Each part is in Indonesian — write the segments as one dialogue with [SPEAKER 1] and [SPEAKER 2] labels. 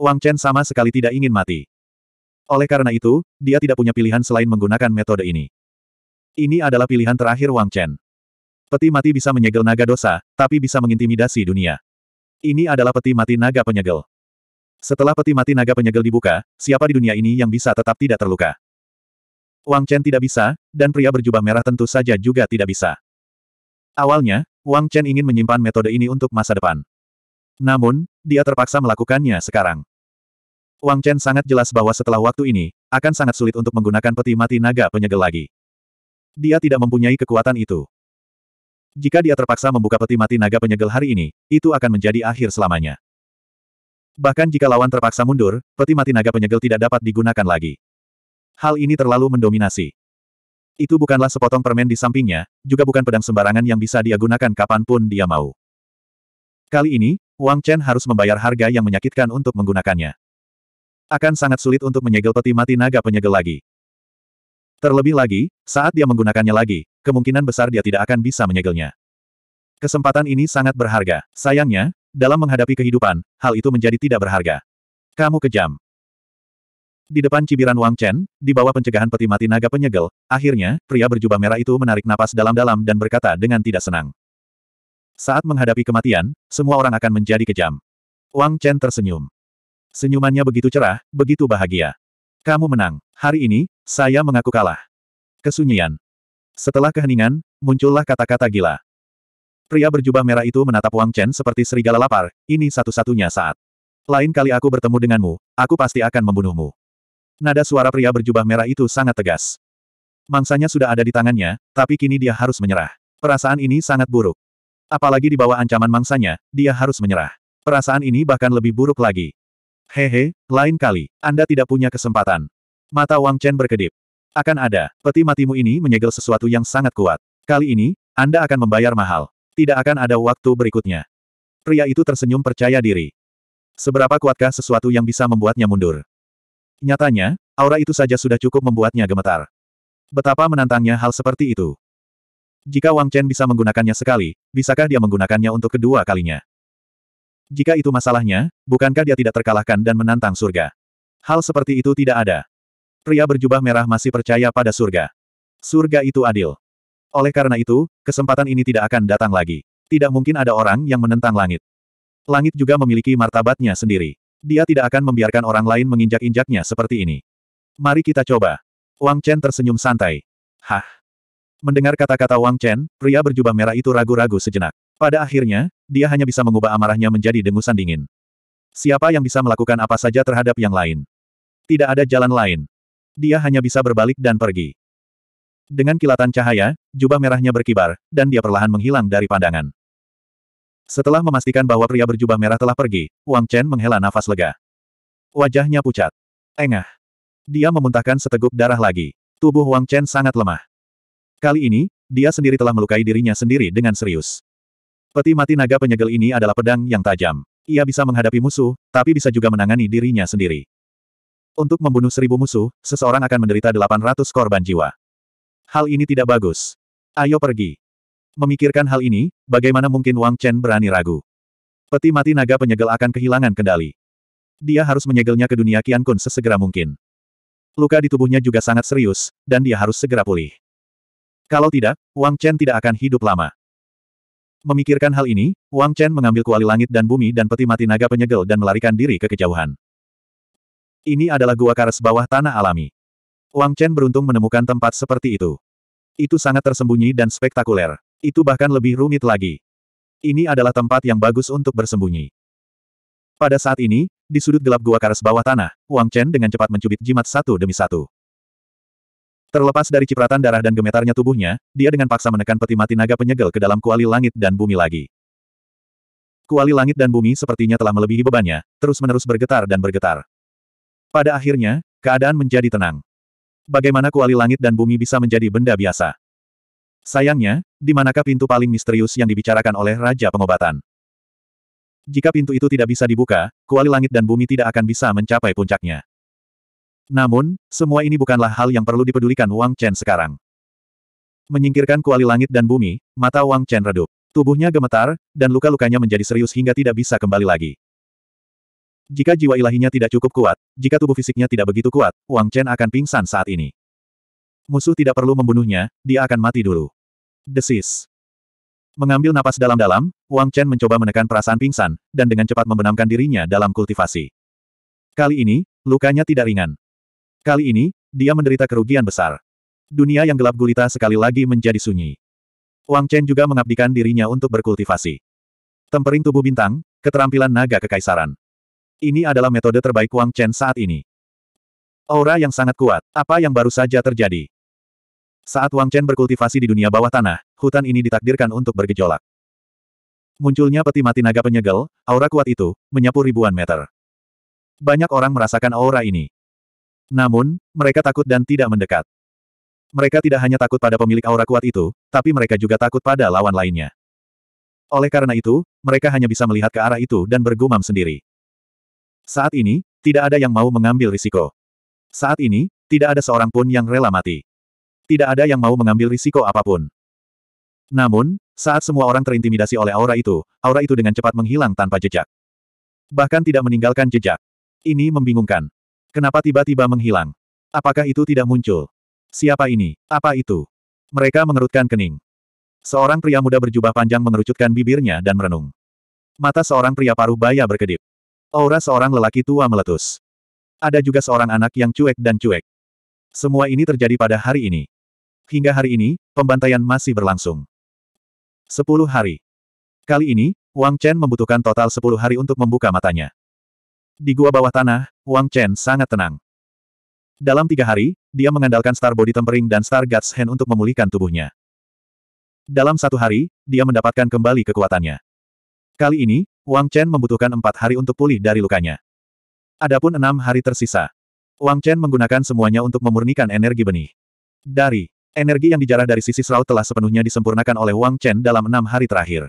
[SPEAKER 1] Wang Chen sama sekali tidak ingin mati. Oleh karena itu, dia tidak punya pilihan selain menggunakan metode ini. Ini adalah pilihan terakhir Wang Chen. Peti mati bisa menyegel naga dosa, tapi bisa mengintimidasi dunia. Ini adalah peti mati naga penyegel. Setelah peti mati naga penyegel dibuka, siapa di dunia ini yang bisa tetap tidak terluka? Wang Chen tidak bisa, dan pria berjubah merah tentu saja juga tidak bisa. Awalnya, Wang Chen ingin menyimpan metode ini untuk masa depan. Namun, dia terpaksa melakukannya sekarang. Wang Chen sangat jelas bahwa setelah waktu ini, akan sangat sulit untuk menggunakan peti mati naga penyegel lagi. Dia tidak mempunyai kekuatan itu. Jika dia terpaksa membuka peti mati naga penyegel hari ini, itu akan menjadi akhir selamanya. Bahkan jika lawan terpaksa mundur, peti mati naga penyegel tidak dapat digunakan lagi. Hal ini terlalu mendominasi. Itu bukanlah sepotong permen di sampingnya, juga bukan pedang sembarangan yang bisa dia gunakan kapanpun dia mau. Kali ini, Wang Chen harus membayar harga yang menyakitkan untuk menggunakannya. Akan sangat sulit untuk menyegel peti mati naga penyegel lagi. Terlebih lagi, saat dia menggunakannya lagi, kemungkinan besar dia tidak akan bisa menyegelnya. Kesempatan ini sangat berharga. Sayangnya, dalam menghadapi kehidupan, hal itu menjadi tidak berharga. Kamu kejam. Di depan cibiran Wang Chen, di bawah pencegahan peti mati naga penyegel, akhirnya, pria berjubah merah itu menarik napas dalam-dalam dan berkata dengan tidak senang. Saat menghadapi kematian, semua orang akan menjadi kejam. Wang Chen tersenyum. Senyumannya begitu cerah, begitu bahagia. Kamu menang. Hari ini, saya mengaku kalah. Kesunyian. Setelah keheningan, muncullah kata-kata gila. Pria berjubah merah itu menatap Wang Chen seperti serigala lapar, ini satu-satunya saat. Lain kali aku bertemu denganmu, aku pasti akan membunuhmu. Nada suara pria berjubah merah itu sangat tegas. Mangsanya sudah ada di tangannya, tapi kini dia harus menyerah. Perasaan ini sangat buruk. Apalagi di bawah ancaman mangsanya, dia harus menyerah. Perasaan ini bahkan lebih buruk lagi. Hehe, lain kali, Anda tidak punya kesempatan. Mata Wang Chen berkedip. Akan ada, peti matimu ini menyegel sesuatu yang sangat kuat. Kali ini, Anda akan membayar mahal. Tidak akan ada waktu berikutnya. Pria itu tersenyum percaya diri. Seberapa kuatkah sesuatu yang bisa membuatnya mundur? Nyatanya, aura itu saja sudah cukup membuatnya gemetar. Betapa menantangnya hal seperti itu. Jika Wang Chen bisa menggunakannya sekali, bisakah dia menggunakannya untuk kedua kalinya? Jika itu masalahnya, bukankah dia tidak terkalahkan dan menantang surga? Hal seperti itu tidak ada. Pria berjubah merah masih percaya pada surga. Surga itu adil. Oleh karena itu, kesempatan ini tidak akan datang lagi. Tidak mungkin ada orang yang menentang langit. Langit juga memiliki martabatnya sendiri. Dia tidak akan membiarkan orang lain menginjak-injaknya seperti ini. Mari kita coba. Wang Chen tersenyum santai. Hah? Mendengar kata-kata Wang Chen, pria berjubah merah itu ragu-ragu sejenak. Pada akhirnya, dia hanya bisa mengubah amarahnya menjadi dengusan dingin. Siapa yang bisa melakukan apa saja terhadap yang lain? Tidak ada jalan lain. Dia hanya bisa berbalik dan pergi. Dengan kilatan cahaya, jubah merahnya berkibar, dan dia perlahan menghilang dari pandangan. Setelah memastikan bahwa pria berjubah merah telah pergi, Wang Chen menghela nafas lega. Wajahnya pucat. Engah. Dia memuntahkan seteguk darah lagi. Tubuh Wang Chen sangat lemah. Kali ini, dia sendiri telah melukai dirinya sendiri dengan serius. Peti mati naga penyegel ini adalah pedang yang tajam. Ia bisa menghadapi musuh, tapi bisa juga menangani dirinya sendiri. Untuk membunuh seribu musuh, seseorang akan menderita 800 korban jiwa. Hal ini tidak bagus. Ayo pergi. Memikirkan hal ini, bagaimana mungkin Wang Chen berani ragu? Peti mati naga penyegel akan kehilangan kendali. Dia harus menyegelnya ke dunia Qian Kun sesegera mungkin. Luka di tubuhnya juga sangat serius, dan dia harus segera pulih. Kalau tidak, Wang Chen tidak akan hidup lama. Memikirkan hal ini, Wang Chen mengambil kuali langit dan bumi dan peti mati naga penyegel dan melarikan diri ke kejauhan. Ini adalah gua karas bawah tanah alami. Wang Chen beruntung menemukan tempat seperti itu. Itu sangat tersembunyi dan spektakuler. Itu bahkan lebih rumit lagi. Ini adalah tempat yang bagus untuk bersembunyi. Pada saat ini, di sudut gelap gua karas bawah tanah, Wang Chen dengan cepat mencubit jimat satu demi satu. Terlepas dari cipratan darah dan gemetarnya tubuhnya, dia dengan paksa menekan peti mati naga penyegel ke dalam kuali langit dan bumi lagi. Kuali langit dan bumi sepertinya telah melebihi bebannya, terus-menerus bergetar dan bergetar. Pada akhirnya, keadaan menjadi tenang. Bagaimana kuali langit dan bumi bisa menjadi benda biasa? Sayangnya, di manakah pintu paling misterius yang dibicarakan oleh Raja Pengobatan? Jika pintu itu tidak bisa dibuka, kuali langit dan bumi tidak akan bisa mencapai puncaknya. Namun, semua ini bukanlah hal yang perlu dipedulikan Wang Chen sekarang. Menyingkirkan kuali langit dan bumi, mata Wang Chen redup. Tubuhnya gemetar, dan luka-lukanya menjadi serius hingga tidak bisa kembali lagi. Jika jiwa ilahinya tidak cukup kuat, jika tubuh fisiknya tidak begitu kuat, Wang Chen akan pingsan saat ini. Musuh tidak perlu membunuhnya, dia akan mati dulu. Desis. Mengambil napas dalam-dalam, Wang Chen mencoba menekan perasaan pingsan, dan dengan cepat membenamkan dirinya dalam kultivasi. Kali ini, lukanya tidak ringan. Kali ini, dia menderita kerugian besar. Dunia yang gelap gulita sekali lagi menjadi sunyi. Wang Chen juga mengabdikan dirinya untuk berkultivasi. Tempering tubuh bintang, keterampilan naga kekaisaran. Ini adalah metode terbaik Wang Chen saat ini. Aura yang sangat kuat, apa yang baru saja terjadi? Saat Wang Chen berkultivasi di dunia bawah tanah, hutan ini ditakdirkan untuk bergejolak. Munculnya peti mati naga penyegel, aura kuat itu, menyapu ribuan meter. Banyak orang merasakan aura ini. Namun, mereka takut dan tidak mendekat. Mereka tidak hanya takut pada pemilik aura kuat itu, tapi mereka juga takut pada lawan lainnya. Oleh karena itu, mereka hanya bisa melihat ke arah itu dan bergumam sendiri. Saat ini, tidak ada yang mau mengambil risiko. Saat ini, tidak ada seorang pun yang rela mati. Tidak ada yang mau mengambil risiko apapun. Namun, saat semua orang terintimidasi oleh aura itu, aura itu dengan cepat menghilang tanpa jejak. Bahkan tidak meninggalkan jejak. Ini membingungkan. Kenapa tiba-tiba menghilang? Apakah itu tidak muncul? Siapa ini? Apa itu? Mereka mengerutkan kening. Seorang pria muda berjubah panjang mengerucutkan bibirnya dan merenung. Mata seorang pria paruh baya berkedip. Aura seorang lelaki tua meletus. Ada juga seorang anak yang cuek dan cuek. Semua ini terjadi pada hari ini. Hingga hari ini, pembantaian masih berlangsung. Sepuluh hari. Kali ini, Wang Chen membutuhkan total sepuluh hari untuk membuka matanya. Di gua bawah tanah, Wang Chen sangat tenang. Dalam tiga hari, dia mengandalkan Star Body Tempering dan Star Guts Hand untuk memulihkan tubuhnya. Dalam satu hari, dia mendapatkan kembali kekuatannya. Kali ini, Wang Chen membutuhkan empat hari untuk pulih dari lukanya. Adapun enam hari tersisa. Wang Chen menggunakan semuanya untuk memurnikan energi benih. Dari energi yang dijarah dari sisi serau telah sepenuhnya disempurnakan oleh Wang Chen dalam enam hari terakhir.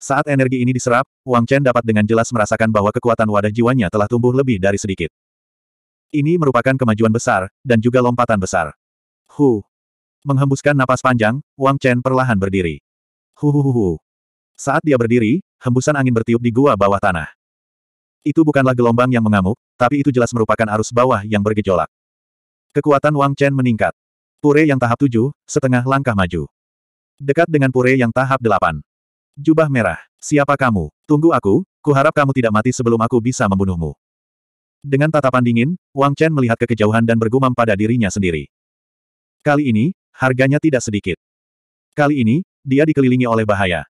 [SPEAKER 1] Saat energi ini diserap, Wang Chen dapat dengan jelas merasakan bahwa kekuatan wadah jiwanya telah tumbuh lebih dari sedikit. Ini merupakan kemajuan besar, dan juga lompatan besar. Hu. Menghembuskan napas panjang, Wang Chen perlahan berdiri. Hu hu hu hu. Saat dia berdiri, hembusan angin bertiup di gua bawah tanah. Itu bukanlah gelombang yang mengamuk, tapi itu jelas merupakan arus bawah yang bergejolak. Kekuatan Wang Chen meningkat. Pure yang tahap 7, setengah langkah maju. Dekat dengan pure yang tahap 8 jubah merah. Siapa kamu? Tunggu aku, kuharap kamu tidak mati sebelum aku bisa membunuhmu. Dengan tatapan dingin, Wang Chen melihat kekejauhan dan bergumam pada dirinya sendiri. Kali ini, harganya tidak sedikit. Kali ini, dia dikelilingi oleh bahaya.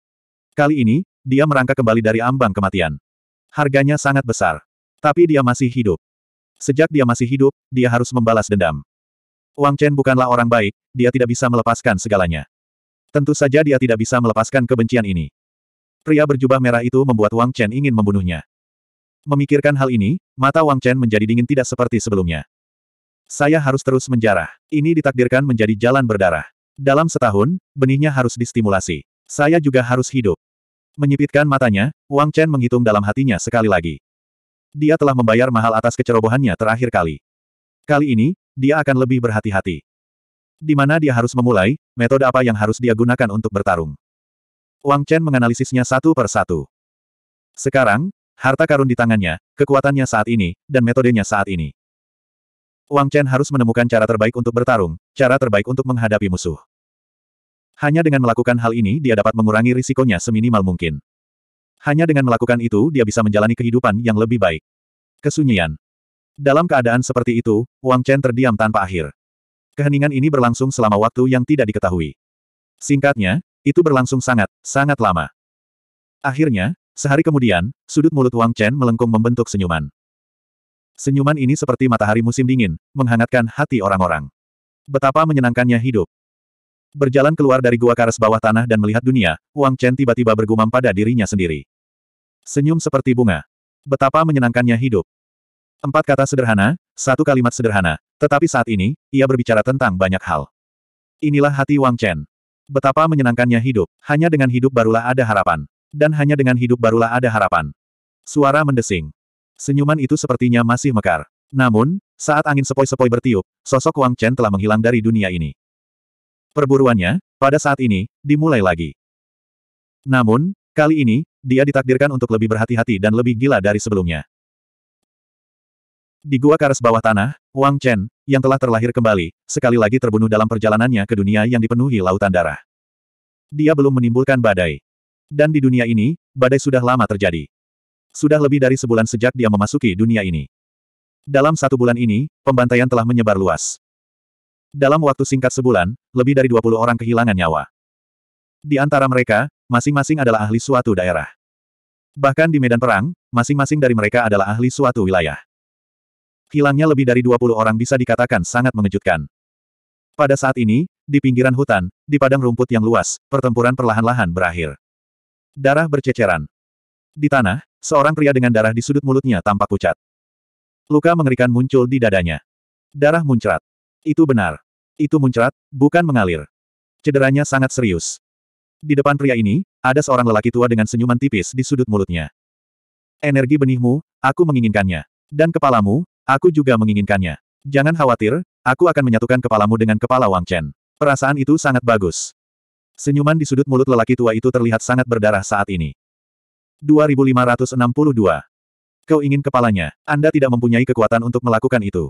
[SPEAKER 1] Kali ini, dia merangkak kembali dari ambang kematian. Harganya sangat besar. Tapi dia masih hidup. Sejak dia masih hidup, dia harus membalas dendam. Wang Chen bukanlah orang baik, dia tidak bisa melepaskan segalanya. Tentu saja dia tidak bisa melepaskan kebencian ini. Pria berjubah merah itu membuat Wang Chen ingin membunuhnya. Memikirkan hal ini, mata Wang Chen menjadi dingin tidak seperti sebelumnya. Saya harus terus menjarah. Ini ditakdirkan menjadi jalan berdarah. Dalam setahun, benihnya harus distimulasi. Saya juga harus hidup. Menyipitkan matanya, Wang Chen menghitung dalam hatinya sekali lagi. Dia telah membayar mahal atas kecerobohannya terakhir kali. Kali ini, dia akan lebih berhati-hati di mana dia harus memulai, metode apa yang harus dia gunakan untuk bertarung. Wang Chen menganalisisnya satu per satu. Sekarang, harta karun di tangannya, kekuatannya saat ini, dan metodenya saat ini. Wang Chen harus menemukan cara terbaik untuk bertarung, cara terbaik untuk menghadapi musuh. Hanya dengan melakukan hal ini dia dapat mengurangi risikonya seminimal mungkin. Hanya dengan melakukan itu dia bisa menjalani kehidupan yang lebih baik. Kesunyian. Dalam keadaan seperti itu, Wang Chen terdiam tanpa akhir. Keheningan ini berlangsung selama waktu yang tidak diketahui. Singkatnya, itu berlangsung sangat, sangat lama. Akhirnya, sehari kemudian, sudut mulut Wang Chen melengkung membentuk senyuman. Senyuman ini seperti matahari musim dingin, menghangatkan hati orang-orang. Betapa menyenangkannya hidup. Berjalan keluar dari gua karas bawah tanah dan melihat dunia, Wang Chen tiba-tiba bergumam pada dirinya sendiri. Senyum seperti bunga. Betapa menyenangkannya hidup. Empat kata sederhana, satu kalimat sederhana, tetapi saat ini, ia berbicara tentang banyak hal. Inilah hati Wang Chen. Betapa menyenangkannya hidup, hanya dengan hidup barulah ada harapan. Dan hanya dengan hidup barulah ada harapan. Suara mendesing. Senyuman itu sepertinya masih mekar. Namun, saat angin sepoi-sepoi bertiup, sosok Wang Chen telah menghilang dari dunia ini. Perburuannya, pada saat ini, dimulai lagi. Namun, kali ini, dia ditakdirkan untuk lebih berhati-hati dan lebih gila dari sebelumnya. Di gua karas bawah tanah, Wang Chen, yang telah terlahir kembali, sekali lagi terbunuh dalam perjalanannya ke dunia yang dipenuhi lautan darah. Dia belum menimbulkan badai. Dan di dunia ini, badai sudah lama terjadi. Sudah lebih dari sebulan sejak dia memasuki dunia ini. Dalam satu bulan ini, pembantaian telah menyebar luas. Dalam waktu singkat sebulan, lebih dari 20 orang kehilangan nyawa. Di antara mereka, masing-masing adalah ahli suatu daerah. Bahkan di medan perang, masing-masing dari mereka adalah ahli suatu wilayah hilangnya lebih dari 20 orang bisa dikatakan sangat mengejutkan. Pada saat ini, di pinggiran hutan, di padang rumput yang luas, pertempuran perlahan-lahan berakhir. Darah berceceran. Di tanah, seorang pria dengan darah di sudut mulutnya tampak pucat. Luka mengerikan muncul di dadanya. Darah muncrat. Itu benar. Itu muncrat, bukan mengalir. Cederanya sangat serius. Di depan pria ini, ada seorang lelaki tua dengan senyuman tipis di sudut mulutnya. Energi benihmu, aku menginginkannya. Dan kepalamu, Aku juga menginginkannya. Jangan khawatir, aku akan menyatukan kepalamu dengan kepala Wang Chen. Perasaan itu sangat bagus. Senyuman di sudut mulut lelaki tua itu terlihat sangat berdarah saat ini. 2562. Kau ingin kepalanya. Anda tidak mempunyai kekuatan untuk melakukan itu.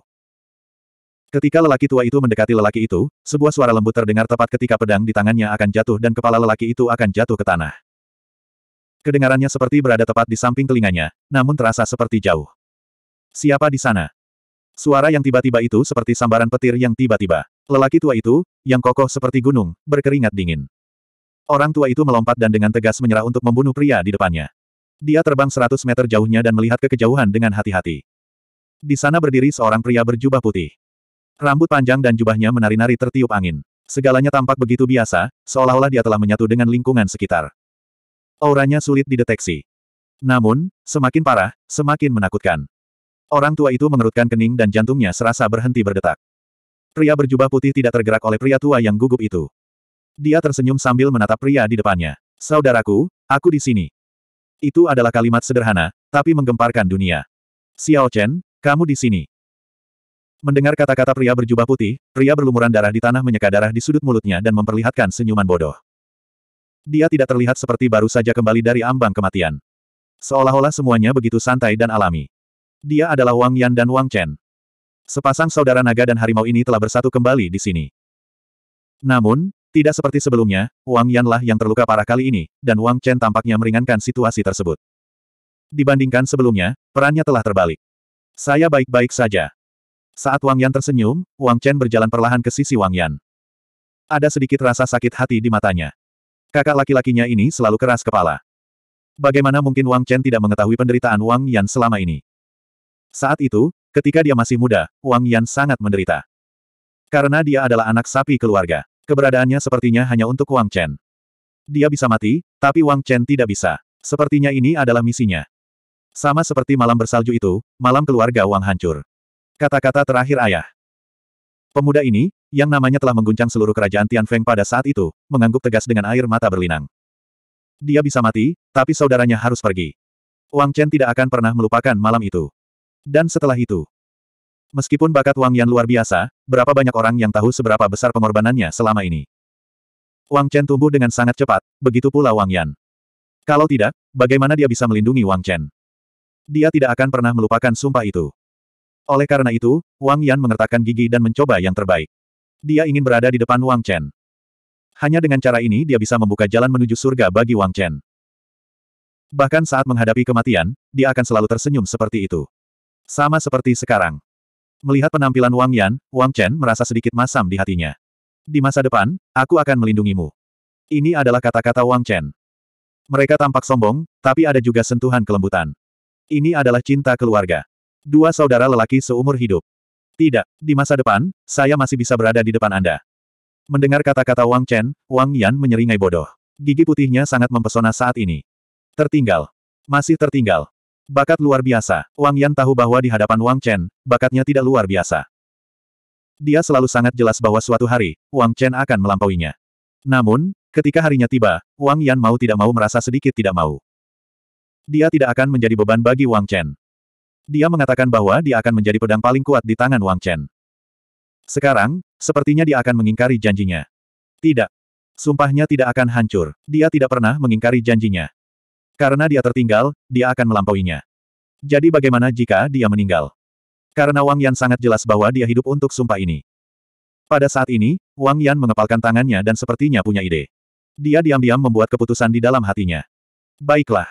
[SPEAKER 1] Ketika lelaki tua itu mendekati lelaki itu, sebuah suara lembut terdengar tepat ketika pedang di tangannya akan jatuh dan kepala lelaki itu akan jatuh ke tanah. Kedengarannya seperti berada tepat di samping telinganya, namun terasa seperti jauh. Siapa di sana? Suara yang tiba-tiba itu seperti sambaran petir yang tiba-tiba. Lelaki tua itu, yang kokoh seperti gunung, berkeringat dingin. Orang tua itu melompat dan dengan tegas menyerah untuk membunuh pria di depannya. Dia terbang 100 meter jauhnya dan melihat ke kejauhan dengan hati-hati. Di sana berdiri seorang pria berjubah putih. Rambut panjang dan jubahnya menari-nari tertiup angin. Segalanya tampak begitu biasa, seolah-olah dia telah menyatu dengan lingkungan sekitar. Auranya sulit dideteksi. Namun, semakin parah, semakin menakutkan. Orang tua itu mengerutkan kening dan jantungnya serasa berhenti berdetak. Pria berjubah putih tidak tergerak oleh pria tua yang gugup itu. Dia tersenyum sambil menatap pria di depannya. Saudaraku, aku di sini. Itu adalah kalimat sederhana, tapi menggemparkan dunia. Xiao Chen, kamu di sini. Mendengar kata-kata pria berjubah putih, pria berlumuran darah di tanah menyeka darah di sudut mulutnya dan memperlihatkan senyuman bodoh. Dia tidak terlihat seperti baru saja kembali dari ambang kematian. Seolah-olah semuanya begitu santai dan alami. Dia adalah Wang Yan dan Wang Chen. Sepasang saudara naga dan harimau ini telah bersatu kembali di sini. Namun, tidak seperti sebelumnya, Wang Yan lah yang terluka parah kali ini, dan Wang Chen tampaknya meringankan situasi tersebut. Dibandingkan sebelumnya, perannya telah terbalik. Saya baik-baik saja. Saat Wang Yan tersenyum, Wang Chen berjalan perlahan ke sisi Wang Yan. Ada sedikit rasa sakit hati di matanya. Kakak laki-lakinya ini selalu keras kepala. Bagaimana mungkin Wang Chen tidak mengetahui penderitaan Wang Yan selama ini? Saat itu, ketika dia masih muda, Wang Yan sangat menderita. Karena dia adalah anak sapi keluarga. Keberadaannya sepertinya hanya untuk Wang Chen. Dia bisa mati, tapi Wang Chen tidak bisa. Sepertinya ini adalah misinya. Sama seperti malam bersalju itu, malam keluarga Wang hancur. Kata-kata terakhir ayah. Pemuda ini, yang namanya telah mengguncang seluruh kerajaan Tian Feng pada saat itu, mengangguk tegas dengan air mata berlinang. Dia bisa mati, tapi saudaranya harus pergi. Wang Chen tidak akan pernah melupakan malam itu. Dan setelah itu, meskipun bakat Wang Yan luar biasa, berapa banyak orang yang tahu seberapa besar pengorbanannya selama ini. Wang Chen tumbuh dengan sangat cepat, begitu pula Wang Yan. Kalau tidak, bagaimana dia bisa melindungi Wang Chen? Dia tidak akan pernah melupakan sumpah itu. Oleh karena itu, Wang Yan mengertakkan gigi dan mencoba yang terbaik. Dia ingin berada di depan Wang Chen. Hanya dengan cara ini dia bisa membuka jalan menuju surga bagi Wang Chen. Bahkan saat menghadapi kematian, dia akan selalu tersenyum seperti itu. Sama seperti sekarang. Melihat penampilan Wang Yan, Wang Chen merasa sedikit masam di hatinya. Di masa depan, aku akan melindungimu. Ini adalah kata-kata Wang Chen. Mereka tampak sombong, tapi ada juga sentuhan kelembutan. Ini adalah cinta keluarga. Dua saudara lelaki seumur hidup. Tidak, di masa depan, saya masih bisa berada di depan Anda. Mendengar kata-kata Wang Chen, Wang Yan menyeringai bodoh. Gigi putihnya sangat mempesona saat ini. Tertinggal. Masih tertinggal. Bakat luar biasa. Wang Yan tahu bahwa di hadapan Wang Chen, bakatnya tidak luar biasa. Dia selalu sangat jelas bahwa suatu hari, Wang Chen akan melampauinya. Namun, ketika harinya tiba, Wang Yan mau tidak mau merasa sedikit tidak mau. Dia tidak akan menjadi beban bagi Wang Chen. Dia mengatakan bahwa dia akan menjadi pedang paling kuat di tangan Wang Chen. Sekarang, sepertinya dia akan mengingkari janjinya. Tidak. Sumpahnya tidak akan hancur. Dia tidak pernah mengingkari janjinya. Karena dia tertinggal, dia akan melampauinya. Jadi bagaimana jika dia meninggal? Karena Wang Yan sangat jelas bahwa dia hidup untuk sumpah ini. Pada saat ini, Wang Yan mengepalkan tangannya dan sepertinya punya ide. Dia diam-diam membuat keputusan di dalam hatinya. Baiklah.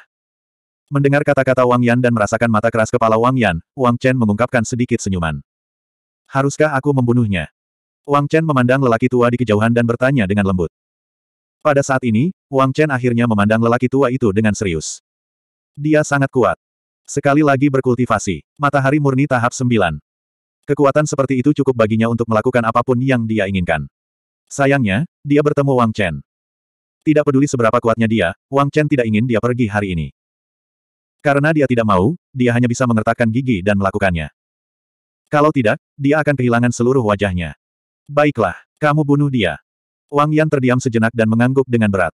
[SPEAKER 1] Mendengar kata-kata Wang Yan dan merasakan mata keras kepala Wang Yan, Wang Chen mengungkapkan sedikit senyuman. Haruskah aku membunuhnya? Wang Chen memandang lelaki tua di kejauhan dan bertanya dengan lembut. Pada saat ini, Wang Chen akhirnya memandang lelaki tua itu dengan serius. Dia sangat kuat. Sekali lagi berkultivasi, matahari murni tahap 9. Kekuatan seperti itu cukup baginya untuk melakukan apapun yang dia inginkan. Sayangnya, dia bertemu Wang Chen. Tidak peduli seberapa kuatnya dia, Wang Chen tidak ingin dia pergi hari ini. Karena dia tidak mau, dia hanya bisa mengertakkan gigi dan melakukannya. Kalau tidak, dia akan kehilangan seluruh wajahnya. Baiklah, kamu bunuh dia. Wang Yan terdiam sejenak dan mengangguk dengan berat.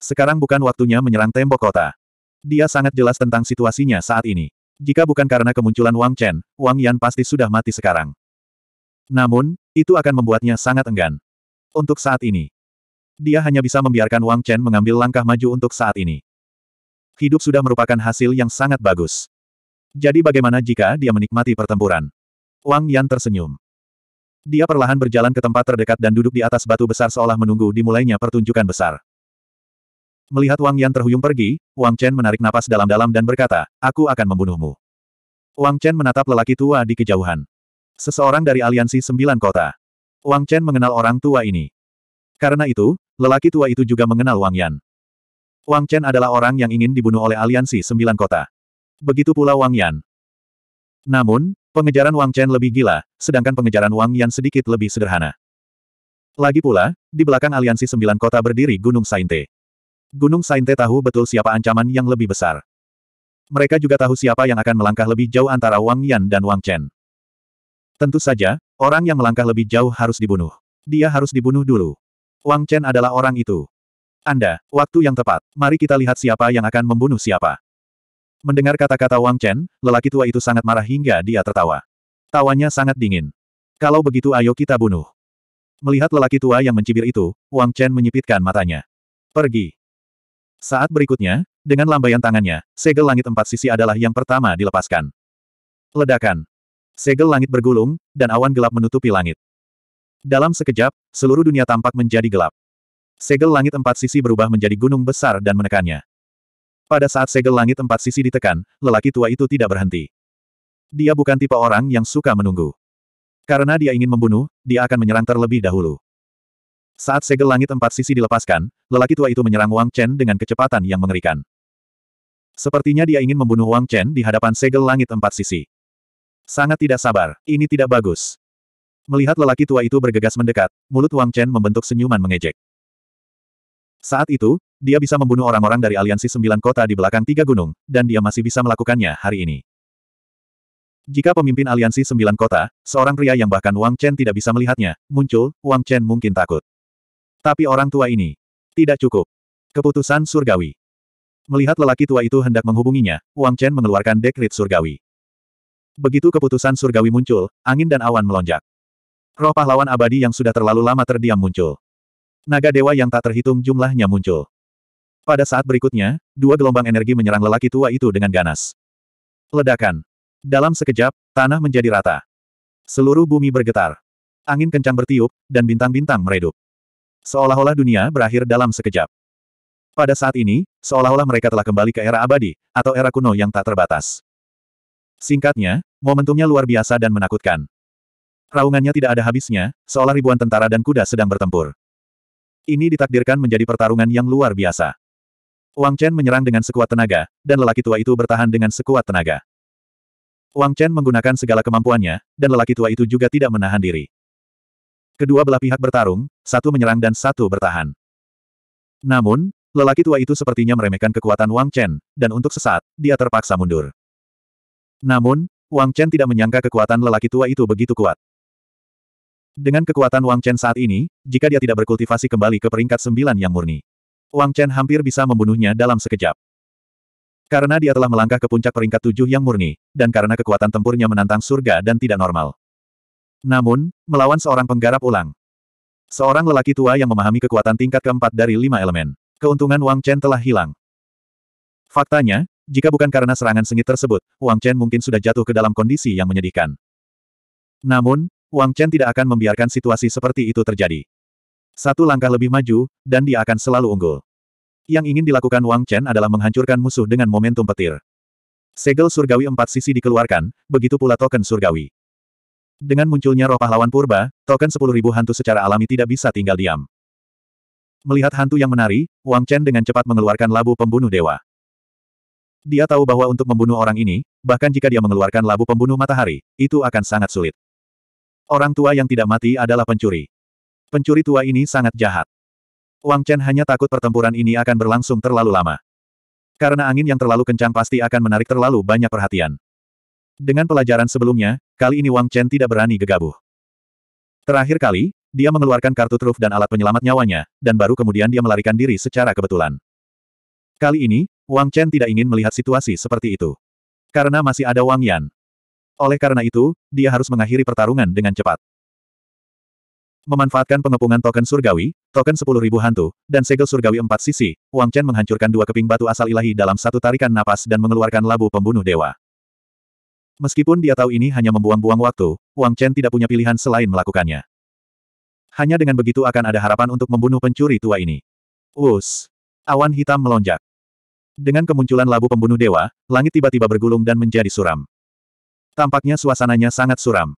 [SPEAKER 1] Sekarang bukan waktunya menyerang tembok kota. Dia sangat jelas tentang situasinya saat ini. Jika bukan karena kemunculan Wang Chen, Wang Yan pasti sudah mati sekarang. Namun, itu akan membuatnya sangat enggan. Untuk saat ini, dia hanya bisa membiarkan Wang Chen mengambil langkah maju untuk saat ini. Hidup sudah merupakan hasil yang sangat bagus. Jadi bagaimana jika dia menikmati pertempuran? Wang Yan tersenyum. Dia perlahan berjalan ke tempat terdekat dan duduk di atas batu besar seolah menunggu dimulainya pertunjukan besar. Melihat Wang Yan terhuyung pergi, Wang Chen menarik napas dalam-dalam dan berkata, aku akan membunuhmu. Wang Chen menatap lelaki tua di kejauhan. Seseorang dari aliansi sembilan kota. Wang Chen mengenal orang tua ini. Karena itu, lelaki tua itu juga mengenal Wang Yan. Wang Chen adalah orang yang ingin dibunuh oleh aliansi sembilan kota. Begitu pula Wang Yan. Namun, Pengejaran Wang Chen lebih gila, sedangkan pengejaran Wang Yan sedikit lebih sederhana. Lagi pula, di belakang aliansi sembilan kota berdiri Gunung Sainte. Gunung Sainte tahu betul siapa ancaman yang lebih besar. Mereka juga tahu siapa yang akan melangkah lebih jauh antara Wang Yan dan Wang Chen. Tentu saja, orang yang melangkah lebih jauh harus dibunuh. Dia harus dibunuh dulu. Wang Chen adalah orang itu. Anda, waktu yang tepat. Mari kita lihat siapa yang akan membunuh siapa. Mendengar kata-kata Wang Chen, lelaki tua itu sangat marah hingga dia tertawa. Tawanya sangat dingin. Kalau begitu ayo kita bunuh. Melihat lelaki tua yang mencibir itu, Wang Chen menyipitkan matanya. Pergi. Saat berikutnya, dengan lambaian tangannya, segel langit empat sisi adalah yang pertama dilepaskan. Ledakan. Segel langit bergulung, dan awan gelap menutupi langit. Dalam sekejap, seluruh dunia tampak menjadi gelap. Segel langit empat sisi berubah menjadi gunung besar dan menekannya. Pada saat segel langit empat sisi ditekan, lelaki tua itu tidak berhenti. Dia bukan tipe orang yang suka menunggu. Karena dia ingin membunuh, dia akan menyerang terlebih dahulu. Saat segel langit empat sisi dilepaskan, lelaki tua itu menyerang Wang Chen dengan kecepatan yang mengerikan. Sepertinya dia ingin membunuh Wang Chen di hadapan segel langit empat sisi. Sangat tidak sabar, ini tidak bagus. Melihat lelaki tua itu bergegas mendekat, mulut Wang Chen membentuk senyuman mengejek. Saat itu, dia bisa membunuh orang-orang dari aliansi sembilan kota di belakang tiga gunung, dan dia masih bisa melakukannya hari ini. Jika pemimpin aliansi sembilan kota, seorang pria yang bahkan Wang Chen tidak bisa melihatnya, muncul, Wang Chen mungkin takut. Tapi orang tua ini. Tidak cukup. Keputusan surgawi. Melihat lelaki tua itu hendak menghubunginya, Wang Chen mengeluarkan dekrit surgawi. Begitu keputusan surgawi muncul, angin dan awan melonjak. Roh pahlawan abadi yang sudah terlalu lama terdiam muncul. Naga dewa yang tak terhitung jumlahnya muncul. Pada saat berikutnya, dua gelombang energi menyerang lelaki tua itu dengan ganas. Ledakan. Dalam sekejap, tanah menjadi rata. Seluruh bumi bergetar. Angin kencang bertiup, dan bintang-bintang meredup. Seolah-olah dunia berakhir dalam sekejap. Pada saat ini, seolah-olah mereka telah kembali ke era abadi, atau era kuno yang tak terbatas. Singkatnya, momentumnya luar biasa dan menakutkan. Raungannya tidak ada habisnya, seolah ribuan tentara dan kuda sedang bertempur. Ini ditakdirkan menjadi pertarungan yang luar biasa. Wang Chen menyerang dengan sekuat tenaga, dan lelaki tua itu bertahan dengan sekuat tenaga. Wang Chen menggunakan segala kemampuannya, dan lelaki tua itu juga tidak menahan diri. Kedua belah pihak bertarung, satu menyerang dan satu bertahan. Namun, lelaki tua itu sepertinya meremehkan kekuatan Wang Chen, dan untuk sesaat, dia terpaksa mundur. Namun, Wang Chen tidak menyangka kekuatan lelaki tua itu begitu kuat. Dengan kekuatan Wang Chen saat ini, jika dia tidak berkultivasi kembali ke peringkat sembilan yang murni, Wang Chen hampir bisa membunuhnya dalam sekejap. Karena dia telah melangkah ke puncak peringkat tujuh yang murni, dan karena kekuatan tempurnya menantang surga dan tidak normal. Namun, melawan seorang penggarap ulang. Seorang lelaki tua yang memahami kekuatan tingkat keempat dari lima elemen. Keuntungan Wang Chen telah hilang. Faktanya, jika bukan karena serangan sengit tersebut, Wang Chen mungkin sudah jatuh ke dalam kondisi yang menyedihkan. Namun, Wang Chen tidak akan membiarkan situasi seperti itu terjadi. Satu langkah lebih maju, dan dia akan selalu unggul. Yang ingin dilakukan Wang Chen adalah menghancurkan musuh dengan momentum petir. Segel surgawi empat sisi dikeluarkan, begitu pula token surgawi. Dengan munculnya roh pahlawan purba, token sepuluh ribu hantu secara alami tidak bisa tinggal diam. Melihat hantu yang menari, Wang Chen dengan cepat mengeluarkan labu pembunuh dewa. Dia tahu bahwa untuk membunuh orang ini, bahkan jika dia mengeluarkan labu pembunuh matahari, itu akan sangat sulit. Orang tua yang tidak mati adalah pencuri. Pencuri tua ini sangat jahat. Wang Chen hanya takut pertempuran ini akan berlangsung terlalu lama. Karena angin yang terlalu kencang pasti akan menarik terlalu banyak perhatian. Dengan pelajaran sebelumnya, kali ini Wang Chen tidak berani gegabah. Terakhir kali, dia mengeluarkan kartu truf dan alat penyelamat nyawanya, dan baru kemudian dia melarikan diri secara kebetulan. Kali ini, Wang Chen tidak ingin melihat situasi seperti itu. Karena masih ada Wang Yan. Oleh karena itu, dia harus mengakhiri pertarungan dengan cepat. Memanfaatkan pengepungan token surgawi, token sepuluh ribu hantu, dan segel surgawi empat sisi, Wang Chen menghancurkan dua keping batu asal ilahi dalam satu tarikan napas dan mengeluarkan labu pembunuh dewa. Meskipun dia tahu ini hanya membuang-buang waktu, Wang Chen tidak punya pilihan selain melakukannya. Hanya dengan begitu akan ada harapan untuk membunuh pencuri tua ini. Us, Awan hitam melonjak. Dengan kemunculan labu pembunuh dewa, langit tiba-tiba bergulung dan menjadi suram. Tampaknya suasananya sangat suram.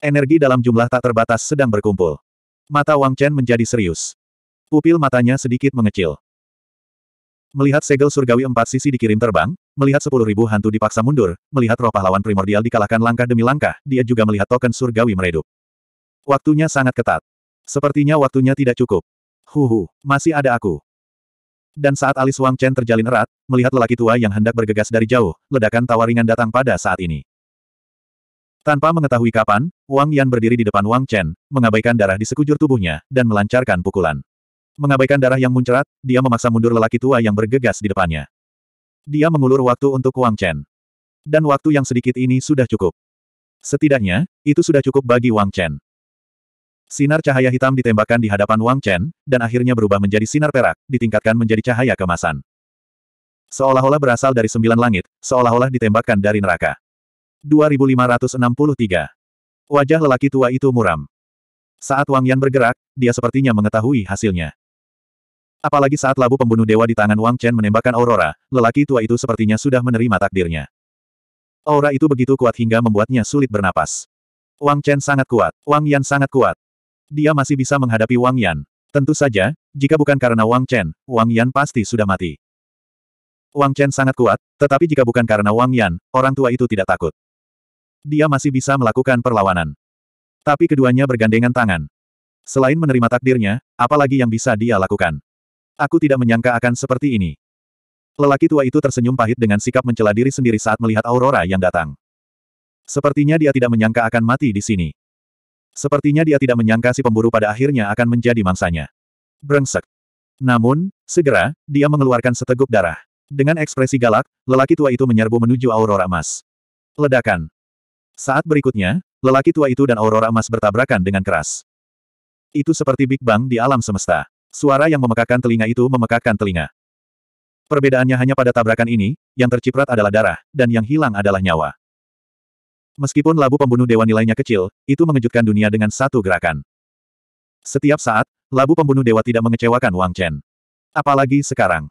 [SPEAKER 1] Energi dalam jumlah tak terbatas sedang berkumpul. Mata Wang Chen menjadi serius. Pupil matanya sedikit mengecil. Melihat segel surgawi empat sisi dikirim terbang, melihat sepuluh ribu hantu dipaksa mundur, melihat roh pahlawan primordial dikalahkan langkah demi langkah, dia juga melihat token surgawi meredup. Waktunya sangat ketat. Sepertinya waktunya tidak cukup. Huhu, masih ada aku. Dan saat alis Wang Chen terjalin erat, melihat lelaki tua yang hendak bergegas dari jauh, ledakan tawa ringan datang pada saat ini. Tanpa mengetahui kapan, Wang Yan berdiri di depan Wang Chen, mengabaikan darah di sekujur tubuhnya, dan melancarkan pukulan. Mengabaikan darah yang muncrat, dia memaksa mundur lelaki tua yang bergegas di depannya. Dia mengulur waktu untuk Wang Chen. Dan waktu yang sedikit ini sudah cukup. Setidaknya, itu sudah cukup bagi Wang Chen. Sinar cahaya hitam ditembakkan di hadapan Wang Chen, dan akhirnya berubah menjadi sinar perak, ditingkatkan menjadi cahaya kemasan. Seolah-olah berasal dari sembilan langit, seolah-olah ditembakkan dari neraka. 2563. Wajah lelaki tua itu muram. Saat Wang Yan bergerak, dia sepertinya mengetahui hasilnya. Apalagi saat labu pembunuh dewa di tangan Wang Chen menembakkan Aurora, lelaki tua itu sepertinya sudah menerima takdirnya. Aura itu begitu kuat hingga membuatnya sulit bernapas. Wang Chen sangat kuat, Wang Yan sangat kuat. Dia masih bisa menghadapi Wang Yan. Tentu saja, jika bukan karena Wang Chen, Wang Yan pasti sudah mati. Wang Chen sangat kuat, tetapi jika bukan karena Wang Yan, orang tua itu tidak takut. Dia masih bisa melakukan perlawanan. Tapi keduanya bergandengan tangan. Selain menerima takdirnya, apalagi yang bisa dia lakukan? Aku tidak menyangka akan seperti ini. Lelaki tua itu tersenyum pahit dengan sikap mencela diri sendiri saat melihat Aurora yang datang. Sepertinya dia tidak menyangka akan mati di sini. Sepertinya dia tidak menyangka si pemburu pada akhirnya akan menjadi mangsanya. Brengsek. Namun, segera, dia mengeluarkan seteguk darah. Dengan ekspresi galak, lelaki tua itu menyerbu menuju Aurora Emas. Ledakan. Saat berikutnya, lelaki tua itu dan aurora emas bertabrakan dengan keras. Itu seperti Big Bang di alam semesta. Suara yang memekakan telinga itu memekakan telinga. Perbedaannya hanya pada tabrakan ini, yang terciprat adalah darah, dan yang hilang adalah nyawa. Meskipun labu pembunuh dewa nilainya kecil, itu mengejutkan dunia dengan satu gerakan. Setiap saat, labu pembunuh dewa tidak mengecewakan Wang Chen. Apalagi sekarang.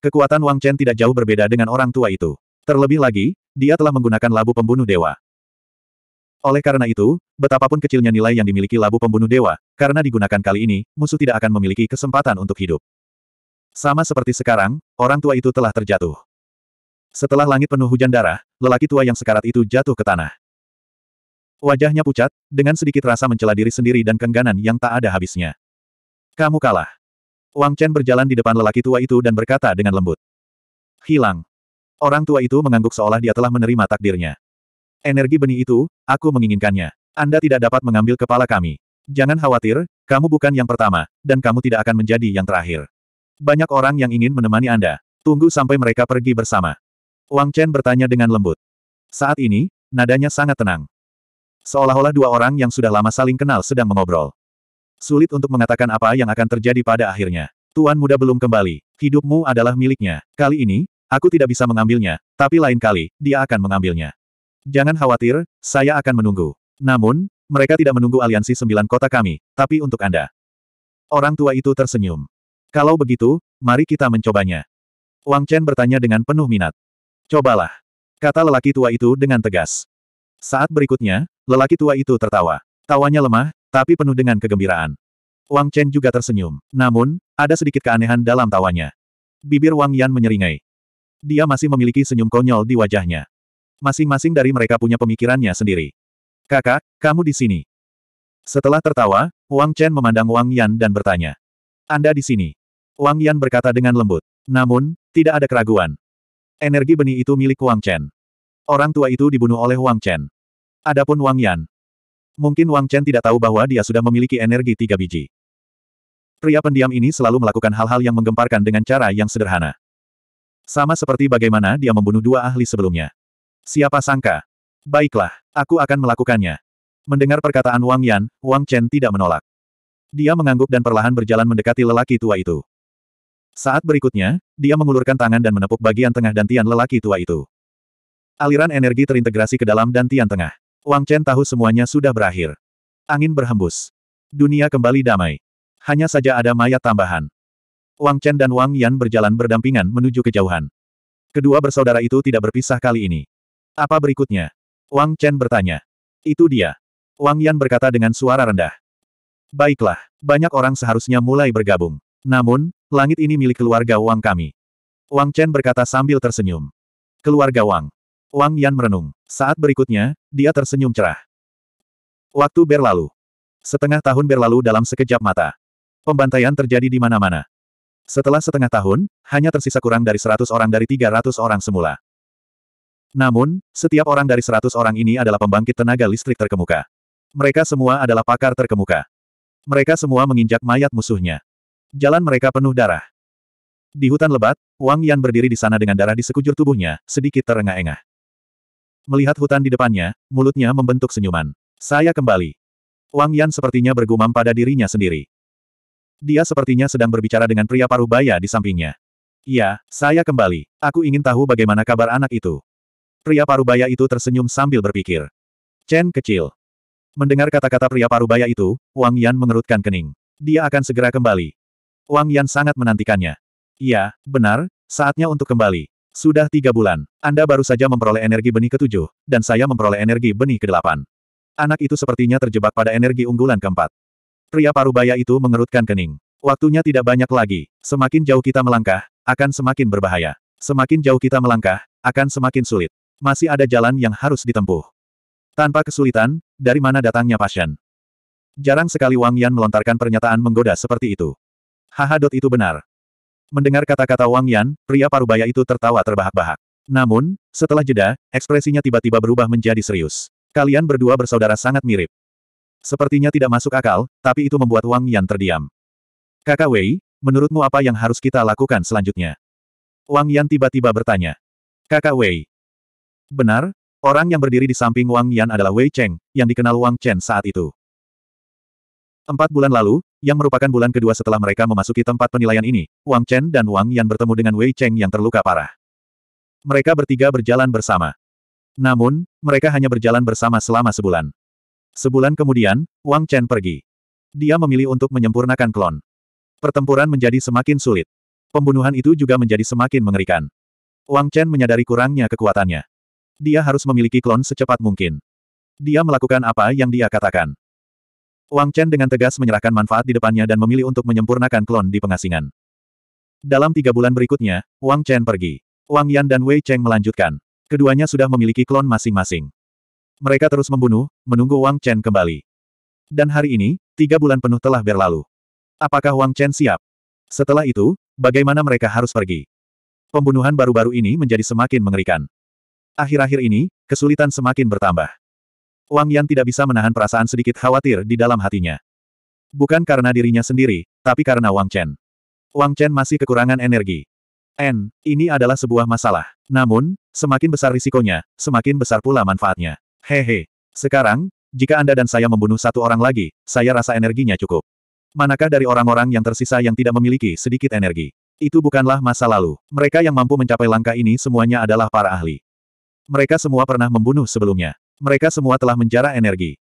[SPEAKER 1] Kekuatan Wang Chen tidak jauh berbeda dengan orang tua itu. Terlebih lagi, dia telah menggunakan labu pembunuh dewa. Oleh karena itu, betapapun kecilnya nilai yang dimiliki labu pembunuh dewa, karena digunakan kali ini, musuh tidak akan memiliki kesempatan untuk hidup. Sama seperti sekarang, orang tua itu telah terjatuh. Setelah langit penuh hujan darah, lelaki tua yang sekarat itu jatuh ke tanah. Wajahnya pucat, dengan sedikit rasa mencela diri sendiri dan kengganan yang tak ada habisnya. Kamu kalah. Wang Chen berjalan di depan lelaki tua itu dan berkata dengan lembut. Hilang. Orang tua itu mengangguk seolah dia telah menerima takdirnya. Energi benih itu, aku menginginkannya. Anda tidak dapat mengambil kepala kami. Jangan khawatir, kamu bukan yang pertama, dan kamu tidak akan menjadi yang terakhir. Banyak orang yang ingin menemani Anda. Tunggu sampai mereka pergi bersama. Wang Chen bertanya dengan lembut. Saat ini, nadanya sangat tenang. Seolah-olah dua orang yang sudah lama saling kenal sedang mengobrol. Sulit untuk mengatakan apa yang akan terjadi pada akhirnya. Tuan muda belum kembali. Hidupmu adalah miliknya. Kali ini, aku tidak bisa mengambilnya, tapi lain kali, dia akan mengambilnya. Jangan khawatir, saya akan menunggu. Namun, mereka tidak menunggu aliansi sembilan kota kami, tapi untuk Anda. Orang tua itu tersenyum. Kalau begitu, mari kita mencobanya. Wang Chen bertanya dengan penuh minat. Cobalah. Kata lelaki tua itu dengan tegas. Saat berikutnya, lelaki tua itu tertawa. Tawanya lemah, tapi penuh dengan kegembiraan. Wang Chen juga tersenyum. Namun, ada sedikit keanehan dalam tawanya. Bibir Wang Yan menyeringai. Dia masih memiliki senyum konyol di wajahnya. Masing-masing dari mereka punya pemikirannya sendiri. Kakak, kamu di sini. Setelah tertawa, Wang Chen memandang Wang Yan dan bertanya. Anda di sini. Wang Yan berkata dengan lembut. Namun, tidak ada keraguan. Energi benih itu milik Wang Chen. Orang tua itu dibunuh oleh Wang Chen. Adapun Wang Yan. Mungkin Wang Chen tidak tahu bahwa dia sudah memiliki energi tiga biji. Pria pendiam ini selalu melakukan hal-hal yang menggemparkan dengan cara yang sederhana. Sama seperti bagaimana dia membunuh dua ahli sebelumnya. Siapa sangka? Baiklah, aku akan melakukannya. Mendengar perkataan Wang Yan, Wang Chen tidak menolak. Dia mengangguk dan perlahan berjalan mendekati lelaki tua itu. Saat berikutnya, dia mengulurkan tangan dan menepuk bagian tengah dantian lelaki tua itu. Aliran energi terintegrasi ke dalam dantian tengah. Wang Chen tahu semuanya sudah berakhir. Angin berhembus. Dunia kembali damai. Hanya saja ada mayat tambahan. Wang Chen dan Wang Yan berjalan berdampingan menuju kejauhan. Kedua bersaudara itu tidak berpisah kali ini. Apa berikutnya? Wang Chen bertanya. Itu dia. Wang Yan berkata dengan suara rendah. Baiklah, banyak orang seharusnya mulai bergabung. Namun, langit ini milik keluarga Wang kami. Wang Chen berkata sambil tersenyum. Keluarga Wang. Wang Yan merenung. Saat berikutnya, dia tersenyum cerah. Waktu berlalu. Setengah tahun berlalu dalam sekejap mata. Pembantaian terjadi di mana-mana. Setelah setengah tahun, hanya tersisa kurang dari 100 orang dari 300 orang semula. Namun, setiap orang dari seratus orang ini adalah pembangkit tenaga listrik terkemuka. Mereka semua adalah pakar terkemuka. Mereka semua menginjak mayat musuhnya. Jalan mereka penuh darah. Di hutan lebat, Wang Yan berdiri di sana dengan darah di sekujur tubuhnya, sedikit terengah-engah. Melihat hutan di depannya, mulutnya membentuk senyuman. Saya kembali. Wang Yan sepertinya bergumam pada dirinya sendiri. Dia sepertinya sedang berbicara dengan pria paruh baya di sampingnya. Ya, saya kembali. Aku ingin tahu bagaimana kabar anak itu. Pria parubaya itu tersenyum sambil berpikir. Chen kecil. Mendengar kata-kata pria parubaya itu, Wang Yan mengerutkan kening. Dia akan segera kembali. Wang Yan sangat menantikannya. Iya, benar, saatnya untuk kembali. Sudah tiga bulan, Anda baru saja memperoleh energi benih ketujuh, dan saya memperoleh energi benih kedelapan. Anak itu sepertinya terjebak pada energi unggulan keempat. Pria parubaya itu mengerutkan kening. Waktunya tidak banyak lagi. Semakin jauh kita melangkah, akan semakin berbahaya. Semakin jauh kita melangkah, akan semakin sulit. Masih ada jalan yang harus ditempuh. Tanpa kesulitan, dari mana datangnya pasien? Jarang sekali Wang Yan melontarkan pernyataan menggoda seperti itu. Haha. dot Itu benar. Mendengar kata-kata Wang Yan, pria parubaya itu tertawa terbahak-bahak. Namun, setelah jeda, ekspresinya tiba-tiba berubah menjadi serius. Kalian berdua bersaudara sangat mirip. Sepertinya tidak masuk akal, tapi itu membuat Wang Yan terdiam. Kakak Wei, menurutmu apa yang harus kita lakukan selanjutnya? Wang Yan tiba-tiba bertanya. Kakak Wei, Benar, orang yang berdiri di samping Wang Yan adalah Wei Cheng, yang dikenal Wang Chen saat itu. Empat bulan lalu, yang merupakan bulan kedua setelah mereka memasuki tempat penilaian ini, Wang Chen dan Wang Yan bertemu dengan Wei Cheng yang terluka parah. Mereka bertiga berjalan bersama. Namun, mereka hanya berjalan bersama selama sebulan. Sebulan kemudian, Wang Chen pergi. Dia memilih untuk menyempurnakan klon. Pertempuran menjadi semakin sulit. Pembunuhan itu juga menjadi semakin mengerikan. Wang Chen menyadari kurangnya kekuatannya. Dia harus memiliki klon secepat mungkin. Dia melakukan apa yang dia katakan. Wang Chen dengan tegas menyerahkan manfaat di depannya dan memilih untuk menyempurnakan klon di pengasingan. Dalam tiga bulan berikutnya, Wang Chen pergi. Wang Yan dan Wei Cheng melanjutkan. Keduanya sudah memiliki klon masing-masing. Mereka terus membunuh, menunggu Wang Chen kembali. Dan hari ini, tiga bulan penuh telah berlalu. Apakah Wang Chen siap? Setelah itu, bagaimana mereka harus pergi? Pembunuhan baru-baru ini menjadi semakin mengerikan. Akhir-akhir ini, kesulitan semakin bertambah. Wang Yan tidak bisa menahan perasaan sedikit khawatir di dalam hatinya. Bukan karena dirinya sendiri, tapi karena Wang Chen. Wang Chen masih kekurangan energi. N, ini adalah sebuah masalah. Namun, semakin besar risikonya, semakin besar pula manfaatnya. Hehe. Sekarang, jika Anda dan saya membunuh satu orang lagi, saya rasa energinya cukup. Manakah dari orang-orang yang tersisa yang tidak memiliki sedikit energi? Itu bukanlah masa lalu. Mereka yang mampu mencapai langkah ini semuanya adalah para ahli. Mereka semua pernah membunuh sebelumnya. Mereka semua telah menjara energi.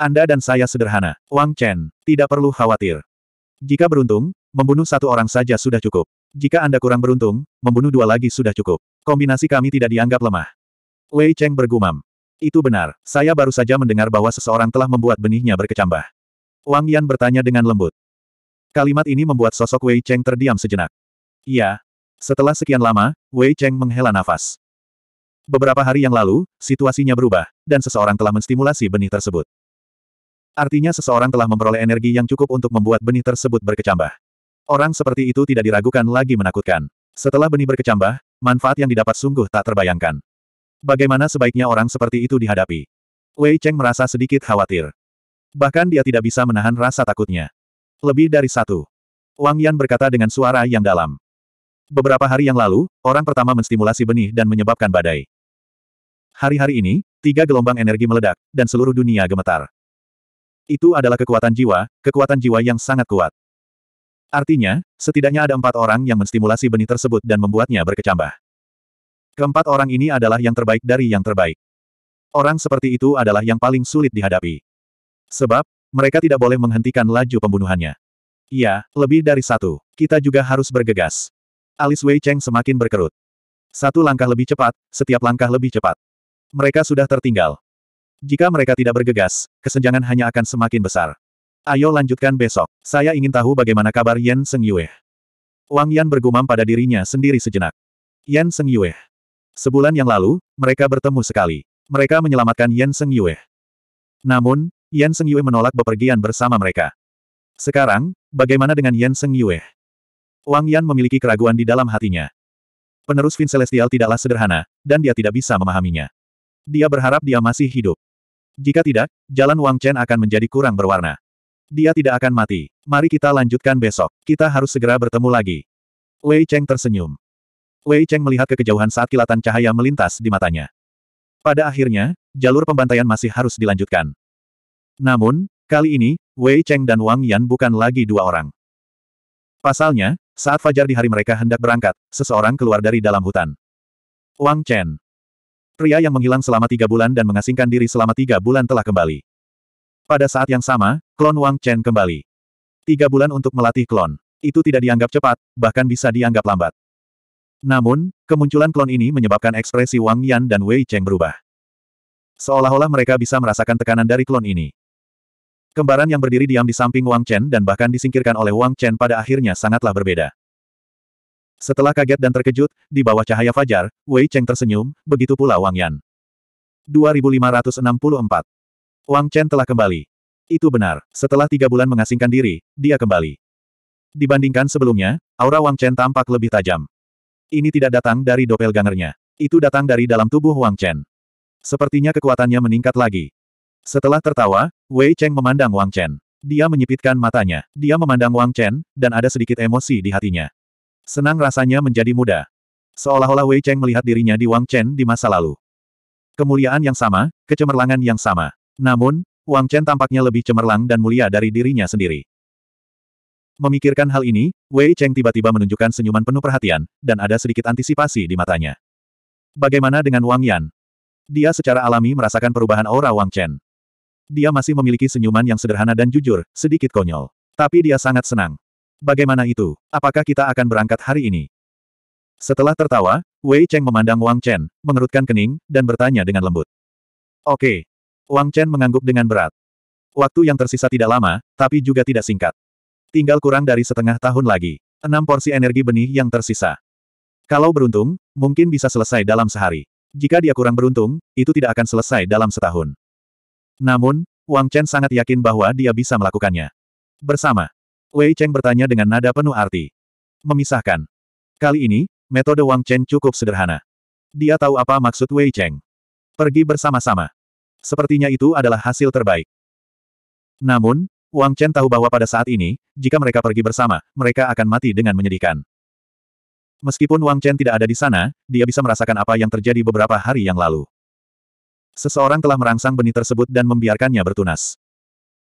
[SPEAKER 1] Anda dan saya sederhana. Wang Chen, tidak perlu khawatir. Jika beruntung, membunuh satu orang saja sudah cukup. Jika Anda kurang beruntung, membunuh dua lagi sudah cukup. Kombinasi kami tidak dianggap lemah. Wei Cheng bergumam. Itu benar, saya baru saja mendengar bahwa seseorang telah membuat benihnya berkecambah. Wang Yan bertanya dengan lembut. Kalimat ini membuat sosok Wei Cheng terdiam sejenak. Iya. Setelah sekian lama, Wei Cheng menghela nafas. Beberapa hari yang lalu, situasinya berubah, dan seseorang telah menstimulasi benih tersebut. Artinya seseorang telah memperoleh energi yang cukup untuk membuat benih tersebut berkecambah. Orang seperti itu tidak diragukan lagi menakutkan. Setelah benih berkecambah, manfaat yang didapat sungguh tak terbayangkan. Bagaimana sebaiknya orang seperti itu dihadapi? Wei Cheng merasa sedikit khawatir. Bahkan dia tidak bisa menahan rasa takutnya. Lebih dari satu. Wang Yan berkata dengan suara yang dalam. Beberapa hari yang lalu, orang pertama menstimulasi benih dan menyebabkan badai. Hari-hari ini, tiga gelombang energi meledak, dan seluruh dunia gemetar. Itu adalah kekuatan jiwa, kekuatan jiwa yang sangat kuat. Artinya, setidaknya ada empat orang yang menstimulasi benih tersebut dan membuatnya berkecambah. Keempat orang ini adalah yang terbaik dari yang terbaik. Orang seperti itu adalah yang paling sulit dihadapi. Sebab, mereka tidak boleh menghentikan laju pembunuhannya. Iya, lebih dari satu. Kita juga harus bergegas. Alis Wei Cheng semakin berkerut. Satu langkah lebih cepat, setiap langkah lebih cepat mereka sudah tertinggal. Jika mereka tidak bergegas, kesenjangan hanya akan semakin besar. Ayo lanjutkan besok. Saya ingin tahu bagaimana kabar Yan Seng Yue. Wang Yan bergumam pada dirinya sendiri sejenak. Yan Seng Yue. Sebulan yang lalu, mereka bertemu sekali. Mereka menyelamatkan Yan Seng Yue. Namun, Yan Seng Yue menolak bepergian bersama mereka. Sekarang, bagaimana dengan Yan Seng Yue? Wang Yan memiliki keraguan di dalam hatinya. Penerus Vin Celestial tidaklah sederhana, dan dia tidak bisa memahaminya. Dia berharap dia masih hidup. Jika tidak, jalan Wang Chen akan menjadi kurang berwarna. Dia tidak akan mati. Mari kita lanjutkan besok. Kita harus segera bertemu lagi. Wei Cheng tersenyum. Wei Cheng melihat ke kejauhan saat kilatan cahaya melintas di matanya. Pada akhirnya, jalur pembantaian masih harus dilanjutkan. Namun, kali ini, Wei Cheng dan Wang Yan bukan lagi dua orang. Pasalnya, saat fajar di hari mereka hendak berangkat, seseorang keluar dari dalam hutan. Wang Chen. Pria yang menghilang selama tiga bulan dan mengasingkan diri selama tiga bulan telah kembali. Pada saat yang sama, klon Wang Chen kembali. Tiga bulan untuk melatih klon. Itu tidak dianggap cepat, bahkan bisa dianggap lambat. Namun, kemunculan klon ini menyebabkan ekspresi Wang Yan dan Wei Cheng berubah. Seolah-olah mereka bisa merasakan tekanan dari klon ini. Kembaran yang berdiri diam di samping Wang Chen dan bahkan disingkirkan oleh Wang Chen pada akhirnya sangatlah berbeda. Setelah kaget dan terkejut, di bawah cahaya fajar, Wei Cheng tersenyum, begitu pula Wang Yan. 2564. Wang Chen telah kembali. Itu benar, setelah tiga bulan mengasingkan diri, dia kembali. Dibandingkan sebelumnya, aura Wang Chen tampak lebih tajam. Ini tidak datang dari doppelgangernya. Itu datang dari dalam tubuh Wang Chen. Sepertinya kekuatannya meningkat lagi. Setelah tertawa, Wei Cheng memandang Wang Chen. Dia menyipitkan matanya. Dia memandang Wang Chen, dan ada sedikit emosi di hatinya. Senang rasanya menjadi muda. Seolah-olah Wei Cheng melihat dirinya di Wang Chen di masa lalu. Kemuliaan yang sama, kecemerlangan yang sama. Namun, Wang Chen tampaknya lebih cemerlang dan mulia dari dirinya sendiri. Memikirkan hal ini, Wei Cheng tiba-tiba menunjukkan senyuman penuh perhatian, dan ada sedikit antisipasi di matanya. Bagaimana dengan Wang Yan? Dia secara alami merasakan perubahan aura Wang Chen. Dia masih memiliki senyuman yang sederhana dan jujur, sedikit konyol. Tapi dia sangat senang. Bagaimana itu? Apakah kita akan berangkat hari ini? Setelah tertawa, Wei Cheng memandang Wang Chen, mengerutkan kening, dan bertanya dengan lembut. Oke. Wang Chen mengangguk dengan berat. Waktu yang tersisa tidak lama, tapi juga tidak singkat. Tinggal kurang dari setengah tahun lagi. Enam porsi energi benih yang tersisa. Kalau beruntung, mungkin bisa selesai dalam sehari. Jika dia kurang beruntung, itu tidak akan selesai dalam setahun. Namun, Wang Chen sangat yakin bahwa dia bisa melakukannya. Bersama, Wei Cheng bertanya dengan nada penuh arti. Memisahkan. Kali ini, metode Wang Chen cukup sederhana. Dia tahu apa maksud Wei Cheng. Pergi bersama-sama. Sepertinya itu adalah hasil terbaik. Namun, Wang Chen tahu bahwa pada saat ini, jika mereka pergi bersama, mereka akan mati dengan menyedihkan. Meskipun Wang Chen tidak ada di sana, dia bisa merasakan apa yang terjadi beberapa hari yang lalu. Seseorang telah merangsang benih tersebut dan membiarkannya bertunas.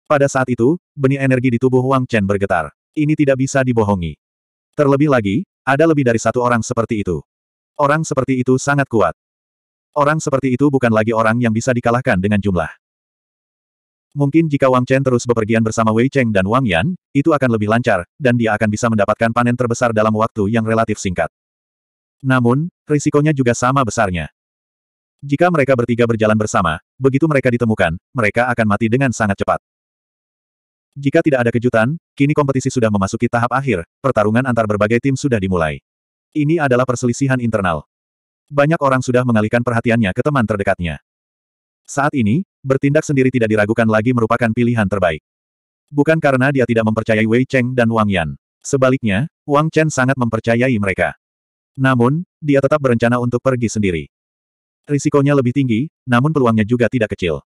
[SPEAKER 1] Pada saat itu, benih energi di tubuh Wang Chen bergetar. Ini tidak bisa dibohongi. Terlebih lagi, ada lebih dari satu orang seperti itu. Orang seperti itu sangat kuat. Orang seperti itu bukan lagi orang yang bisa dikalahkan dengan jumlah. Mungkin jika Wang Chen terus bepergian bersama Wei Cheng dan Wang Yan, itu akan lebih lancar, dan dia akan bisa mendapatkan panen terbesar dalam waktu yang relatif singkat. Namun, risikonya juga sama besarnya. Jika mereka bertiga berjalan bersama, begitu mereka ditemukan, mereka akan mati dengan sangat cepat. Jika tidak ada kejutan, kini kompetisi sudah memasuki tahap akhir, pertarungan antar berbagai tim sudah dimulai. Ini adalah perselisihan internal. Banyak orang sudah mengalihkan perhatiannya ke teman terdekatnya. Saat ini, bertindak sendiri tidak diragukan lagi merupakan pilihan terbaik. Bukan karena dia tidak mempercayai Wei Cheng dan Wang Yan. Sebaliknya, Wang Chen sangat mempercayai mereka. Namun, dia tetap berencana untuk pergi sendiri. Risikonya lebih tinggi, namun peluangnya juga tidak kecil.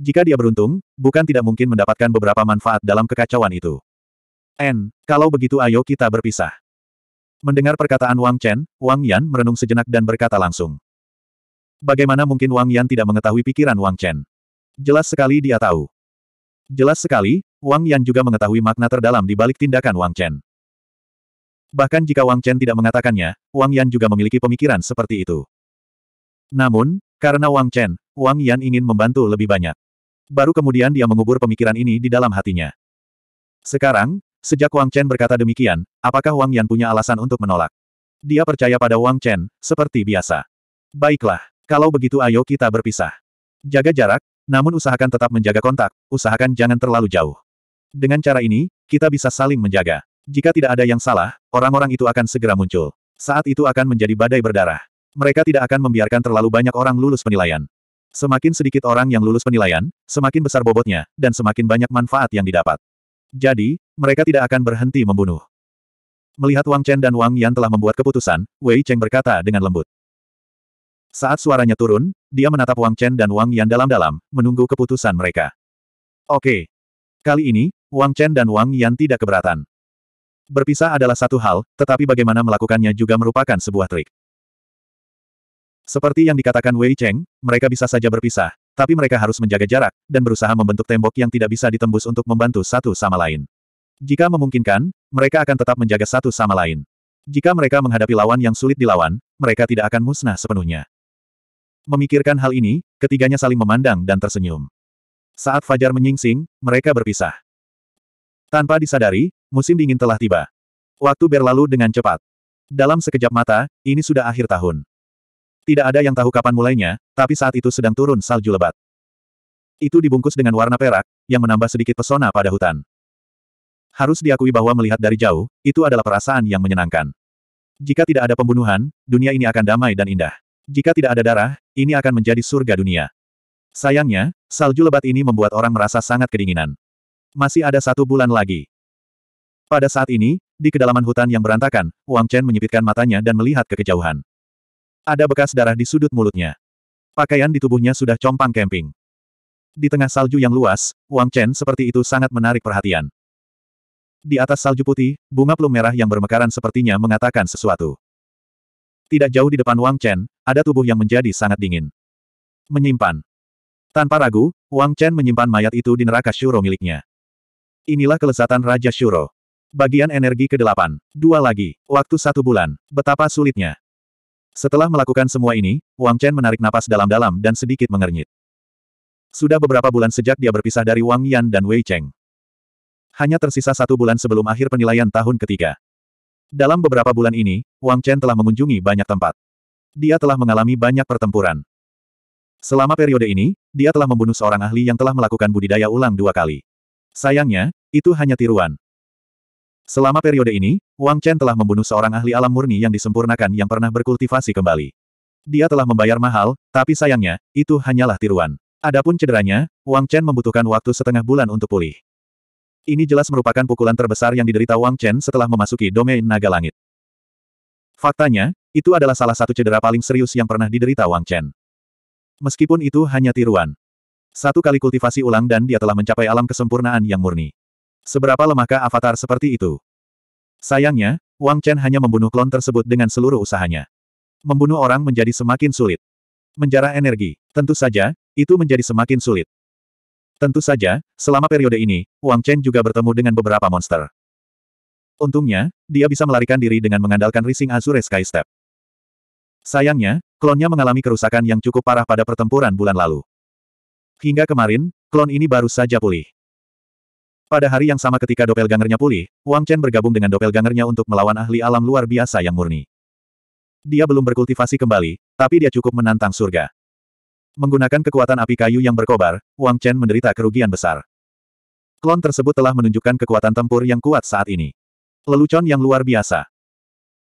[SPEAKER 1] Jika dia beruntung, bukan tidak mungkin mendapatkan beberapa manfaat dalam kekacauan itu. N, kalau begitu ayo kita berpisah. Mendengar perkataan Wang Chen, Wang Yan merenung sejenak dan berkata langsung. Bagaimana mungkin Wang Yan tidak mengetahui pikiran Wang Chen? Jelas sekali dia tahu. Jelas sekali, Wang Yan juga mengetahui makna terdalam di balik tindakan Wang Chen. Bahkan jika Wang Chen tidak mengatakannya, Wang Yan juga memiliki pemikiran seperti itu. Namun, karena Wang Chen, Wang Yan ingin membantu lebih banyak baru kemudian dia mengubur pemikiran ini di dalam hatinya. Sekarang, sejak Wang Chen berkata demikian, apakah Wang Yan punya alasan untuk menolak? Dia percaya pada Wang Chen, seperti biasa. Baiklah, kalau begitu ayo kita berpisah. Jaga jarak, namun usahakan tetap menjaga kontak, usahakan jangan terlalu jauh. Dengan cara ini, kita bisa saling menjaga. Jika tidak ada yang salah, orang-orang itu akan segera muncul. Saat itu akan menjadi badai berdarah. Mereka tidak akan membiarkan terlalu banyak orang lulus penilaian. Semakin sedikit orang yang lulus penilaian, semakin besar bobotnya, dan semakin banyak manfaat yang didapat. Jadi, mereka tidak akan berhenti membunuh. Melihat Wang Chen dan Wang Yan telah membuat keputusan, Wei Cheng berkata dengan lembut. Saat suaranya turun, dia menatap Wang Chen dan Wang Yan dalam-dalam, menunggu keputusan mereka. Oke. Kali ini, Wang Chen dan Wang Yan tidak keberatan. Berpisah adalah satu hal, tetapi bagaimana melakukannya juga merupakan sebuah trik. Seperti yang dikatakan Wei Cheng, mereka bisa saja berpisah, tapi mereka harus menjaga jarak, dan berusaha membentuk tembok yang tidak bisa ditembus untuk membantu satu sama lain. Jika memungkinkan, mereka akan tetap menjaga satu sama lain. Jika mereka menghadapi lawan yang sulit dilawan, mereka tidak akan musnah sepenuhnya. Memikirkan hal ini, ketiganya saling memandang dan tersenyum. Saat Fajar menyingsing, mereka berpisah. Tanpa disadari, musim dingin telah tiba. Waktu berlalu dengan cepat. Dalam sekejap mata, ini sudah akhir tahun. Tidak ada yang tahu kapan mulainya, tapi saat itu sedang turun salju lebat. Itu dibungkus dengan warna perak, yang menambah sedikit pesona pada hutan. Harus diakui bahwa melihat dari jauh, itu adalah perasaan yang menyenangkan. Jika tidak ada pembunuhan, dunia ini akan damai dan indah. Jika tidak ada darah, ini akan menjadi surga dunia. Sayangnya, salju lebat ini membuat orang merasa sangat kedinginan. Masih ada satu bulan lagi. Pada saat ini, di kedalaman hutan yang berantakan, Wang Chen menyipitkan matanya dan melihat ke kejauhan. Ada bekas darah di sudut mulutnya. Pakaian di tubuhnya sudah compang camping. Di tengah salju yang luas, Wang Chen seperti itu sangat menarik perhatian. Di atas salju putih, bunga pelum merah yang bermekaran sepertinya mengatakan sesuatu. Tidak jauh di depan Wang Chen, ada tubuh yang menjadi sangat dingin. Menyimpan. Tanpa ragu, Wang Chen menyimpan mayat itu di neraka Shuro miliknya. Inilah kelezatan Raja Shuro. Bagian energi ke-8. Dua lagi. Waktu satu bulan. Betapa sulitnya. Setelah melakukan semua ini, Wang Chen menarik napas dalam-dalam dan sedikit mengernyit. Sudah beberapa bulan sejak dia berpisah dari Wang Yan dan Wei Cheng. Hanya tersisa satu bulan sebelum akhir penilaian tahun ketiga. Dalam beberapa bulan ini, Wang Chen telah mengunjungi banyak tempat. Dia telah mengalami banyak pertempuran. Selama periode ini, dia telah membunuh seorang ahli yang telah melakukan budidaya ulang dua kali. Sayangnya, itu hanya tiruan. Selama periode ini, Wang Chen telah membunuh seorang ahli alam murni yang disempurnakan yang pernah berkultivasi kembali. Dia telah membayar mahal, tapi sayangnya, itu hanyalah tiruan. Adapun cederanya, Wang Chen membutuhkan waktu setengah bulan untuk pulih. Ini jelas merupakan pukulan terbesar yang diderita Wang Chen setelah memasuki domain naga langit. Faktanya, itu adalah salah satu cedera paling serius yang pernah diderita Wang Chen. Meskipun itu hanya tiruan. Satu kali kultivasi ulang dan dia telah mencapai alam kesempurnaan yang murni. Seberapa lemahkah avatar seperti itu? Sayangnya, Wang Chen hanya membunuh klon tersebut dengan seluruh usahanya. Membunuh orang menjadi semakin sulit. Menjarah energi, tentu saja, itu menjadi semakin sulit. Tentu saja, selama periode ini, Wang Chen juga bertemu dengan beberapa monster. Untungnya, dia bisa melarikan diri dengan mengandalkan Rising Azure Sky Step. Sayangnya, klonnya mengalami kerusakan yang cukup parah pada pertempuran bulan lalu. Hingga kemarin, klon ini baru saja pulih. Pada hari yang sama ketika doppelgangernya pulih, Wang Chen bergabung dengan doppelgangernya untuk melawan ahli alam luar biasa yang murni. Dia belum berkultivasi kembali, tapi dia cukup menantang surga. Menggunakan kekuatan api kayu yang berkobar, Wang Chen menderita kerugian besar. Klon tersebut telah menunjukkan kekuatan tempur yang kuat saat ini. Lelucon yang luar biasa.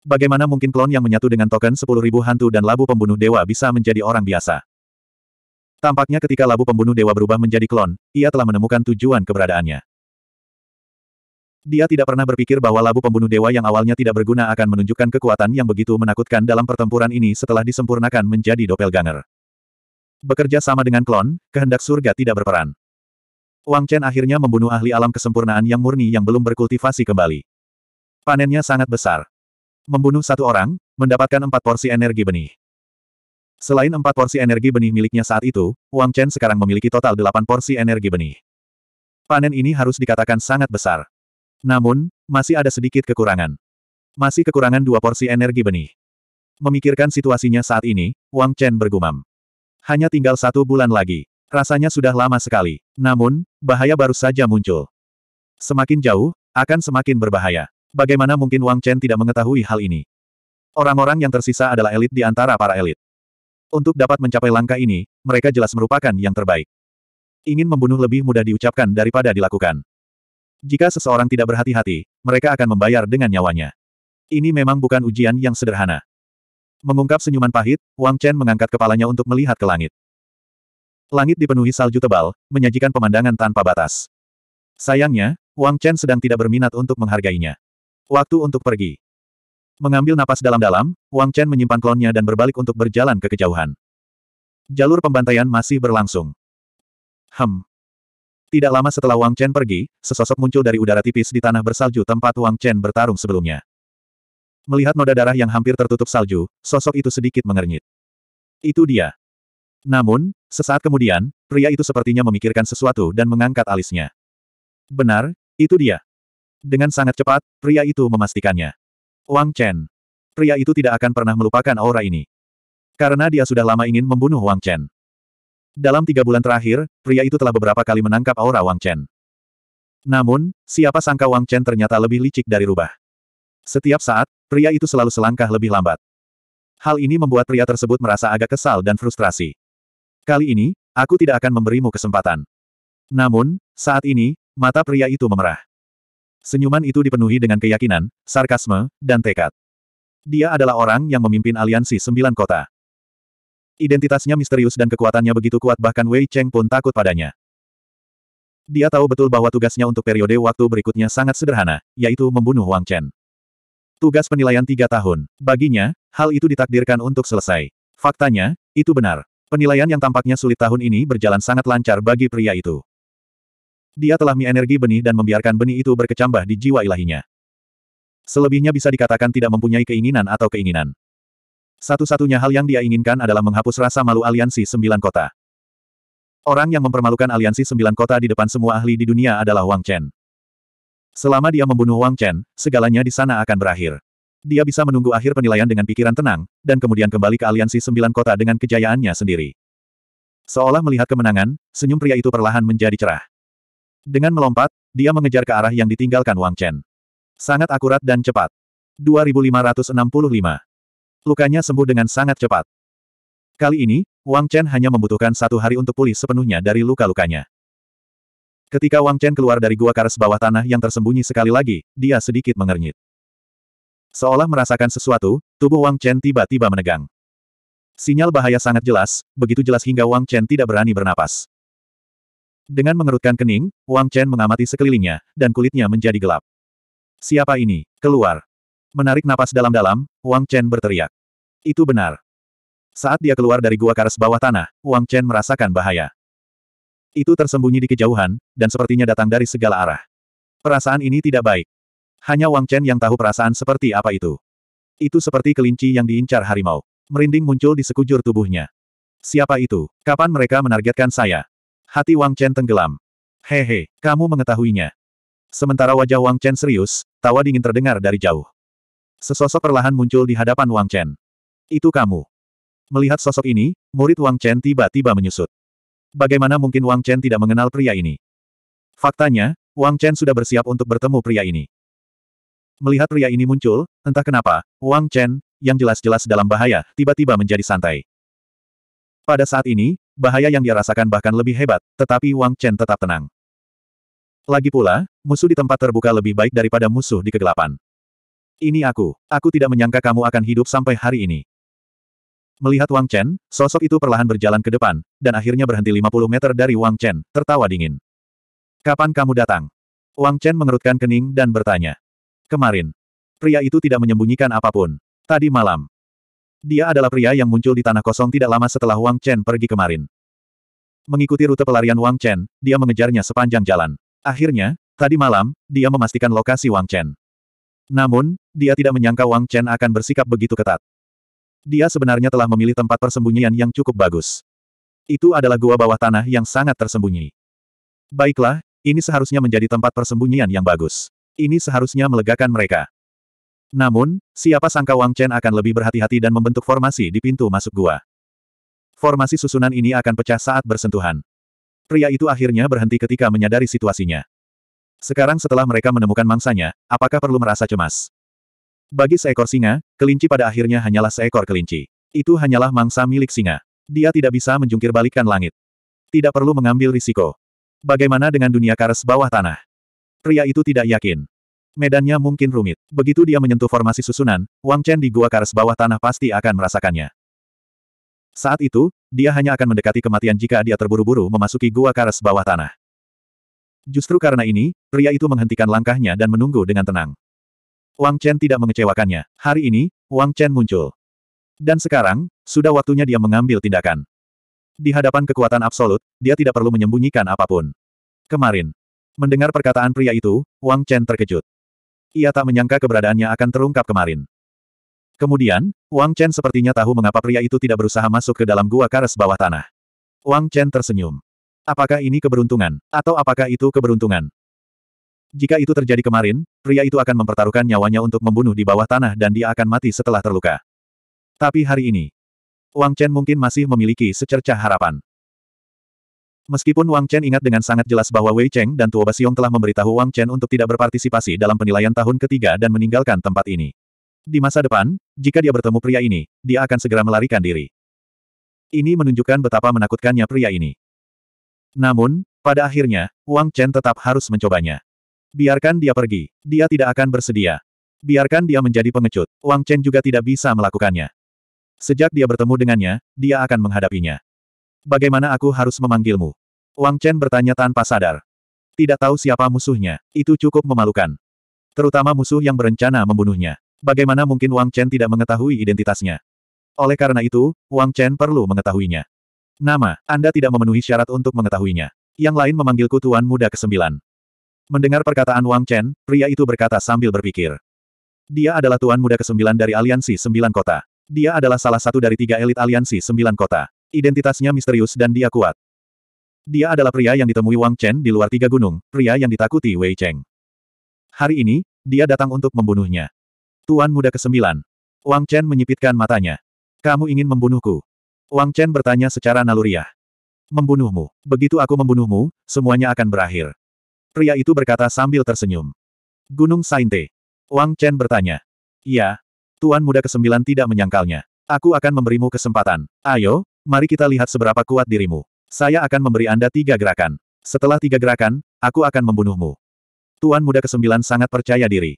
[SPEAKER 1] Bagaimana mungkin klon yang menyatu dengan token 10.000 hantu dan labu pembunuh dewa bisa menjadi orang biasa? Tampaknya ketika labu pembunuh dewa berubah menjadi klon, ia telah menemukan tujuan keberadaannya. Dia tidak pernah berpikir bahwa labu pembunuh dewa yang awalnya tidak berguna akan menunjukkan kekuatan yang begitu menakutkan dalam pertempuran ini setelah disempurnakan menjadi doppelganger. Bekerja sama dengan klon, kehendak surga tidak berperan. Wang Chen akhirnya membunuh ahli alam kesempurnaan yang murni yang belum berkultivasi kembali. Panennya sangat besar. Membunuh satu orang, mendapatkan empat porsi energi benih. Selain empat porsi energi benih miliknya saat itu, Wang Chen sekarang memiliki total delapan porsi energi benih. Panen ini harus dikatakan sangat besar. Namun, masih ada sedikit kekurangan. Masih kekurangan dua porsi energi benih. Memikirkan situasinya saat ini, Wang Chen bergumam. Hanya tinggal satu bulan lagi. Rasanya sudah lama sekali. Namun, bahaya baru saja muncul. Semakin jauh, akan semakin berbahaya. Bagaimana mungkin Wang Chen tidak mengetahui hal ini? Orang-orang yang tersisa adalah elit di antara para elit. Untuk dapat mencapai langkah ini, mereka jelas merupakan yang terbaik. Ingin membunuh lebih mudah diucapkan daripada dilakukan. Jika seseorang tidak berhati-hati, mereka akan membayar dengan nyawanya. Ini memang bukan ujian yang sederhana. Mengungkap senyuman pahit, Wang Chen mengangkat kepalanya untuk melihat ke langit. Langit dipenuhi salju tebal, menyajikan pemandangan tanpa batas. Sayangnya, Wang Chen sedang tidak berminat untuk menghargainya. Waktu untuk pergi. Mengambil napas dalam-dalam, Wang Chen menyimpan klonnya dan berbalik untuk berjalan ke kejauhan. Jalur pembantaian masih berlangsung. Hem, tidak lama setelah Wang Chen pergi, sesosok muncul dari udara tipis di tanah bersalju tempat Wang Chen bertarung sebelumnya. Melihat noda darah yang hampir tertutup salju, sosok itu sedikit mengernyit. Itu dia. Namun, sesaat kemudian, pria itu sepertinya memikirkan sesuatu dan mengangkat alisnya. Benar, itu dia. Dengan sangat cepat, pria itu memastikannya. Wang Chen. Pria itu tidak akan pernah melupakan aura ini. Karena dia sudah lama ingin membunuh Wang Chen. Dalam tiga bulan terakhir, pria itu telah beberapa kali menangkap aura Wang Chen. Namun, siapa sangka Wang Chen ternyata lebih licik dari rubah. Setiap saat, pria itu selalu selangkah lebih lambat. Hal ini membuat pria tersebut merasa agak kesal dan frustrasi. Kali ini, aku tidak akan memberimu kesempatan. Namun, saat ini, mata pria itu memerah. Senyuman itu dipenuhi dengan keyakinan, sarkasme, dan tekad. Dia adalah orang yang memimpin aliansi sembilan kota. Identitasnya misterius dan kekuatannya begitu kuat bahkan Wei Cheng pun takut padanya. Dia tahu betul bahwa tugasnya untuk periode waktu berikutnya sangat sederhana, yaitu membunuh Wang Chen. Tugas penilaian tiga tahun. Baginya, hal itu ditakdirkan untuk selesai. Faktanya, itu benar. Penilaian yang tampaknya sulit tahun ini berjalan sangat lancar bagi pria itu. Dia telah mi energi benih dan membiarkan benih itu berkecambah di jiwa ilahinya. Selebihnya bisa dikatakan tidak mempunyai keinginan atau keinginan. Satu-satunya hal yang dia inginkan adalah menghapus rasa malu aliansi sembilan kota. Orang yang mempermalukan aliansi sembilan kota di depan semua ahli di dunia adalah Wang Chen. Selama dia membunuh Wang Chen, segalanya di sana akan berakhir. Dia bisa menunggu akhir penilaian dengan pikiran tenang, dan kemudian kembali ke aliansi sembilan kota dengan kejayaannya sendiri. Seolah melihat kemenangan, senyum pria itu perlahan menjadi cerah. Dengan melompat, dia mengejar ke arah yang ditinggalkan Wang Chen. Sangat akurat dan cepat. 2565 lukanya sembuh dengan sangat cepat. Kali ini, Wang Chen hanya membutuhkan satu hari untuk pulih sepenuhnya dari luka-lukanya. Ketika Wang Chen keluar dari gua karas bawah tanah yang tersembunyi sekali lagi, dia sedikit mengernyit. Seolah merasakan sesuatu, tubuh Wang Chen tiba-tiba menegang. Sinyal bahaya sangat jelas, begitu jelas hingga Wang Chen tidak berani bernapas. Dengan mengerutkan kening, Wang Chen mengamati sekelilingnya, dan kulitnya menjadi gelap. Siapa ini? Keluar! Menarik napas dalam-dalam, Wang Chen berteriak. Itu benar. Saat dia keluar dari gua karas bawah tanah, Wang Chen merasakan bahaya. Itu tersembunyi di kejauhan, dan sepertinya datang dari segala arah. Perasaan ini tidak baik. Hanya Wang Chen yang tahu perasaan seperti apa itu. Itu seperti kelinci yang diincar harimau. Merinding muncul di sekujur tubuhnya. Siapa itu? Kapan mereka menargetkan saya? Hati Wang Chen tenggelam. Hehe, kamu mengetahuinya. Sementara wajah Wang Chen serius, tawa dingin terdengar dari jauh. Sesosok perlahan muncul di hadapan Wang Chen. Itu kamu. Melihat sosok ini, murid Wang Chen tiba-tiba menyusut. Bagaimana mungkin Wang Chen tidak mengenal pria ini? Faktanya, Wang Chen sudah bersiap untuk bertemu pria ini. Melihat pria ini muncul, entah kenapa, Wang Chen, yang jelas-jelas dalam bahaya, tiba-tiba menjadi santai. Pada saat ini, bahaya yang dia rasakan bahkan lebih hebat, tetapi Wang Chen tetap tenang. Lagi pula, musuh di tempat terbuka lebih baik daripada musuh di kegelapan. Ini aku. Aku tidak menyangka kamu akan hidup sampai hari ini. Melihat Wang Chen, sosok itu perlahan berjalan ke depan, dan akhirnya berhenti 50 meter dari Wang Chen, tertawa dingin. Kapan kamu datang? Wang Chen mengerutkan kening dan bertanya. Kemarin. Pria itu tidak menyembunyikan apapun. Tadi malam. Dia adalah pria yang muncul di tanah kosong tidak lama setelah Wang Chen pergi kemarin. Mengikuti rute pelarian Wang Chen, dia mengejarnya sepanjang jalan. Akhirnya, tadi malam, dia memastikan lokasi Wang Chen. Namun, dia tidak menyangka Wang Chen akan bersikap begitu ketat. Dia sebenarnya telah memilih tempat persembunyian yang cukup bagus. Itu adalah gua bawah tanah yang sangat tersembunyi. Baiklah, ini seharusnya menjadi tempat persembunyian yang bagus. Ini seharusnya melegakan mereka. Namun, siapa sangka Wang Chen akan lebih berhati-hati dan membentuk formasi di pintu masuk gua. Formasi susunan ini akan pecah saat bersentuhan. Pria itu akhirnya berhenti ketika menyadari situasinya. Sekarang setelah mereka menemukan mangsanya, apakah perlu merasa cemas? Bagi seekor singa, kelinci pada akhirnya hanyalah seekor kelinci. Itu hanyalah mangsa milik singa. Dia tidak bisa menjungkir balikkan langit. Tidak perlu mengambil risiko. Bagaimana dengan dunia kares bawah tanah? Pria itu tidak yakin. Medannya mungkin rumit. Begitu dia menyentuh formasi susunan, Wang Chen di gua kares bawah tanah pasti akan merasakannya. Saat itu, dia hanya akan mendekati kematian jika dia terburu-buru memasuki gua kares bawah tanah. Justru karena ini, pria itu menghentikan langkahnya dan menunggu dengan tenang. Wang Chen tidak mengecewakannya. Hari ini, Wang Chen muncul. Dan sekarang, sudah waktunya dia mengambil tindakan. Di hadapan kekuatan absolut, dia tidak perlu menyembunyikan apapun. Kemarin, mendengar perkataan pria itu, Wang Chen terkejut. Ia tak menyangka keberadaannya akan terungkap kemarin. Kemudian, Wang Chen sepertinya tahu mengapa pria itu tidak berusaha masuk ke dalam gua kares bawah tanah. Wang Chen tersenyum. Apakah ini keberuntungan, atau apakah itu keberuntungan? Jika itu terjadi kemarin, pria itu akan mempertaruhkan nyawanya untuk membunuh di bawah tanah dan dia akan mati setelah terluka. Tapi hari ini, Wang Chen mungkin masih memiliki secercah harapan. Meskipun Wang Chen ingat dengan sangat jelas bahwa Wei Cheng dan Tuo Basiong telah memberitahu Wang Chen untuk tidak berpartisipasi dalam penilaian tahun ketiga dan meninggalkan tempat ini. Di masa depan, jika dia bertemu pria ini, dia akan segera melarikan diri. Ini menunjukkan betapa menakutkannya pria ini. Namun, pada akhirnya, Wang Chen tetap harus mencobanya. Biarkan dia pergi. Dia tidak akan bersedia. Biarkan dia menjadi pengecut. Wang Chen juga tidak bisa melakukannya. Sejak dia bertemu dengannya, dia akan menghadapinya. Bagaimana aku harus memanggilmu? Wang Chen bertanya tanpa sadar. Tidak tahu siapa musuhnya, itu cukup memalukan. Terutama musuh yang berencana membunuhnya. Bagaimana mungkin Wang Chen tidak mengetahui identitasnya? Oleh karena itu, Wang Chen perlu mengetahuinya. Nama, Anda tidak memenuhi syarat untuk mengetahuinya. Yang lain memanggilku Tuan Muda ke-9. Mendengar perkataan Wang Chen, pria itu berkata sambil berpikir. Dia adalah tuan muda kesembilan dari Aliansi Sembilan Kota. Dia adalah salah satu dari tiga elit Aliansi Sembilan Kota. Identitasnya misterius dan dia kuat. Dia adalah pria yang ditemui Wang Chen di luar tiga gunung, pria yang ditakuti Wei Cheng. Hari ini, dia datang untuk membunuhnya. Tuan muda kesembilan. Wang Chen menyipitkan matanya. Kamu ingin membunuhku? Wang Chen bertanya secara naluriah. Membunuhmu. Begitu aku membunuhmu, semuanya akan berakhir pria itu berkata sambil tersenyum. Gunung Sainte. Wang Chen bertanya. Ya, Tuan muda kesembilan tidak menyangkalnya. Aku akan memberimu kesempatan. Ayo, mari kita lihat seberapa kuat dirimu. Saya akan memberi Anda tiga gerakan. Setelah tiga gerakan, aku akan membunuhmu. Tuan muda kesembilan sangat percaya diri.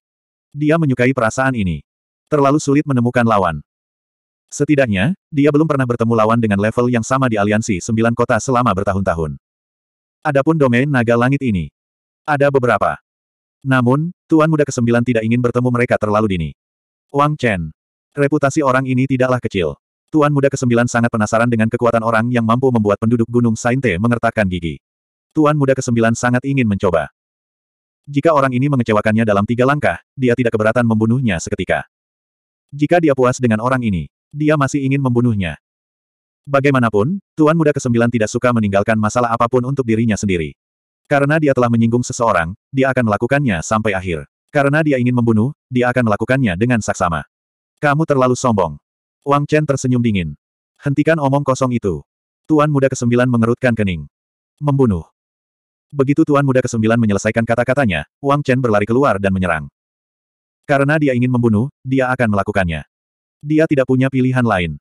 [SPEAKER 1] Dia menyukai perasaan ini. Terlalu sulit menemukan lawan. Setidaknya, dia belum pernah bertemu lawan dengan level yang sama di aliansi sembilan kota selama bertahun-tahun. Adapun domain naga langit ini, ada beberapa. Namun, Tuan Muda Kesembilan tidak ingin bertemu mereka terlalu dini. Wang Chen. Reputasi orang ini tidaklah kecil. Tuan Muda Kesembilan sangat penasaran dengan kekuatan orang yang mampu membuat penduduk Gunung Sainte mengertakkan gigi. Tuan Muda Kesembilan sangat ingin mencoba. Jika orang ini mengecewakannya dalam tiga langkah, dia tidak keberatan membunuhnya seketika. Jika dia puas dengan orang ini, dia masih ingin membunuhnya. Bagaimanapun, Tuan Muda Kesembilan tidak suka meninggalkan masalah apapun untuk dirinya sendiri. Karena dia telah menyinggung seseorang, dia akan melakukannya sampai akhir. Karena dia ingin membunuh, dia akan melakukannya dengan saksama. Kamu terlalu sombong. Wang Chen tersenyum dingin. Hentikan omong kosong itu. Tuan muda kesembilan mengerutkan kening. Membunuh. Begitu Tuan muda kesembilan menyelesaikan kata-katanya, Wang Chen berlari keluar dan menyerang. Karena dia ingin membunuh, dia akan melakukannya. Dia tidak punya pilihan lain.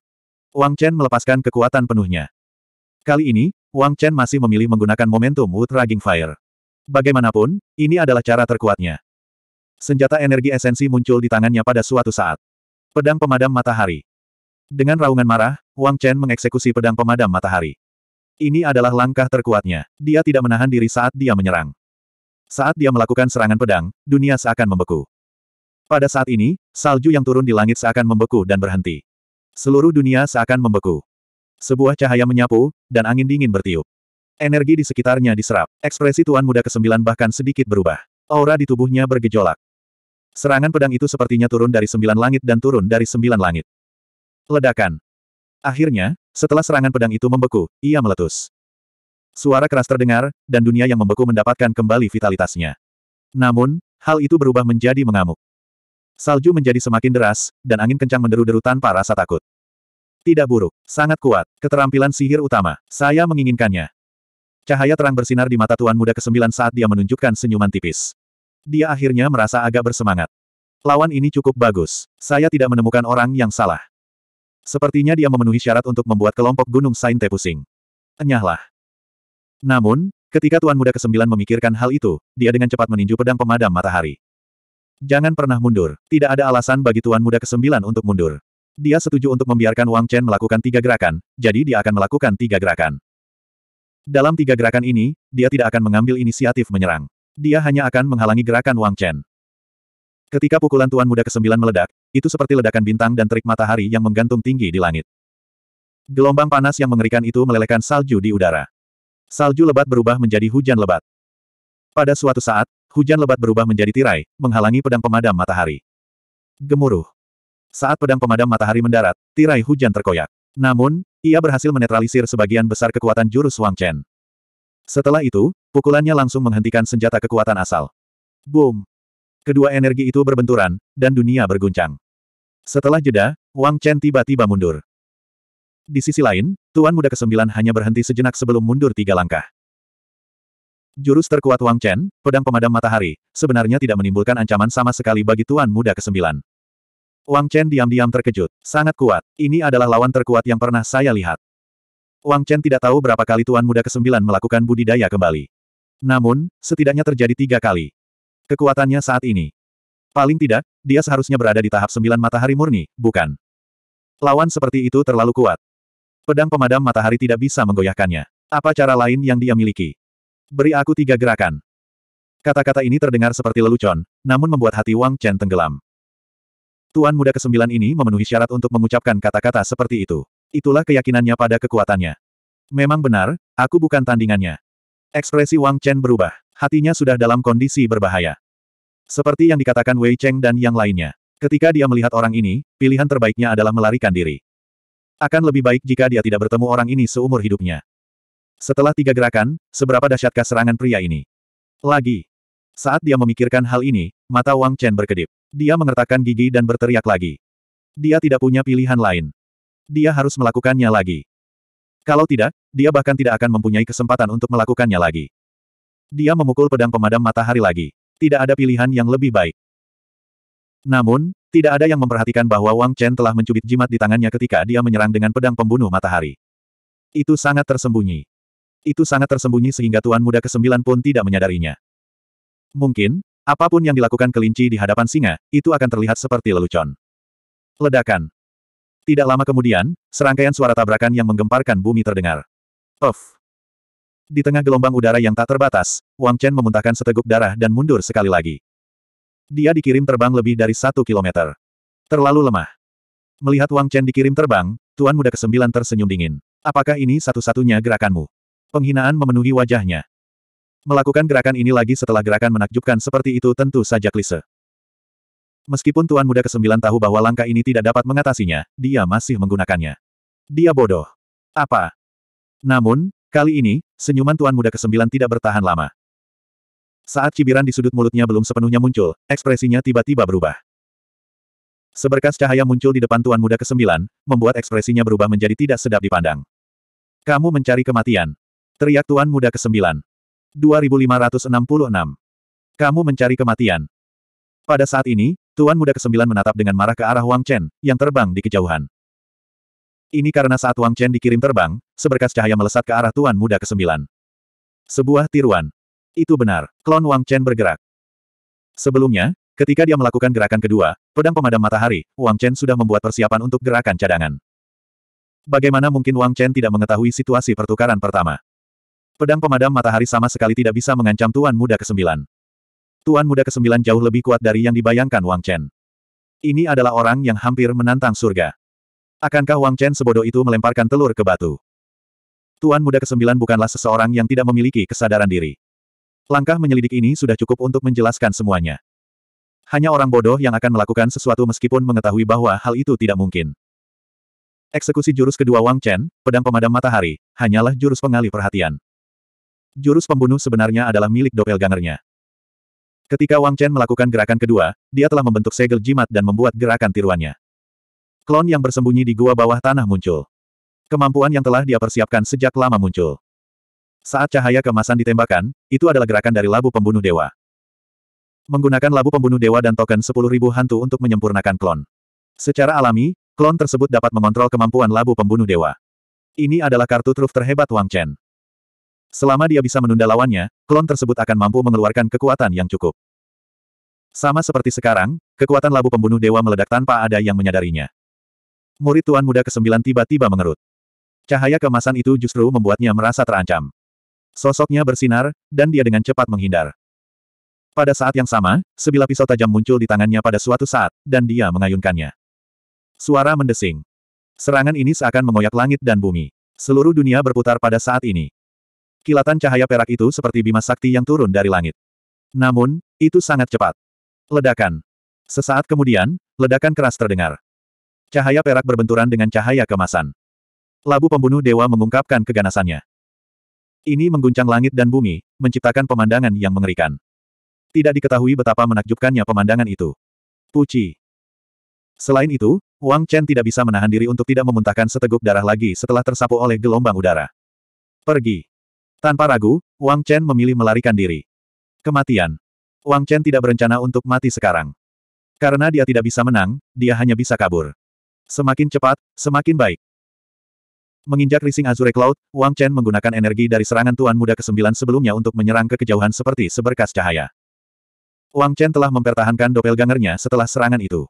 [SPEAKER 1] Wang Chen melepaskan kekuatan penuhnya. Kali ini, Wang Chen masih memilih menggunakan momentum Wood Raging Fire. Bagaimanapun, ini adalah cara terkuatnya. Senjata energi esensi muncul di tangannya pada suatu saat. Pedang pemadam matahari. Dengan raungan marah, Wang Chen mengeksekusi pedang pemadam matahari. Ini adalah langkah terkuatnya. Dia tidak menahan diri saat dia menyerang. Saat dia melakukan serangan pedang, dunia seakan membeku. Pada saat ini, salju yang turun di langit seakan membeku dan berhenti. Seluruh dunia seakan membeku. Sebuah cahaya menyapu, dan angin dingin bertiup. Energi di sekitarnya diserap. Ekspresi Tuan Muda ke-9 bahkan sedikit berubah. Aura di tubuhnya bergejolak. Serangan pedang itu sepertinya turun dari sembilan langit dan turun dari sembilan langit. Ledakan. Akhirnya, setelah serangan pedang itu membeku, ia meletus. Suara keras terdengar, dan dunia yang membeku mendapatkan kembali vitalitasnya. Namun, hal itu berubah menjadi mengamuk. Salju menjadi semakin deras, dan angin kencang menderu-deru tanpa rasa takut. Tidak buruk. Sangat kuat. Keterampilan sihir utama. Saya menginginkannya. Cahaya terang bersinar di mata Tuan Muda kesembilan saat dia menunjukkan senyuman tipis. Dia akhirnya merasa agak bersemangat. Lawan ini cukup bagus. Saya tidak menemukan orang yang salah. Sepertinya dia memenuhi syarat untuk membuat kelompok Gunung Sainte pusing. Enyahlah. Namun, ketika Tuan Muda kesembilan memikirkan hal itu, dia dengan cepat meninju pedang pemadam matahari. Jangan pernah mundur. Tidak ada alasan bagi Tuan Muda kesembilan untuk mundur. Dia setuju untuk membiarkan Wang Chen melakukan tiga gerakan, jadi dia akan melakukan tiga gerakan. Dalam tiga gerakan ini, dia tidak akan mengambil inisiatif menyerang. Dia hanya akan menghalangi gerakan Wang Chen. Ketika pukulan Tuan Muda ke-9 meledak, itu seperti ledakan bintang dan terik matahari yang menggantung tinggi di langit. Gelombang panas yang mengerikan itu melelehkan salju di udara. Salju lebat berubah menjadi hujan lebat. Pada suatu saat, hujan lebat berubah menjadi tirai, menghalangi pedang pemadam matahari. Gemuruh. Saat pedang pemadam matahari mendarat, tirai hujan terkoyak. Namun, ia berhasil menetralisir sebagian besar kekuatan jurus Wang Chen. Setelah itu, pukulannya langsung menghentikan senjata kekuatan asal. Boom! Kedua energi itu berbenturan, dan dunia berguncang. Setelah jeda, Wang Chen tiba-tiba mundur. Di sisi lain, Tuan Muda Kesembilan hanya berhenti sejenak sebelum mundur tiga langkah. Jurus terkuat Wang Chen, pedang pemadam matahari, sebenarnya tidak menimbulkan ancaman sama sekali bagi Tuan Muda Kesembilan. Wang Chen diam-diam terkejut. Sangat kuat. Ini adalah lawan terkuat yang pernah saya lihat. Wang Chen tidak tahu berapa kali Tuan Muda ke-9 melakukan budidaya kembali. Namun, setidaknya terjadi tiga kali. Kekuatannya saat ini. Paling tidak, dia seharusnya berada di tahap 9 matahari murni, bukan? Lawan seperti itu terlalu kuat. Pedang pemadam matahari tidak bisa menggoyahkannya. Apa cara lain yang dia miliki? Beri aku tiga gerakan. Kata-kata ini terdengar seperti lelucon, namun membuat hati Wang Chen tenggelam. Tuan muda kesembilan ini memenuhi syarat untuk mengucapkan kata-kata seperti itu. Itulah keyakinannya pada kekuatannya. Memang benar, aku bukan tandingannya. Ekspresi Wang Chen berubah. Hatinya sudah dalam kondisi berbahaya. Seperti yang dikatakan Wei Cheng dan yang lainnya. Ketika dia melihat orang ini, pilihan terbaiknya adalah melarikan diri. Akan lebih baik jika dia tidak bertemu orang ini seumur hidupnya. Setelah tiga gerakan, seberapa dahsyatkah serangan pria ini? Lagi, saat dia memikirkan hal ini, mata Wang Chen berkedip. Dia mengertakkan gigi dan berteriak lagi. Dia tidak punya pilihan lain. Dia harus melakukannya lagi. Kalau tidak, dia bahkan tidak akan mempunyai kesempatan untuk melakukannya lagi. Dia memukul pedang pemadam matahari lagi. Tidak ada pilihan yang lebih baik. Namun, tidak ada yang memperhatikan bahwa Wang Chen telah mencubit jimat di tangannya ketika dia menyerang dengan pedang pembunuh matahari. Itu sangat tersembunyi. Itu sangat tersembunyi sehingga Tuan Muda ke-9 pun tidak menyadarinya. Mungkin, apapun yang dilakukan kelinci di hadapan singa, itu akan terlihat seperti lelucon. Ledakan. Tidak lama kemudian, serangkaian suara tabrakan yang menggemparkan bumi terdengar. Puff. Di tengah gelombang udara yang tak terbatas, Wang Chen memuntahkan seteguk darah dan mundur sekali lagi. Dia dikirim terbang lebih dari satu kilometer. Terlalu lemah. Melihat Wang Chen dikirim terbang, Tuan Muda Kesembilan tersenyum dingin. Apakah ini satu-satunya gerakanmu? Penghinaan memenuhi wajahnya. Melakukan gerakan ini lagi setelah gerakan menakjubkan seperti itu tentu saja klise. Meskipun Tuan Muda ke-9 tahu bahwa langkah ini tidak dapat mengatasinya, dia masih menggunakannya. Dia bodoh. Apa? Namun, kali ini, senyuman Tuan Muda ke-9 tidak bertahan lama. Saat cibiran di sudut mulutnya belum sepenuhnya muncul, ekspresinya tiba-tiba berubah. Seberkas cahaya muncul di depan Tuan Muda ke-9, membuat ekspresinya berubah menjadi tidak sedap dipandang. Kamu mencari kematian. Teriak Tuan Muda ke-9. 2566. Kamu mencari kematian. Pada saat ini, Tuan Muda ke-9 menatap dengan marah ke arah Wang Chen, yang terbang di kejauhan. Ini karena saat Wang Chen dikirim terbang, seberkas cahaya melesat ke arah Tuan Muda ke-9. Sebuah tiruan. Itu benar, klon Wang Chen bergerak. Sebelumnya, ketika dia melakukan gerakan kedua, pedang pemadam matahari, Wang Chen sudah membuat persiapan untuk gerakan cadangan. Bagaimana mungkin Wang Chen tidak mengetahui situasi pertukaran pertama? Pedang pemadam matahari sama sekali tidak bisa mengancam Tuan Muda ke Kesembilan. Tuan Muda ke Kesembilan jauh lebih kuat dari yang dibayangkan Wang Chen. Ini adalah orang yang hampir menantang surga. Akankah Wang Chen sebodoh itu melemparkan telur ke batu? Tuan Muda ke Kesembilan bukanlah seseorang yang tidak memiliki kesadaran diri. Langkah menyelidik ini sudah cukup untuk menjelaskan semuanya. Hanya orang bodoh yang akan melakukan sesuatu meskipun mengetahui bahwa hal itu tidak mungkin. Eksekusi jurus kedua Wang Chen, pedang pemadam matahari, hanyalah jurus pengalih perhatian. Jurus pembunuh sebenarnya adalah milik doppelgangernya. Ketika Wang Chen melakukan gerakan kedua, dia telah membentuk segel jimat dan membuat gerakan tiruannya. Klon yang bersembunyi di gua bawah tanah muncul. Kemampuan yang telah dia persiapkan sejak lama muncul. Saat cahaya kemasan ditembakkan, itu adalah gerakan dari labu pembunuh dewa. Menggunakan labu pembunuh dewa dan token 10.000 hantu untuk menyempurnakan klon. Secara alami, klon tersebut dapat mengontrol kemampuan labu pembunuh dewa. Ini adalah kartu truf terhebat Wang Chen. Selama dia bisa menunda lawannya, klon tersebut akan mampu mengeluarkan kekuatan yang cukup. Sama seperti sekarang, kekuatan labu pembunuh dewa meledak tanpa ada yang menyadarinya. Murid tuan muda kesembilan tiba-tiba mengerut. Cahaya kemasan itu justru membuatnya merasa terancam. Sosoknya bersinar, dan dia dengan cepat menghindar. Pada saat yang sama, sebilah pisau tajam muncul di tangannya pada suatu saat, dan dia mengayunkannya. Suara mendesing. Serangan ini seakan mengoyak langit dan bumi. Seluruh dunia berputar pada saat ini. Kilatan cahaya perak itu seperti bima sakti yang turun dari langit. Namun, itu sangat cepat. Ledakan. Sesaat kemudian, ledakan keras terdengar. Cahaya perak berbenturan dengan cahaya kemasan. Labu pembunuh dewa mengungkapkan keganasannya. Ini mengguncang langit dan bumi, menciptakan pemandangan yang mengerikan. Tidak diketahui betapa menakjubkannya pemandangan itu. Puci. Selain itu, Wang Chen tidak bisa menahan diri untuk tidak memuntahkan seteguk darah lagi setelah tersapu oleh gelombang udara. Pergi. Tanpa ragu, Wang Chen memilih melarikan diri. Kematian. Wang Chen tidak berencana untuk mati sekarang. Karena dia tidak bisa menang, dia hanya bisa kabur. Semakin cepat, semakin baik. Menginjak rising Azure Cloud, Wang Chen menggunakan energi dari serangan Tuan Muda ke-9 sebelumnya untuk menyerang ke kejauhan seperti seberkas cahaya. Wang Chen telah mempertahankan doppelgangernya setelah serangan itu.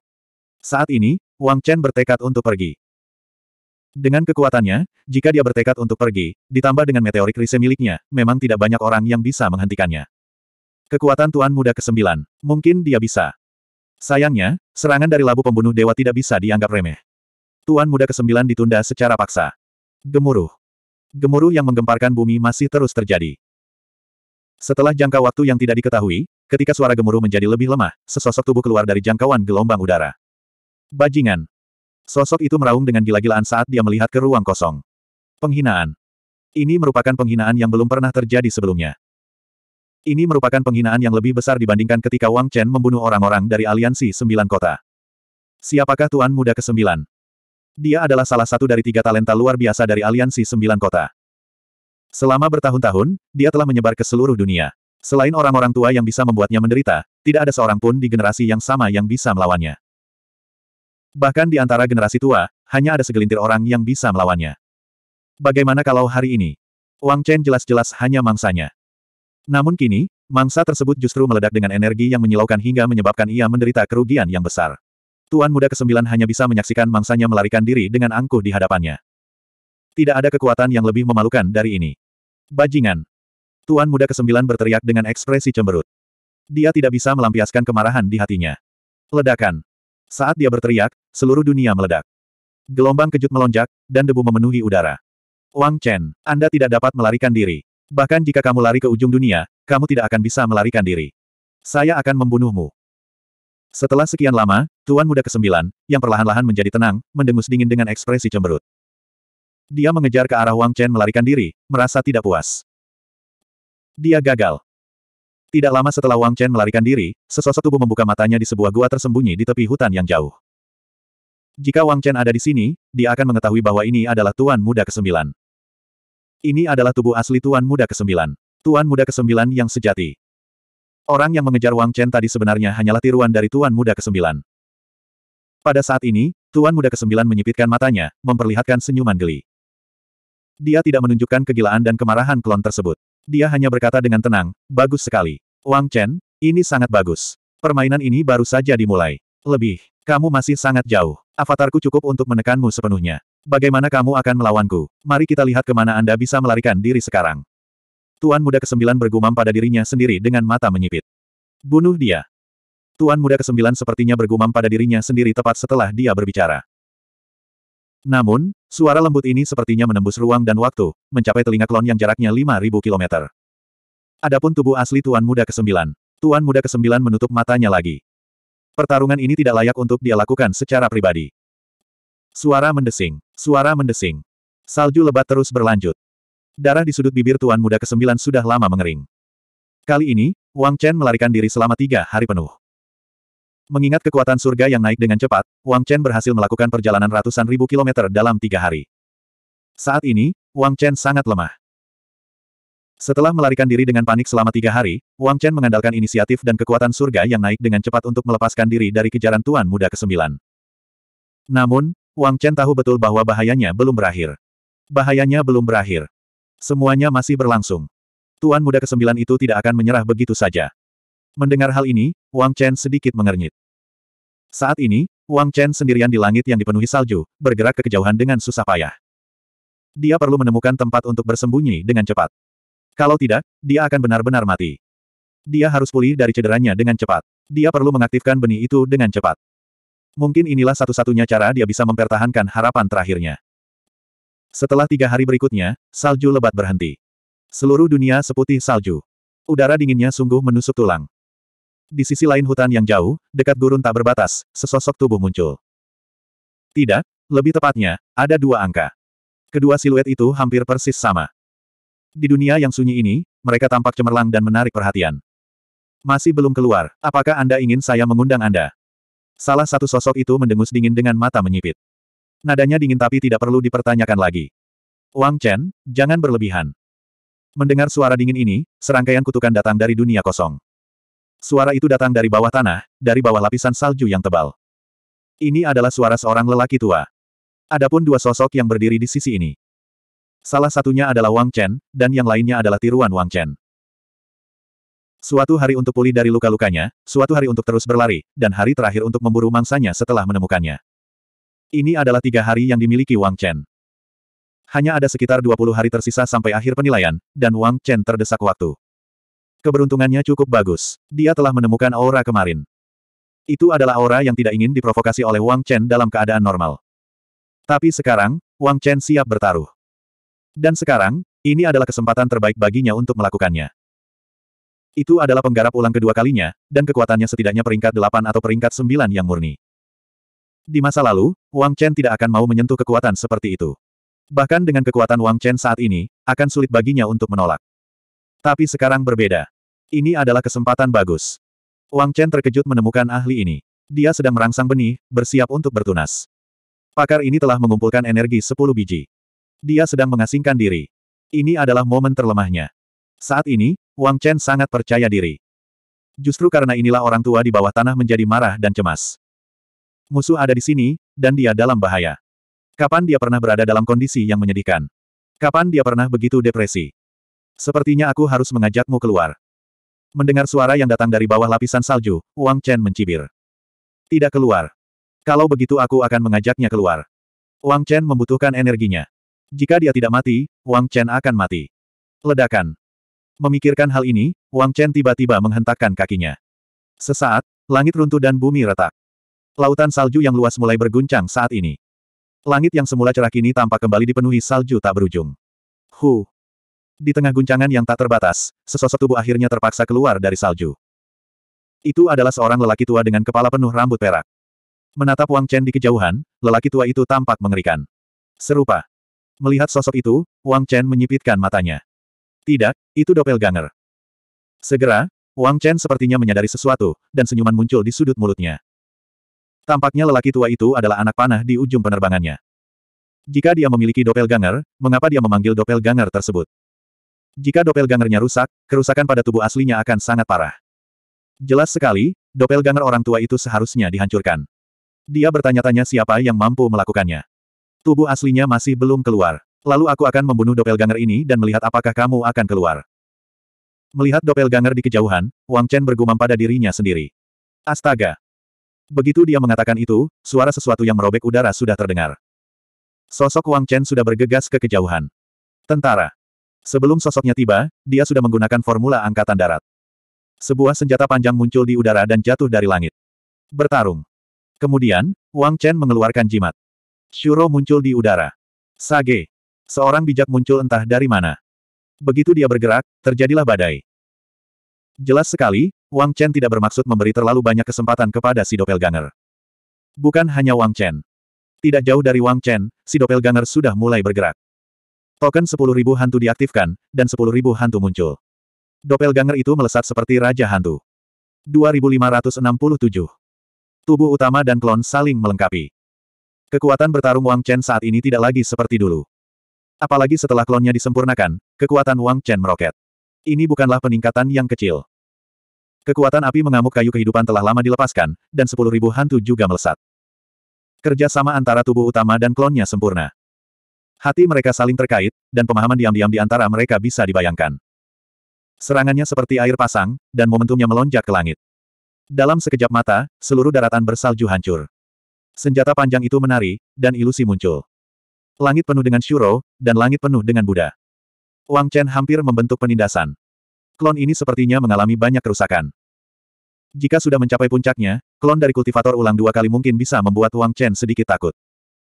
[SPEAKER 1] Saat ini, Wang Chen bertekad untuk pergi. Dengan kekuatannya, jika dia bertekad untuk pergi, ditambah dengan meteorik rise miliknya, memang tidak banyak orang yang bisa menghentikannya. Kekuatan Tuan Muda ke-9. Mungkin dia bisa. Sayangnya, serangan dari labu pembunuh dewa tidak bisa dianggap remeh. Tuan Muda ke-9 ditunda secara paksa. Gemuruh. Gemuruh yang menggemparkan bumi masih terus terjadi. Setelah jangka waktu yang tidak diketahui, ketika suara gemuruh menjadi lebih lemah, sesosok tubuh keluar dari jangkauan gelombang udara. Bajingan. Sosok itu meraung dengan gila-gilaan saat dia melihat ke ruang kosong. Penghinaan. Ini merupakan penghinaan yang belum pernah terjadi sebelumnya. Ini merupakan penghinaan yang lebih besar dibandingkan ketika Wang Chen membunuh orang-orang dari aliansi sembilan kota. Siapakah Tuan Muda ke Dia adalah salah satu dari tiga talenta luar biasa dari aliansi sembilan kota. Selama bertahun-tahun, dia telah menyebar ke seluruh dunia. Selain orang-orang tua yang bisa membuatnya menderita, tidak ada seorang pun di generasi yang sama yang bisa melawannya. Bahkan di antara generasi tua, hanya ada segelintir orang yang bisa melawannya. Bagaimana kalau hari ini? Wang Chen jelas-jelas hanya mangsanya. Namun kini, mangsa tersebut justru meledak dengan energi yang menyilaukan hingga menyebabkan ia menderita kerugian yang besar. Tuan muda kesembilan hanya bisa menyaksikan mangsanya melarikan diri dengan angkuh di hadapannya. Tidak ada kekuatan yang lebih memalukan dari ini. Bajingan. Tuan muda kesembilan berteriak dengan ekspresi cemberut. Dia tidak bisa melampiaskan kemarahan di hatinya. Ledakan. Saat dia berteriak, seluruh dunia meledak. Gelombang kejut melonjak, dan debu memenuhi udara. Wang Chen, Anda tidak dapat melarikan diri. Bahkan jika kamu lari ke ujung dunia, kamu tidak akan bisa melarikan diri. Saya akan membunuhmu. Setelah sekian lama, Tuan Muda ke-9, yang perlahan-lahan menjadi tenang, mendengus dingin dengan ekspresi cemberut. Dia mengejar ke arah Wang Chen melarikan diri, merasa tidak puas. Dia gagal. Tidak lama setelah Wang Chen melarikan diri, sesosok tubuh membuka matanya di sebuah gua tersembunyi di tepi hutan yang jauh. Jika Wang Chen ada di sini, dia akan mengetahui bahwa ini adalah Tuan Muda Kesembilan. Ini adalah tubuh asli Tuan Muda Kesembilan. Tuan Muda Kesembilan yang sejati. Orang yang mengejar Wang Chen tadi sebenarnya hanyalah tiruan dari Tuan Muda Kesembilan. Pada saat ini, Tuan Muda Kesembilan menyipitkan matanya, memperlihatkan senyuman geli. Dia tidak menunjukkan kegilaan dan kemarahan klon tersebut. Dia hanya berkata dengan tenang, bagus sekali. Wang Chen, ini sangat bagus. Permainan ini baru saja dimulai. Lebih, kamu masih sangat jauh. Avatarku cukup untuk menekanmu sepenuhnya. Bagaimana kamu akan melawanku? Mari kita lihat kemana Anda bisa melarikan diri sekarang. Tuan muda kesembilan bergumam pada dirinya sendiri dengan mata menyipit. Bunuh dia. Tuan muda kesembilan sepertinya bergumam pada dirinya sendiri tepat setelah dia berbicara. Namun, suara lembut ini sepertinya menembus ruang dan waktu, mencapai telinga klon yang jaraknya 5.000 kilometer. Adapun tubuh asli Tuan Muda ke-9. Tuan Muda ke-9 menutup matanya lagi. Pertarungan ini tidak layak untuk dia lakukan secara pribadi. Suara mendesing. Suara mendesing. Salju lebat terus berlanjut. Darah di sudut bibir Tuan Muda ke-9 sudah lama mengering. Kali ini, Wang Chen melarikan diri selama tiga hari penuh. Mengingat kekuatan surga yang naik dengan cepat, Wang Chen berhasil melakukan perjalanan ratusan ribu kilometer dalam tiga hari. Saat ini, Wang Chen sangat lemah. Setelah melarikan diri dengan panik selama tiga hari, Wang Chen mengandalkan inisiatif dan kekuatan surga yang naik dengan cepat untuk melepaskan diri dari kejaran Tuan Muda ke-9. Namun, Wang Chen tahu betul bahwa bahayanya belum berakhir. Bahayanya belum berakhir. Semuanya masih berlangsung. Tuan Muda ke-9 itu tidak akan menyerah begitu saja. Mendengar hal ini, Wang Chen sedikit mengernyit. Saat ini, Wang Chen sendirian di langit yang dipenuhi salju, bergerak ke kejauhan dengan susah payah. Dia perlu menemukan tempat untuk bersembunyi dengan cepat. Kalau tidak, dia akan benar-benar mati. Dia harus pulih dari cederanya dengan cepat. Dia perlu mengaktifkan benih itu dengan cepat. Mungkin inilah satu-satunya cara dia bisa mempertahankan harapan terakhirnya. Setelah tiga hari berikutnya, salju lebat berhenti. Seluruh dunia seputih salju. Udara dinginnya sungguh menusuk tulang. Di sisi lain hutan yang jauh, dekat gurun tak berbatas, sesosok tubuh muncul. Tidak, lebih tepatnya, ada dua angka. Kedua siluet itu hampir persis sama. Di dunia yang sunyi ini, mereka tampak cemerlang dan menarik perhatian. Masih belum keluar, apakah Anda ingin saya mengundang Anda? Salah satu sosok itu mendengus dingin dengan mata menyipit. Nadanya dingin tapi tidak perlu dipertanyakan lagi. Wang Chen, jangan berlebihan. Mendengar suara dingin ini, serangkaian kutukan datang dari dunia kosong. Suara itu datang dari bawah tanah, dari bawah lapisan salju yang tebal. Ini adalah suara seorang lelaki tua. Adapun dua sosok yang berdiri di sisi ini. Salah satunya adalah Wang Chen, dan yang lainnya adalah tiruan Wang Chen. Suatu hari untuk pulih dari luka-lukanya, suatu hari untuk terus berlari, dan hari terakhir untuk memburu mangsanya setelah menemukannya. Ini adalah tiga hari yang dimiliki Wang Chen. Hanya ada sekitar 20 hari tersisa sampai akhir penilaian, dan Wang Chen terdesak waktu. Keberuntungannya cukup bagus. Dia telah menemukan aura kemarin. Itu adalah aura yang tidak ingin diprovokasi oleh Wang Chen dalam keadaan normal. Tapi sekarang, Wang Chen siap bertaruh. Dan sekarang, ini adalah kesempatan terbaik baginya untuk melakukannya. Itu adalah penggarap ulang kedua kalinya, dan kekuatannya setidaknya peringkat 8 atau peringkat 9 yang murni. Di masa lalu, Wang Chen tidak akan mau menyentuh kekuatan seperti itu. Bahkan dengan kekuatan Wang Chen saat ini, akan sulit baginya untuk menolak. Tapi sekarang berbeda. Ini adalah kesempatan bagus. Wang Chen terkejut menemukan ahli ini. Dia sedang merangsang benih, bersiap untuk bertunas. Pakar ini telah mengumpulkan energi 10 biji. Dia sedang mengasingkan diri. Ini adalah momen terlemahnya. Saat ini, Wang Chen sangat percaya diri. Justru karena inilah orang tua di bawah tanah menjadi marah dan cemas. Musuh ada di sini, dan dia dalam bahaya. Kapan dia pernah berada dalam kondisi yang menyedihkan? Kapan dia pernah begitu depresi? Sepertinya aku harus mengajakmu keluar. Mendengar suara yang datang dari bawah lapisan salju, Wang Chen mencibir. Tidak keluar. Kalau begitu aku akan mengajaknya keluar. Wang Chen membutuhkan energinya. Jika dia tidak mati, Wang Chen akan mati. Ledakan. Memikirkan hal ini, Wang Chen tiba-tiba menghentakkan kakinya. Sesaat, langit runtuh dan bumi retak. Lautan salju yang luas mulai berguncang saat ini. Langit yang semula cerah kini tampak kembali dipenuhi salju tak berujung. Hu, di tengah guncangan yang tak terbatas, sesosok tubuh akhirnya terpaksa keluar dari salju. Itu adalah seorang lelaki tua dengan kepala penuh rambut perak. Menatap Wang Chen di kejauhan, lelaki tua itu tampak mengerikan. Serupa. Melihat sosok itu, Wang Chen menyipitkan matanya. Tidak, itu doppelganger. Segera, Wang Chen sepertinya menyadari sesuatu, dan senyuman muncul di sudut mulutnya. Tampaknya lelaki tua itu adalah anak panah di ujung penerbangannya. Jika dia memiliki doppelganger, mengapa dia memanggil doppelganger tersebut? Jika dopel doppelganger-nya rusak, kerusakan pada tubuh aslinya akan sangat parah. Jelas sekali, dopel ganger orang tua itu seharusnya dihancurkan. Dia bertanya-tanya siapa yang mampu melakukannya. Tubuh aslinya masih belum keluar. Lalu aku akan membunuh dopel ganger ini dan melihat apakah kamu akan keluar. Melihat dopel ganger di kejauhan, Wang Chen bergumam pada dirinya sendiri. Astaga! Begitu dia mengatakan itu, suara sesuatu yang merobek udara sudah terdengar. Sosok Wang Chen sudah bergegas ke kejauhan. Tentara. Sebelum sosoknya tiba, dia sudah menggunakan formula angkatan darat. Sebuah senjata panjang muncul di udara dan jatuh dari langit. Bertarung. Kemudian, Wang Chen mengeluarkan jimat. Shuro muncul di udara. Sage. Seorang bijak muncul entah dari mana. Begitu dia bergerak, terjadilah badai. Jelas sekali, Wang Chen tidak bermaksud memberi terlalu banyak kesempatan kepada si doppelganger. Bukan hanya Wang Chen. Tidak jauh dari Wang Chen, si doppelganger sudah mulai bergerak. Token 10.000 hantu diaktifkan, dan 10.000 hantu muncul. Doppelganger itu melesat seperti Raja Hantu. 2567. Tubuh utama dan klon saling melengkapi. Kekuatan bertarung Wang Chen saat ini tidak lagi seperti dulu. Apalagi setelah klonnya disempurnakan, kekuatan Wang Chen meroket. Ini bukanlah peningkatan yang kecil. Kekuatan api mengamuk kayu kehidupan telah lama dilepaskan, dan 10.000 hantu juga melesat. Kerjasama antara tubuh utama dan klonnya sempurna. Hati mereka saling terkait, dan pemahaman diam-diam di antara mereka bisa dibayangkan. Serangannya seperti air pasang, dan momentumnya melonjak ke langit. Dalam sekejap mata, seluruh daratan bersalju hancur. Senjata panjang itu menari, dan ilusi muncul. Langit penuh dengan Shuro, dan langit penuh dengan Buddha. Wang Chen hampir membentuk penindasan. Klon ini sepertinya mengalami banyak kerusakan. Jika sudah mencapai puncaknya, klon dari kultivator ulang dua kali mungkin bisa membuat Wang Chen sedikit takut.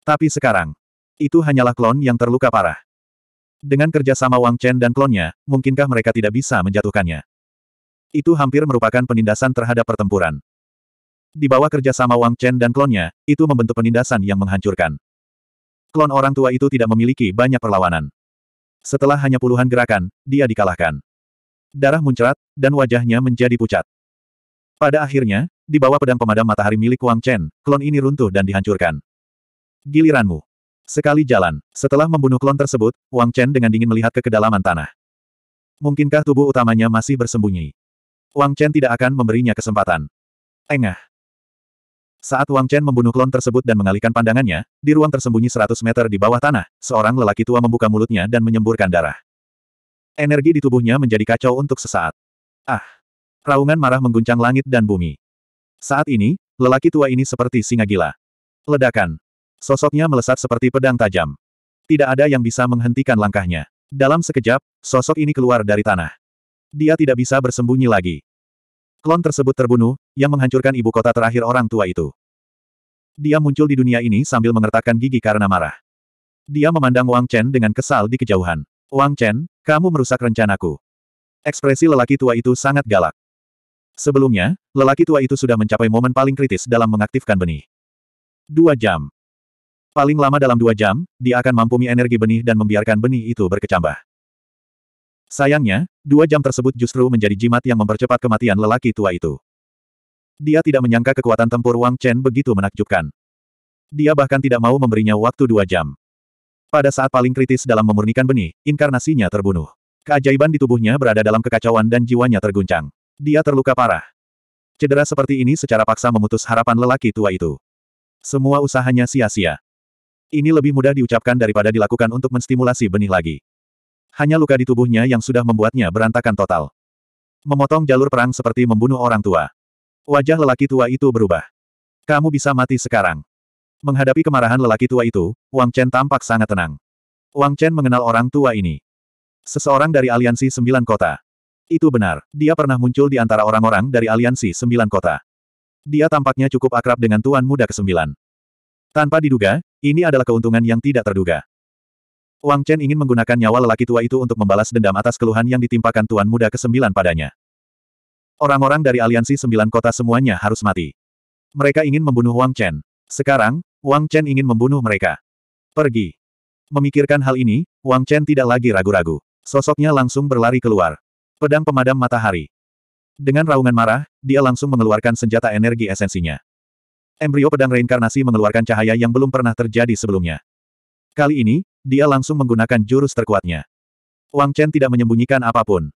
[SPEAKER 1] Tapi sekarang, itu hanyalah klon yang terluka parah. Dengan kerjasama Wang Chen dan klonnya, mungkinkah mereka tidak bisa menjatuhkannya? Itu hampir merupakan penindasan terhadap pertempuran. Di bawah kerjasama Wang Chen dan klonnya, itu membentuk penindasan yang menghancurkan. Klon orang tua itu tidak memiliki banyak perlawanan. Setelah hanya puluhan gerakan, dia dikalahkan. Darah muncrat, dan wajahnya menjadi pucat. Pada akhirnya, di bawah pedang pemadam matahari milik Wang Chen, klon ini runtuh dan dihancurkan. Giliranmu. Sekali jalan, setelah membunuh klon tersebut, Wang Chen dengan dingin melihat ke kedalaman tanah. Mungkinkah tubuh utamanya masih bersembunyi? Wang Chen tidak akan memberinya kesempatan. Engah. Saat Wang Chen membunuh klon tersebut dan mengalihkan pandangannya, di ruang tersembunyi 100 meter di bawah tanah, seorang lelaki tua membuka mulutnya dan menyemburkan darah. Energi di tubuhnya menjadi kacau untuk sesaat. Ah! Raungan marah mengguncang langit dan bumi. Saat ini, lelaki tua ini seperti singa gila. Ledakan. Sosoknya melesat seperti pedang tajam. Tidak ada yang bisa menghentikan langkahnya. Dalam sekejap, sosok ini keluar dari tanah. Dia tidak bisa bersembunyi lagi. Klon tersebut terbunuh, yang menghancurkan ibu kota terakhir orang tua itu. Dia muncul di dunia ini sambil mengertakkan gigi karena marah. Dia memandang Wang Chen dengan kesal di kejauhan. Wang Chen, kamu merusak rencanaku. Ekspresi lelaki tua itu sangat galak. Sebelumnya, lelaki tua itu sudah mencapai momen paling kritis dalam mengaktifkan benih. Dua jam. Paling lama dalam dua jam, dia akan mampu mampumi energi benih dan membiarkan benih itu berkecambah. Sayangnya, dua jam tersebut justru menjadi jimat yang mempercepat kematian lelaki tua itu. Dia tidak menyangka kekuatan tempur Wang Chen begitu menakjubkan. Dia bahkan tidak mau memberinya waktu dua jam. Pada saat paling kritis dalam memurnikan benih, inkarnasinya terbunuh. Keajaiban di tubuhnya berada dalam kekacauan dan jiwanya terguncang. Dia terluka parah. Cedera seperti ini secara paksa memutus harapan lelaki tua itu. Semua usahanya sia-sia. Ini lebih mudah diucapkan daripada dilakukan untuk menstimulasi benih lagi. Hanya luka di tubuhnya yang sudah membuatnya berantakan total. Memotong jalur perang seperti membunuh orang tua. Wajah lelaki tua itu berubah. Kamu bisa mati sekarang. Menghadapi kemarahan lelaki tua itu, Wang Chen tampak sangat tenang. Wang Chen mengenal orang tua ini. Seseorang dari Aliansi Sembilan Kota. Itu benar, dia pernah muncul di antara orang-orang dari Aliansi Sembilan Kota. Dia tampaknya cukup akrab dengan Tuan Muda ke-9. Tanpa diduga, ini adalah keuntungan yang tidak terduga. Wang Chen ingin menggunakan nyawa lelaki tua itu untuk membalas dendam atas keluhan yang ditimpakan Tuan Muda ke-9 padanya. Orang-orang dari aliansi sembilan kota semuanya harus mati. Mereka ingin membunuh Wang Chen. Sekarang, Wang Chen ingin membunuh mereka. Pergi. Memikirkan hal ini, Wang Chen tidak lagi ragu-ragu. Sosoknya langsung berlari keluar. Pedang pemadam matahari. Dengan raungan marah, dia langsung mengeluarkan senjata energi esensinya. Embrio pedang reinkarnasi mengeluarkan cahaya yang belum pernah terjadi sebelumnya. Kali ini, dia langsung menggunakan jurus terkuatnya. Wang Chen tidak menyembunyikan apapun.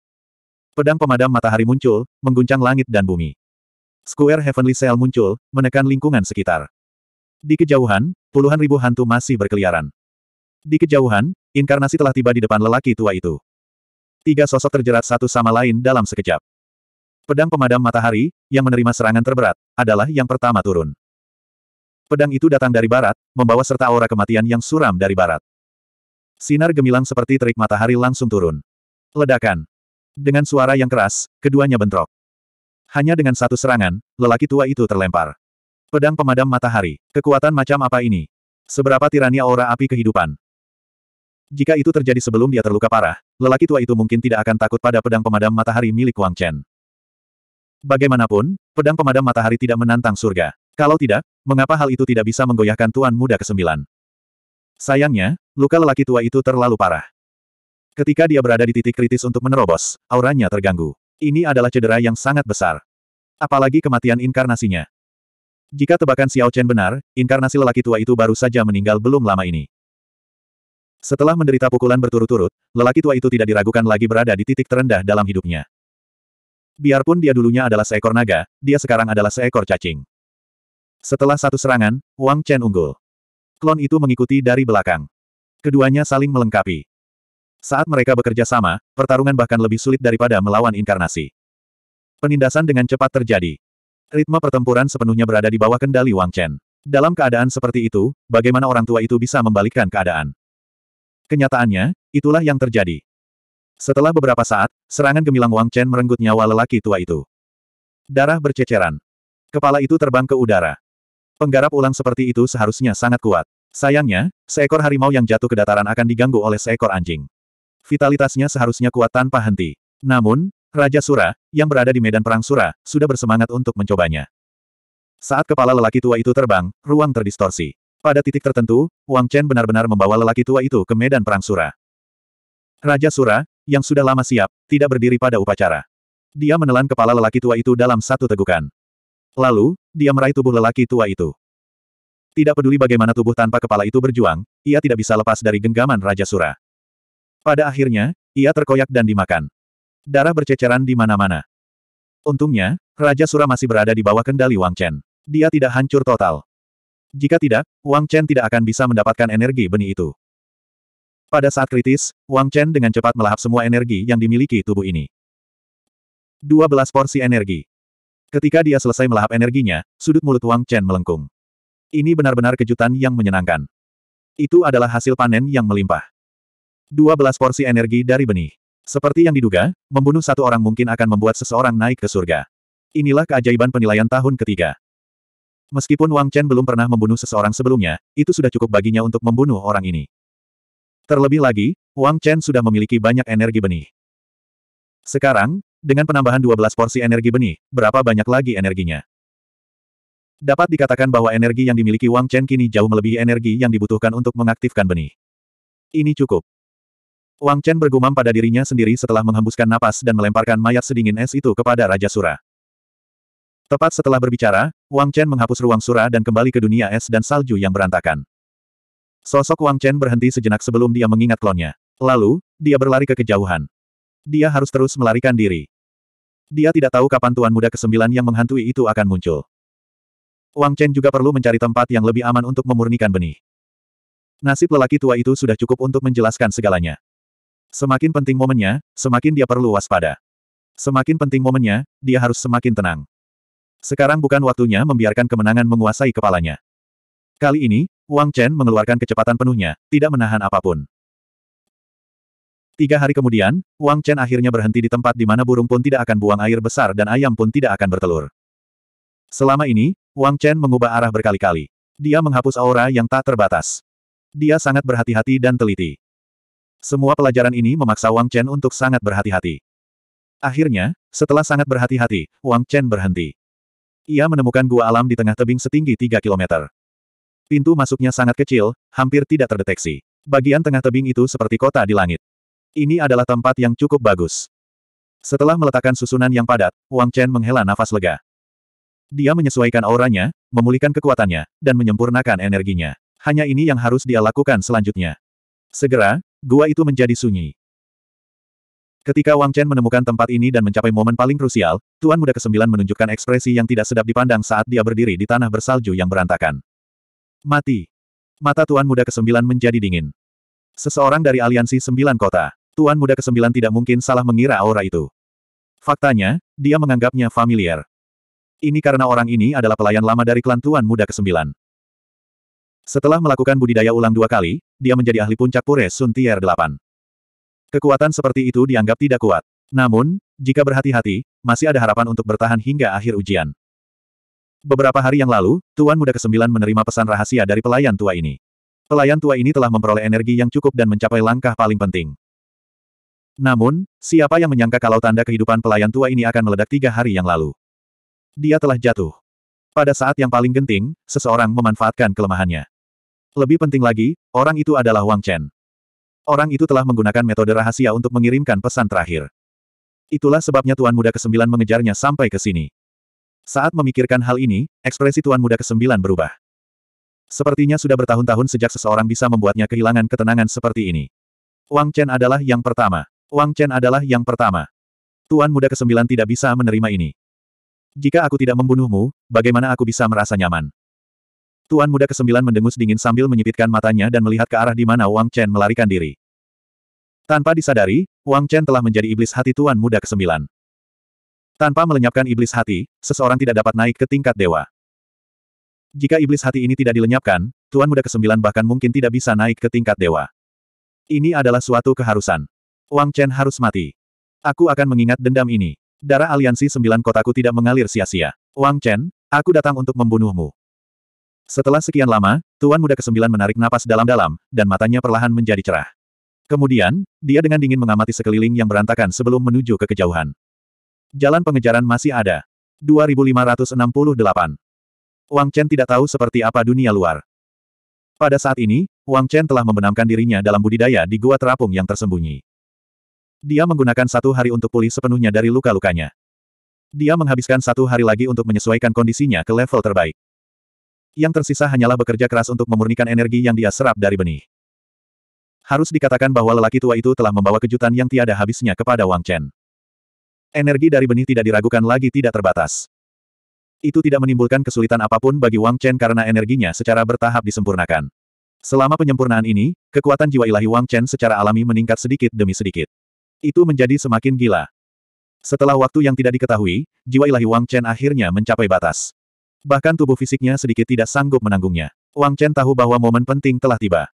[SPEAKER 1] Pedang pemadam matahari muncul, mengguncang langit dan bumi. Square Heavenly Cell muncul, menekan lingkungan sekitar. Di kejauhan, puluhan ribu hantu masih berkeliaran. Di kejauhan, inkarnasi telah tiba di depan lelaki tua itu. Tiga sosok terjerat satu sama lain dalam sekejap. Pedang pemadam matahari, yang menerima serangan terberat, adalah yang pertama turun. Pedang itu datang dari barat, membawa serta aura kematian yang suram dari barat. Sinar gemilang seperti terik matahari langsung turun. Ledakan. Dengan suara yang keras, keduanya bentrok. Hanya dengan satu serangan, lelaki tua itu terlempar. Pedang pemadam matahari. Kekuatan macam apa ini? Seberapa tirani aura api kehidupan? Jika itu terjadi sebelum dia terluka parah, lelaki tua itu mungkin tidak akan takut pada pedang pemadam matahari milik Wang Chen. Bagaimanapun, pedang pemadam matahari tidak menantang surga. Kalau tidak, mengapa hal itu tidak bisa menggoyahkan Tuan Muda Kesembilan? Sayangnya, luka lelaki tua itu terlalu parah. Ketika dia berada di titik kritis untuk menerobos, auranya terganggu. Ini adalah cedera yang sangat besar. Apalagi kematian inkarnasinya. Jika tebakan Xiao Chen benar, inkarnasi lelaki tua itu baru saja meninggal belum lama ini. Setelah menderita pukulan berturut-turut, lelaki tua itu tidak diragukan lagi berada di titik terendah dalam hidupnya. Biarpun dia dulunya adalah seekor naga, dia sekarang adalah seekor cacing. Setelah satu serangan, Wang Chen unggul. Klon itu mengikuti dari belakang. Keduanya saling melengkapi. Saat mereka bekerja sama, pertarungan bahkan lebih sulit daripada melawan inkarnasi. Penindasan dengan cepat terjadi. Ritme pertempuran sepenuhnya berada di bawah kendali Wang Chen. Dalam keadaan seperti itu, bagaimana orang tua itu bisa membalikkan keadaan? Kenyataannya, itulah yang terjadi. Setelah beberapa saat, serangan gemilang Wang Chen merenggut nyawa lelaki tua itu. Darah berceceran. Kepala itu terbang ke udara. Penggarap ulang seperti itu seharusnya sangat kuat. Sayangnya, seekor harimau yang jatuh ke dataran akan diganggu oleh seekor anjing. Vitalitasnya seharusnya kuat tanpa henti. Namun, Raja Sura, yang berada di medan perang Sura, sudah bersemangat untuk mencobanya. Saat kepala lelaki tua itu terbang, ruang terdistorsi. Pada titik tertentu, Wang Chen benar-benar membawa lelaki tua itu ke medan perang Sura. Raja Sura, yang sudah lama siap, tidak berdiri pada upacara. Dia menelan kepala lelaki tua itu dalam satu tegukan. Lalu, dia meraih tubuh lelaki tua itu. Tidak peduli bagaimana tubuh tanpa kepala itu berjuang, ia tidak bisa lepas dari genggaman Raja Sura. Pada akhirnya, ia terkoyak dan dimakan. Darah berceceran di mana-mana. Untungnya, Raja Sura masih berada di bawah kendali Wang Chen. Dia tidak hancur total. Jika tidak, Wang Chen tidak akan bisa mendapatkan energi benih itu. Pada saat kritis, Wang Chen dengan cepat melahap semua energi yang dimiliki tubuh ini. 12 porsi energi. Ketika dia selesai melahap energinya, sudut mulut Wang Chen melengkung. Ini benar-benar kejutan yang menyenangkan. Itu adalah hasil panen yang melimpah. 12 porsi energi dari benih. Seperti yang diduga, membunuh satu orang mungkin akan membuat seseorang naik ke surga. Inilah keajaiban penilaian tahun ketiga. Meskipun Wang Chen belum pernah membunuh seseorang sebelumnya, itu sudah cukup baginya untuk membunuh orang ini. Terlebih lagi, Wang Chen sudah memiliki banyak energi benih. Sekarang, dengan penambahan 12 porsi energi benih, berapa banyak lagi energinya? Dapat dikatakan bahwa energi yang dimiliki Wang Chen kini jauh melebihi energi yang dibutuhkan untuk mengaktifkan benih. Ini cukup. Wang Chen bergumam pada dirinya sendiri setelah menghembuskan napas dan melemparkan mayat sedingin es itu kepada Raja Sura. Tepat setelah berbicara, Wang Chen menghapus ruang Sura dan kembali ke dunia es dan salju yang berantakan. Sosok Wang Chen berhenti sejenak sebelum dia mengingat klonnya. Lalu, dia berlari ke kejauhan. Dia harus terus melarikan diri. Dia tidak tahu kapan Tuan Muda ke-9 yang menghantui itu akan muncul. Wang Chen juga perlu mencari tempat yang lebih aman untuk memurnikan benih. Nasib lelaki tua itu sudah cukup untuk menjelaskan segalanya. Semakin penting momennya, semakin dia perlu waspada. Semakin penting momennya, dia harus semakin tenang. Sekarang bukan waktunya membiarkan kemenangan menguasai kepalanya. Kali ini, Wang Chen mengeluarkan kecepatan penuhnya, tidak menahan apapun. Tiga hari kemudian, Wang Chen akhirnya berhenti di tempat di mana burung pun tidak akan buang air besar dan ayam pun tidak akan bertelur. Selama ini, Wang Chen mengubah arah berkali-kali. Dia menghapus aura yang tak terbatas. Dia sangat berhati-hati dan teliti. Semua pelajaran ini memaksa Wang Chen untuk sangat berhati-hati. Akhirnya, setelah sangat berhati-hati, Wang Chen berhenti. Ia menemukan gua alam di tengah tebing setinggi 3 kilometer. Pintu masuknya sangat kecil, hampir tidak terdeteksi. Bagian tengah tebing itu seperti kota di langit. Ini adalah tempat yang cukup bagus. Setelah meletakkan susunan yang padat, Wang Chen menghela nafas lega. Dia menyesuaikan auranya, memulihkan kekuatannya, dan menyempurnakan energinya. Hanya ini yang harus dia lakukan selanjutnya. Segera, gua itu menjadi sunyi. Ketika Wang Chen menemukan tempat ini dan mencapai momen paling krusial, Tuan Muda Kesembilan menunjukkan ekspresi yang tidak sedap dipandang saat dia berdiri di tanah bersalju yang berantakan. Mati. Mata Tuan Muda Kesembilan menjadi dingin. Seseorang dari aliansi sembilan kota. Tuan Muda ke-9 tidak mungkin salah mengira aura itu. Faktanya, dia menganggapnya familiar. Ini karena orang ini adalah pelayan lama dari klan Tuan Muda ke-9. Setelah melakukan budidaya ulang dua kali, dia menjadi ahli puncak Pure Sun Tier 8. Kekuatan seperti itu dianggap tidak kuat. Namun, jika berhati-hati, masih ada harapan untuk bertahan hingga akhir ujian. Beberapa hari yang lalu, Tuan Muda ke-9 menerima pesan rahasia dari pelayan tua ini. Pelayan tua ini telah memperoleh energi yang cukup dan mencapai langkah paling penting. Namun, siapa yang menyangka kalau tanda kehidupan pelayan tua ini akan meledak tiga hari yang lalu? Dia telah jatuh. Pada saat yang paling genting, seseorang memanfaatkan kelemahannya. Lebih penting lagi, orang itu adalah Wang Chen. Orang itu telah menggunakan metode rahasia untuk mengirimkan pesan terakhir. Itulah sebabnya Tuan Muda ke-9 mengejarnya sampai ke sini. Saat memikirkan hal ini, ekspresi Tuan Muda ke-9 berubah. Sepertinya sudah bertahun-tahun sejak seseorang bisa membuatnya kehilangan ketenangan seperti ini. Wang Chen adalah yang pertama. Wang Chen adalah yang pertama. Tuan muda ke-9 tidak bisa menerima ini. Jika aku tidak membunuhmu, bagaimana aku bisa merasa nyaman? Tuan muda ke-9 mendengus dingin sambil menyipitkan matanya dan melihat ke arah di mana Wang Chen melarikan diri. Tanpa disadari, Wang Chen telah menjadi iblis hati Tuan muda ke-9. Tanpa melenyapkan iblis hati, seseorang tidak dapat naik ke tingkat dewa. Jika iblis hati ini tidak dilenyapkan, Tuan muda ke-9 bahkan mungkin tidak bisa naik ke tingkat dewa. Ini adalah suatu keharusan. Wang Chen harus mati. Aku akan mengingat dendam ini. Darah aliansi sembilan kotaku tidak mengalir sia-sia. Wang Chen, aku datang untuk membunuhmu. Setelah sekian lama, Tuan Muda Kesembilan menarik napas dalam-dalam, dan matanya perlahan menjadi cerah. Kemudian, dia dengan dingin mengamati sekeliling yang berantakan sebelum menuju ke kejauhan. Jalan pengejaran masih ada. 2568. Wang Chen tidak tahu seperti apa dunia luar. Pada saat ini, Wang Chen telah membenamkan dirinya dalam budidaya di gua terapung yang tersembunyi. Dia menggunakan satu hari untuk pulih sepenuhnya dari luka-lukanya. Dia menghabiskan satu hari lagi untuk menyesuaikan kondisinya ke level terbaik. Yang tersisa hanyalah bekerja keras untuk memurnikan energi yang dia serap dari benih. Harus dikatakan bahwa lelaki tua itu telah membawa kejutan yang tiada habisnya kepada Wang Chen. Energi dari benih tidak diragukan lagi tidak terbatas. Itu tidak menimbulkan kesulitan apapun bagi Wang Chen karena energinya secara bertahap disempurnakan. Selama penyempurnaan ini, kekuatan jiwa ilahi Wang Chen secara alami meningkat sedikit demi sedikit. Itu menjadi semakin gila. Setelah waktu yang tidak diketahui, jiwa ilahi Wang Chen akhirnya mencapai batas. Bahkan tubuh fisiknya sedikit tidak sanggup menanggungnya. Wang Chen tahu bahwa momen penting telah tiba.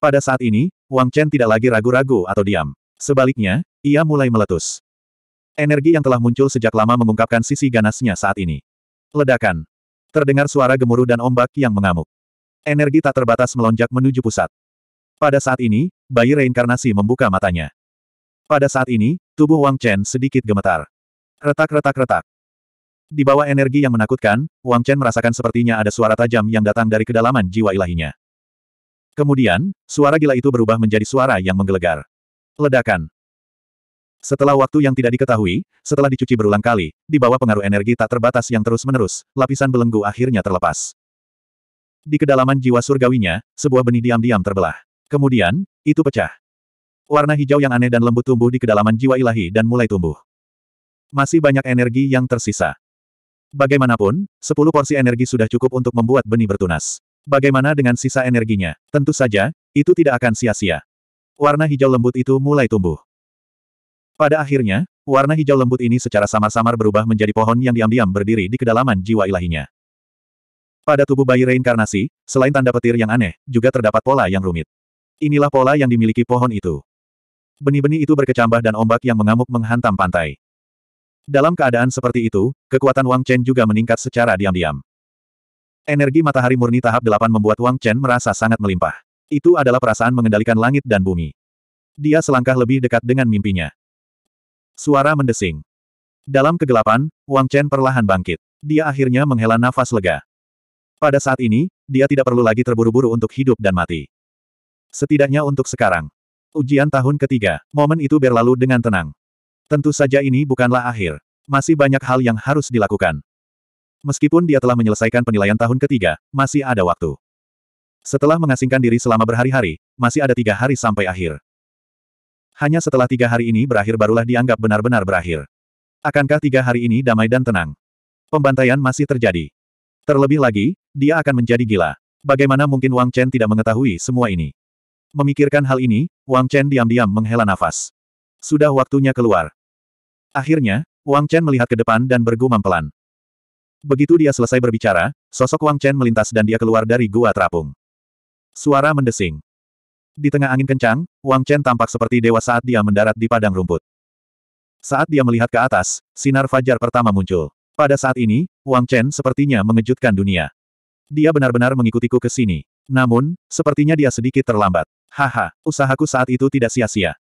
[SPEAKER 1] Pada saat ini, Wang Chen tidak lagi ragu-ragu atau diam. Sebaliknya, ia mulai meletus. Energi yang telah muncul sejak lama mengungkapkan sisi ganasnya saat ini. Ledakan. Terdengar suara gemuruh dan ombak yang mengamuk. Energi tak terbatas melonjak menuju pusat. Pada saat ini, bayi reinkarnasi membuka matanya. Pada saat ini, tubuh Wang Chen sedikit gemetar. Retak-retak-retak. Di bawah energi yang menakutkan, Wang Chen merasakan sepertinya ada suara tajam yang datang dari kedalaman jiwa ilahinya. Kemudian, suara gila itu berubah menjadi suara yang menggelegar. Ledakan. Setelah waktu yang tidak diketahui, setelah dicuci berulang kali, di bawah pengaruh energi tak terbatas yang terus-menerus, lapisan belenggu akhirnya terlepas. Di kedalaman jiwa surgawinya, sebuah benih diam-diam terbelah. Kemudian, itu pecah. Warna hijau yang aneh dan lembut tumbuh di kedalaman jiwa ilahi dan mulai tumbuh. Masih banyak energi yang tersisa. Bagaimanapun, 10 porsi energi sudah cukup untuk membuat benih bertunas. Bagaimana dengan sisa energinya? Tentu saja, itu tidak akan sia-sia. Warna hijau lembut itu mulai tumbuh. Pada akhirnya, warna hijau lembut ini secara samar-samar berubah menjadi pohon yang diam-diam berdiri di kedalaman jiwa ilahinya. Pada tubuh bayi reinkarnasi, selain tanda petir yang aneh, juga terdapat pola yang rumit. Inilah pola yang dimiliki pohon itu. Benih-benih itu berkecambah dan ombak yang mengamuk menghantam pantai. Dalam keadaan seperti itu, kekuatan Wang Chen juga meningkat secara diam-diam. Energi matahari murni tahap 8 membuat Wang Chen merasa sangat melimpah. Itu adalah perasaan mengendalikan langit dan bumi. Dia selangkah lebih dekat dengan mimpinya. Suara mendesing. Dalam kegelapan, Wang Chen perlahan bangkit. Dia akhirnya menghela nafas lega. Pada saat ini, dia tidak perlu lagi terburu-buru untuk hidup dan mati. Setidaknya untuk sekarang. Ujian tahun ketiga, momen itu berlalu dengan tenang. Tentu saja ini bukanlah akhir. Masih banyak hal yang harus dilakukan. Meskipun dia telah menyelesaikan penilaian tahun ketiga, masih ada waktu. Setelah mengasingkan diri selama berhari-hari, masih ada tiga hari sampai akhir. Hanya setelah tiga hari ini berakhir barulah dianggap benar-benar berakhir. Akankah tiga hari ini damai dan tenang? Pembantaian masih terjadi. Terlebih lagi, dia akan menjadi gila. Bagaimana mungkin Wang Chen tidak mengetahui semua ini? Memikirkan hal ini, Wang Chen diam-diam menghela nafas. Sudah waktunya keluar. Akhirnya, Wang Chen melihat ke depan dan bergumam pelan. Begitu dia selesai berbicara, sosok Wang Chen melintas dan dia keluar dari gua terapung. Suara mendesing. Di tengah angin kencang, Wang Chen tampak seperti dewa saat dia mendarat di padang rumput. Saat dia melihat ke atas, sinar fajar pertama muncul. Pada saat ini, Wang Chen sepertinya mengejutkan dunia. Dia benar-benar mengikutiku ke sini. Namun, sepertinya dia sedikit terlambat. Haha, usahaku saat itu tidak sia-sia.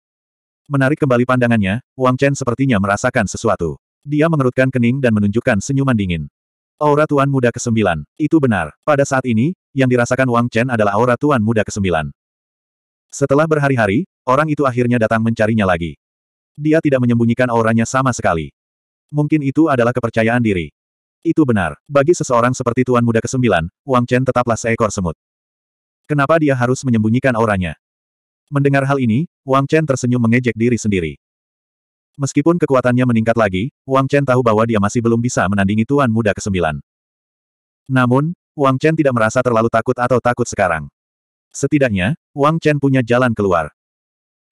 [SPEAKER 1] Menarik kembali pandangannya, Wang Chen sepertinya merasakan sesuatu. Dia mengerutkan kening dan menunjukkan senyuman dingin. Aura Tuan Muda ke-9. Itu benar. Pada saat ini, yang dirasakan Wang Chen adalah aura Tuan Muda ke-9. Setelah berhari-hari, orang itu akhirnya datang mencarinya lagi. Dia tidak menyembunyikan auranya sama sekali. Mungkin itu adalah kepercayaan diri. Itu benar. Bagi seseorang seperti Tuan Muda ke-9, Wang Chen tetaplah seekor semut. Kenapa dia harus menyembunyikan auranya? Mendengar hal ini, Wang Chen tersenyum mengejek diri sendiri. Meskipun kekuatannya meningkat lagi, Wang Chen tahu bahwa dia masih belum bisa menandingi Tuan Muda ke-9. Namun, Wang Chen tidak merasa terlalu takut atau takut sekarang. Setidaknya, Wang Chen punya jalan keluar.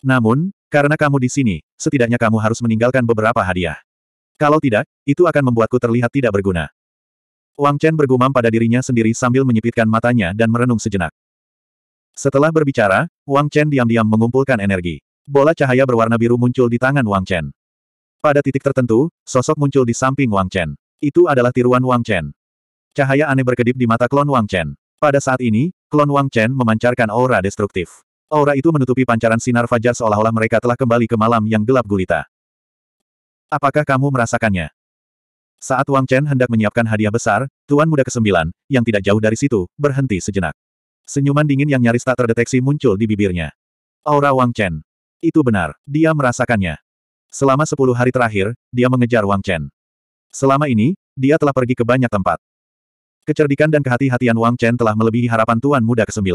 [SPEAKER 1] Namun, karena kamu di sini, setidaknya kamu harus meninggalkan beberapa hadiah. Kalau tidak, itu akan membuatku terlihat tidak berguna. Wang Chen bergumam pada dirinya sendiri sambil menyipitkan matanya dan merenung sejenak. Setelah berbicara, Wang Chen diam-diam mengumpulkan energi. Bola cahaya berwarna biru muncul di tangan Wang Chen. Pada titik tertentu, sosok muncul di samping Wang Chen. Itu adalah tiruan Wang Chen. Cahaya aneh berkedip di mata klon Wang Chen. Pada saat ini, klon Wang Chen memancarkan aura destruktif. Aura itu menutupi pancaran sinar fajar seolah-olah mereka telah kembali ke malam yang gelap gulita. Apakah kamu merasakannya? Saat Wang Chen hendak menyiapkan hadiah besar, Tuan Muda Kesembilan, yang tidak jauh dari situ, berhenti sejenak. Senyuman dingin yang nyaris tak terdeteksi muncul di bibirnya. Aura Wang Chen. Itu benar, dia merasakannya. Selama sepuluh hari terakhir, dia mengejar Wang Chen. Selama ini, dia telah pergi ke banyak tempat. Kecerdikan dan kehati-hatian Wang Chen telah melebihi harapan Tuan Muda ke-9.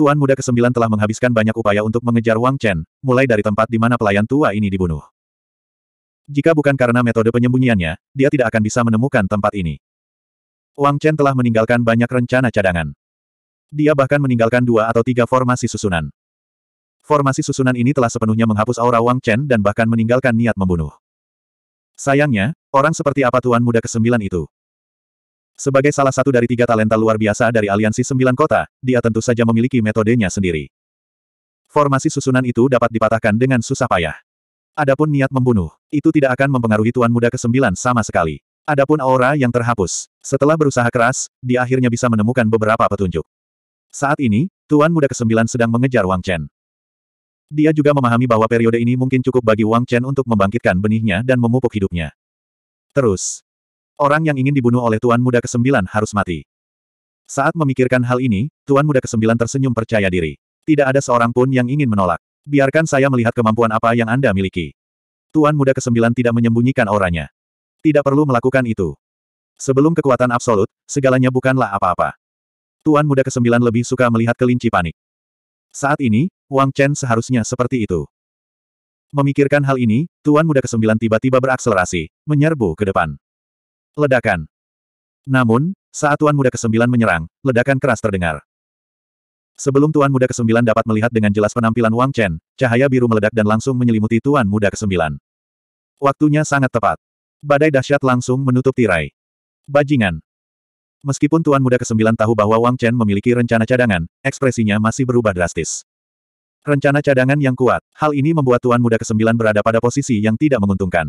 [SPEAKER 1] Tuan Muda ke-9 telah menghabiskan banyak upaya untuk mengejar Wang Chen, mulai dari tempat di mana pelayan tua ini dibunuh. Jika bukan karena metode penyembunyiannya, dia tidak akan bisa menemukan tempat ini. Wang Chen telah meninggalkan banyak rencana cadangan. Dia bahkan meninggalkan dua atau tiga formasi susunan. Formasi susunan ini telah sepenuhnya menghapus aura Wang Chen dan bahkan meninggalkan niat membunuh. Sayangnya, orang seperti apa Tuan Muda ke itu? Sebagai salah satu dari tiga talenta luar biasa dari Aliansi Sembilan Kota, dia tentu saja memiliki metodenya sendiri. Formasi susunan itu dapat dipatahkan dengan susah payah. Adapun niat membunuh, itu tidak akan mempengaruhi Tuan Muda ke sama sekali. Adapun aura yang terhapus, setelah berusaha keras, dia akhirnya bisa menemukan beberapa petunjuk. Saat ini, Tuan Muda ke-9 sedang mengejar Wang Chen. Dia juga memahami bahwa periode ini mungkin cukup bagi Wang Chen untuk membangkitkan benihnya dan memupuk hidupnya. Terus, orang yang ingin dibunuh oleh Tuan Muda ke-9 harus mati. Saat memikirkan hal ini, Tuan Muda ke-9 tersenyum percaya diri. Tidak ada seorang pun yang ingin menolak. Biarkan saya melihat kemampuan apa yang Anda miliki. Tuan Muda ke-9 tidak menyembunyikan auranya. Tidak perlu melakukan itu. Sebelum kekuatan absolut, segalanya bukanlah apa-apa. Tuan muda kesembilan lebih suka melihat kelinci panik. Saat ini, Wang Chen seharusnya seperti itu. Memikirkan hal ini, Tuan muda kesembilan tiba-tiba berakselerasi, menyerbu ke depan. Ledakan. Namun, saat Tuan muda kesembilan menyerang, ledakan keras terdengar. Sebelum Tuan muda kesembilan dapat melihat dengan jelas penampilan Wang Chen, cahaya biru meledak dan langsung menyelimuti Tuan muda kesembilan. Waktunya sangat tepat. Badai dahsyat langsung menutup tirai. Bajingan. Meskipun Tuan Muda ke-9 tahu bahwa Wang Chen memiliki rencana cadangan, ekspresinya masih berubah drastis. Rencana cadangan yang kuat, hal ini membuat Tuan Muda ke-9 berada pada posisi yang tidak menguntungkan.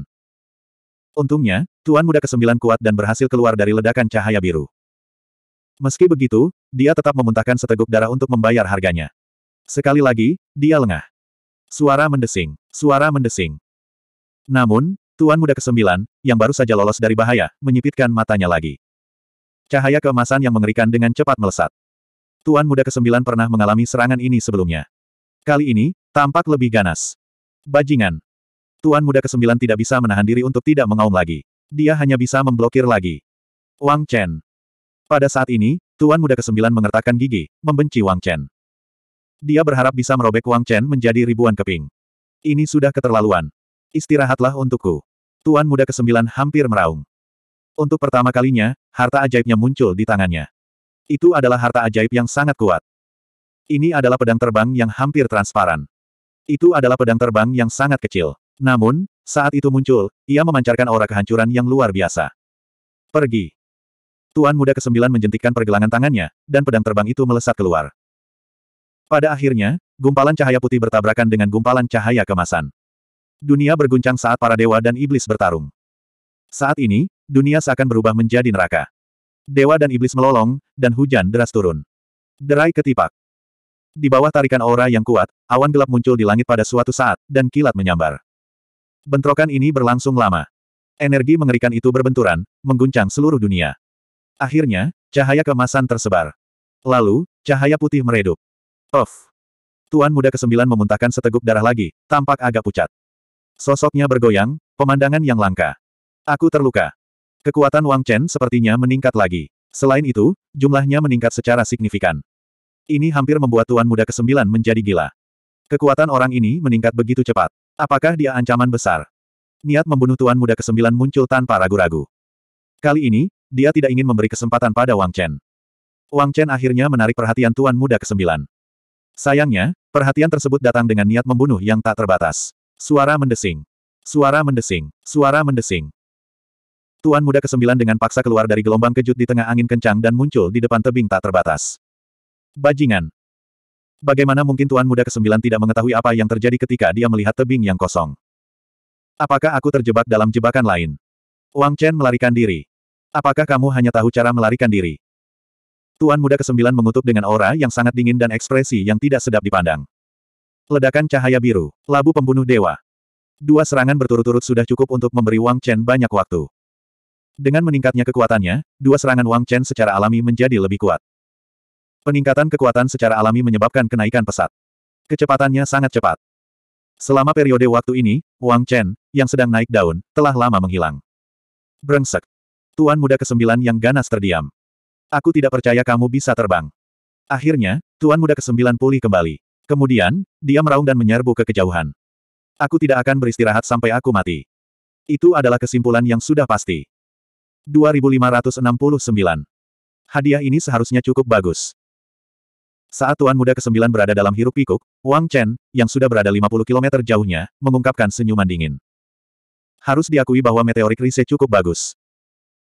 [SPEAKER 1] Untungnya, Tuan Muda ke-9 kuat dan berhasil keluar dari ledakan cahaya biru. Meski begitu, dia tetap memuntahkan seteguk darah untuk membayar harganya. Sekali lagi, dia lengah. Suara mendesing, suara mendesing. Namun, Tuan Muda ke-9, yang baru saja lolos dari bahaya, menyipitkan matanya lagi. Cahaya keemasan yang mengerikan dengan cepat melesat. Tuan muda kesembilan pernah mengalami serangan ini sebelumnya. Kali ini, tampak lebih ganas. Bajingan. Tuan muda kesembilan tidak bisa menahan diri untuk tidak mengaum lagi. Dia hanya bisa memblokir lagi. Wang Chen. Pada saat ini, Tuan muda kesembilan mengertakkan gigi, membenci Wang Chen. Dia berharap bisa merobek Wang Chen menjadi ribuan keping. Ini sudah keterlaluan. Istirahatlah untukku. Tuan muda kesembilan hampir meraung. Untuk pertama kalinya, harta ajaibnya muncul di tangannya. Itu adalah harta ajaib yang sangat kuat. Ini adalah pedang terbang yang hampir transparan. Itu adalah pedang terbang yang sangat kecil. Namun, saat itu muncul, ia memancarkan aura kehancuran yang luar biasa. Pergi. Tuan muda kesembilan menjentikkan pergelangan tangannya, dan pedang terbang itu melesat keluar. Pada akhirnya, gumpalan cahaya putih bertabrakan dengan gumpalan cahaya kemasan. Dunia berguncang saat para dewa dan iblis bertarung. Saat ini, dunia seakan berubah menjadi neraka. Dewa dan iblis melolong, dan hujan deras turun. Derai ketipak. Di bawah tarikan aura yang kuat, awan gelap muncul di langit pada suatu saat, dan kilat menyambar. Bentrokan ini berlangsung lama. Energi mengerikan itu berbenturan, mengguncang seluruh dunia. Akhirnya, cahaya kemasan tersebar. Lalu, cahaya putih meredup. Of! Tuan muda kesembilan memuntahkan seteguk darah lagi, tampak agak pucat. Sosoknya bergoyang, pemandangan yang langka. Aku terluka. Kekuatan Wang Chen sepertinya meningkat lagi. Selain itu, jumlahnya meningkat secara signifikan. Ini hampir membuat Tuan Muda ke-9 menjadi gila. Kekuatan orang ini meningkat begitu cepat. Apakah dia ancaman besar? Niat membunuh Tuan Muda ke-9 muncul tanpa ragu-ragu. Kali ini, dia tidak ingin memberi kesempatan pada Wang Chen. Wang Chen akhirnya menarik perhatian Tuan Muda ke-9. Sayangnya, perhatian tersebut datang dengan niat membunuh yang tak terbatas. Suara mendesing. Suara mendesing. Suara mendesing. Tuan muda kesembilan dengan paksa keluar dari gelombang kejut di tengah angin kencang dan muncul di depan tebing tak terbatas. Bajingan. Bagaimana mungkin tuan muda kesembilan tidak mengetahui apa yang terjadi ketika dia melihat tebing yang kosong? Apakah aku terjebak dalam jebakan lain? Wang Chen melarikan diri. Apakah kamu hanya tahu cara melarikan diri? Tuan muda kesembilan mengutuk dengan aura yang sangat dingin dan ekspresi yang tidak sedap dipandang. Ledakan cahaya biru, labu pembunuh dewa. Dua serangan berturut-turut sudah cukup untuk memberi Wang Chen banyak waktu. Dengan meningkatnya kekuatannya, dua serangan Wang Chen secara alami menjadi lebih kuat. Peningkatan kekuatan secara alami menyebabkan kenaikan pesat. Kecepatannya sangat cepat. Selama periode waktu ini, Wang Chen, yang sedang naik daun, telah lama menghilang. Brengsek. Tuan muda kesembilan yang ganas terdiam. Aku tidak percaya kamu bisa terbang. Akhirnya, Tuan muda kesembilan pulih kembali. Kemudian, dia meraung dan menyerbu ke kejauhan. Aku tidak akan beristirahat sampai aku mati. Itu adalah kesimpulan yang sudah pasti. 2569. Hadiah ini seharusnya cukup bagus. Saat Tuan Muda ke-9 berada dalam hiruk pikuk, Wang Chen, yang sudah berada 50 km jauhnya, mengungkapkan senyuman dingin. Harus diakui bahwa meteorik Rise cukup bagus.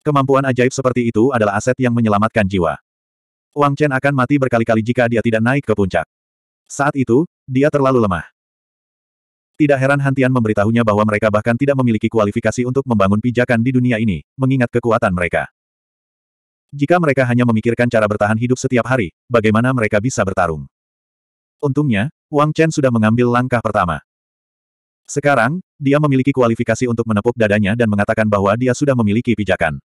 [SPEAKER 1] Kemampuan ajaib seperti itu adalah aset yang menyelamatkan jiwa. Wang Chen akan mati berkali-kali jika dia tidak naik ke puncak. Saat itu, dia terlalu lemah. Tidak heran Hantian memberitahunya bahwa mereka bahkan tidak memiliki kualifikasi untuk membangun pijakan di dunia ini, mengingat kekuatan mereka. Jika mereka hanya memikirkan cara bertahan hidup setiap hari, bagaimana mereka bisa bertarung? Untungnya, Wang Chen sudah mengambil langkah pertama. Sekarang, dia memiliki kualifikasi untuk menepuk dadanya dan mengatakan bahwa dia sudah memiliki pijakan.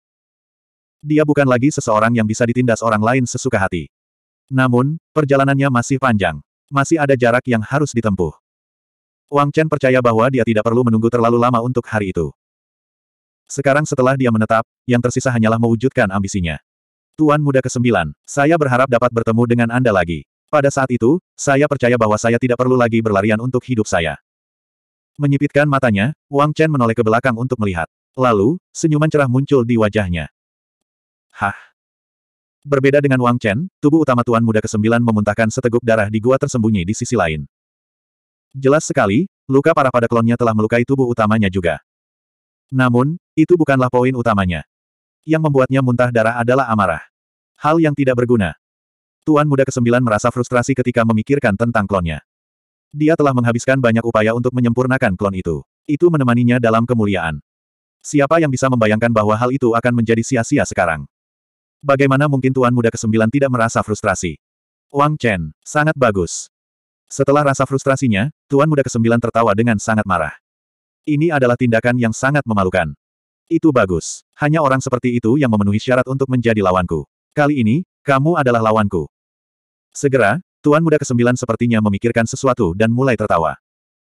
[SPEAKER 1] Dia bukan lagi seseorang yang bisa ditindas orang lain sesuka hati. Namun, perjalanannya masih panjang. Masih ada jarak yang harus ditempuh. Wang Chen percaya bahwa dia tidak perlu menunggu terlalu lama untuk hari itu. Sekarang setelah dia menetap, yang tersisa hanyalah mewujudkan ambisinya. Tuan Muda ke-9, saya berharap dapat bertemu dengan Anda lagi. Pada saat itu, saya percaya bahwa saya tidak perlu lagi berlarian untuk hidup saya. Menyipitkan matanya, Wang Chen menoleh ke belakang untuk melihat. Lalu, senyuman cerah muncul di wajahnya. Hah? Berbeda dengan Wang Chen, tubuh utama Tuan Muda ke-9 memuntahkan seteguk darah di gua tersembunyi di sisi lain. Jelas sekali, luka parah pada klonnya telah melukai tubuh utamanya juga. Namun, itu bukanlah poin utamanya. Yang membuatnya muntah darah adalah amarah. Hal yang tidak berguna. Tuan muda kesembilan merasa frustrasi ketika memikirkan tentang klonnya. Dia telah menghabiskan banyak upaya untuk menyempurnakan klon itu. Itu menemaninya dalam kemuliaan. Siapa yang bisa membayangkan bahwa hal itu akan menjadi sia-sia sekarang? Bagaimana mungkin Tuan Muda Kesembilan tidak merasa frustrasi? Wang Chen, sangat bagus. Setelah rasa frustrasinya, Tuan Muda Kesembilan tertawa dengan sangat marah. Ini adalah tindakan yang sangat memalukan. Itu bagus. Hanya orang seperti itu yang memenuhi syarat untuk menjadi lawanku. Kali ini, kamu adalah lawanku. Segera, Tuan Muda Kesembilan sepertinya memikirkan sesuatu dan mulai tertawa.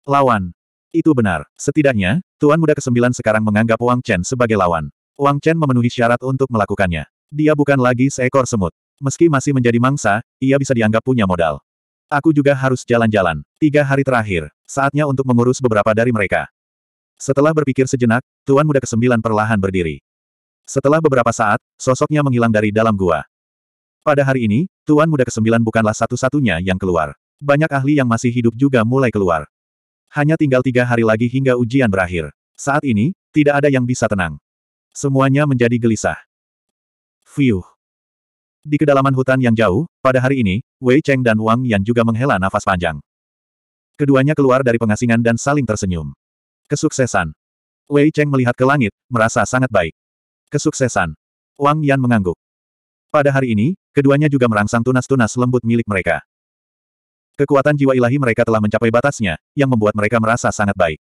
[SPEAKER 1] Lawan. Itu benar. Setidaknya, Tuan Muda Kesembilan sekarang menganggap Wang Chen sebagai lawan. Wang Chen memenuhi syarat untuk melakukannya. Dia bukan lagi seekor semut. Meski masih menjadi mangsa, ia bisa dianggap punya modal. Aku juga harus jalan-jalan. Tiga hari terakhir, saatnya untuk mengurus beberapa dari mereka. Setelah berpikir sejenak, Tuan Muda Kesembilan perlahan berdiri. Setelah beberapa saat, sosoknya menghilang dari dalam gua. Pada hari ini, Tuan Muda Kesembilan bukanlah satu-satunya yang keluar. Banyak ahli yang masih hidup juga mulai keluar. Hanya tinggal tiga hari lagi hingga ujian berakhir. Saat ini, tidak ada yang bisa tenang. Semuanya menjadi gelisah. Fiuh. Di kedalaman hutan yang jauh, pada hari ini, Wei Cheng dan Wang Yan juga menghela nafas panjang. Keduanya keluar dari pengasingan dan saling tersenyum. Kesuksesan. Wei Cheng melihat ke langit, merasa sangat baik. Kesuksesan. Wang Yan mengangguk. Pada hari ini, keduanya juga merangsang tunas-tunas lembut milik mereka. Kekuatan jiwa ilahi mereka telah mencapai batasnya, yang membuat mereka merasa sangat baik.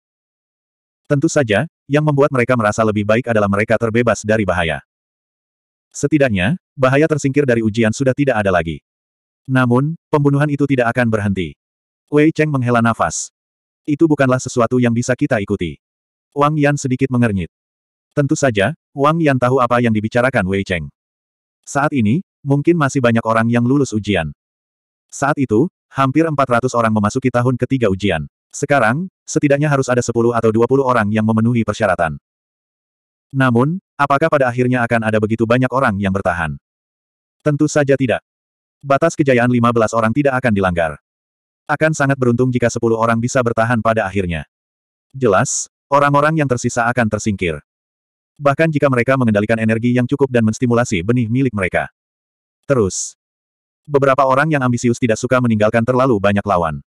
[SPEAKER 1] Tentu saja, yang membuat mereka merasa lebih baik adalah mereka terbebas dari bahaya. Setidaknya, bahaya tersingkir dari ujian sudah tidak ada lagi. Namun, pembunuhan itu tidak akan berhenti. Wei Cheng menghela nafas. Itu bukanlah sesuatu yang bisa kita ikuti. Wang Yan sedikit mengernyit. Tentu saja, Wang Yan tahu apa yang dibicarakan Wei Cheng. Saat ini, mungkin masih banyak orang yang lulus ujian. Saat itu, hampir 400 orang memasuki tahun ketiga ujian. Sekarang, setidaknya harus ada 10 atau 20 orang yang memenuhi persyaratan. Namun, Apakah pada akhirnya akan ada begitu banyak orang yang bertahan? Tentu saja tidak. Batas kejayaan 15 orang tidak akan dilanggar. Akan sangat beruntung jika 10 orang bisa bertahan pada akhirnya. Jelas, orang-orang yang tersisa akan tersingkir. Bahkan jika mereka mengendalikan energi yang cukup dan menstimulasi benih milik mereka. Terus, beberapa orang yang ambisius tidak suka meninggalkan terlalu banyak lawan.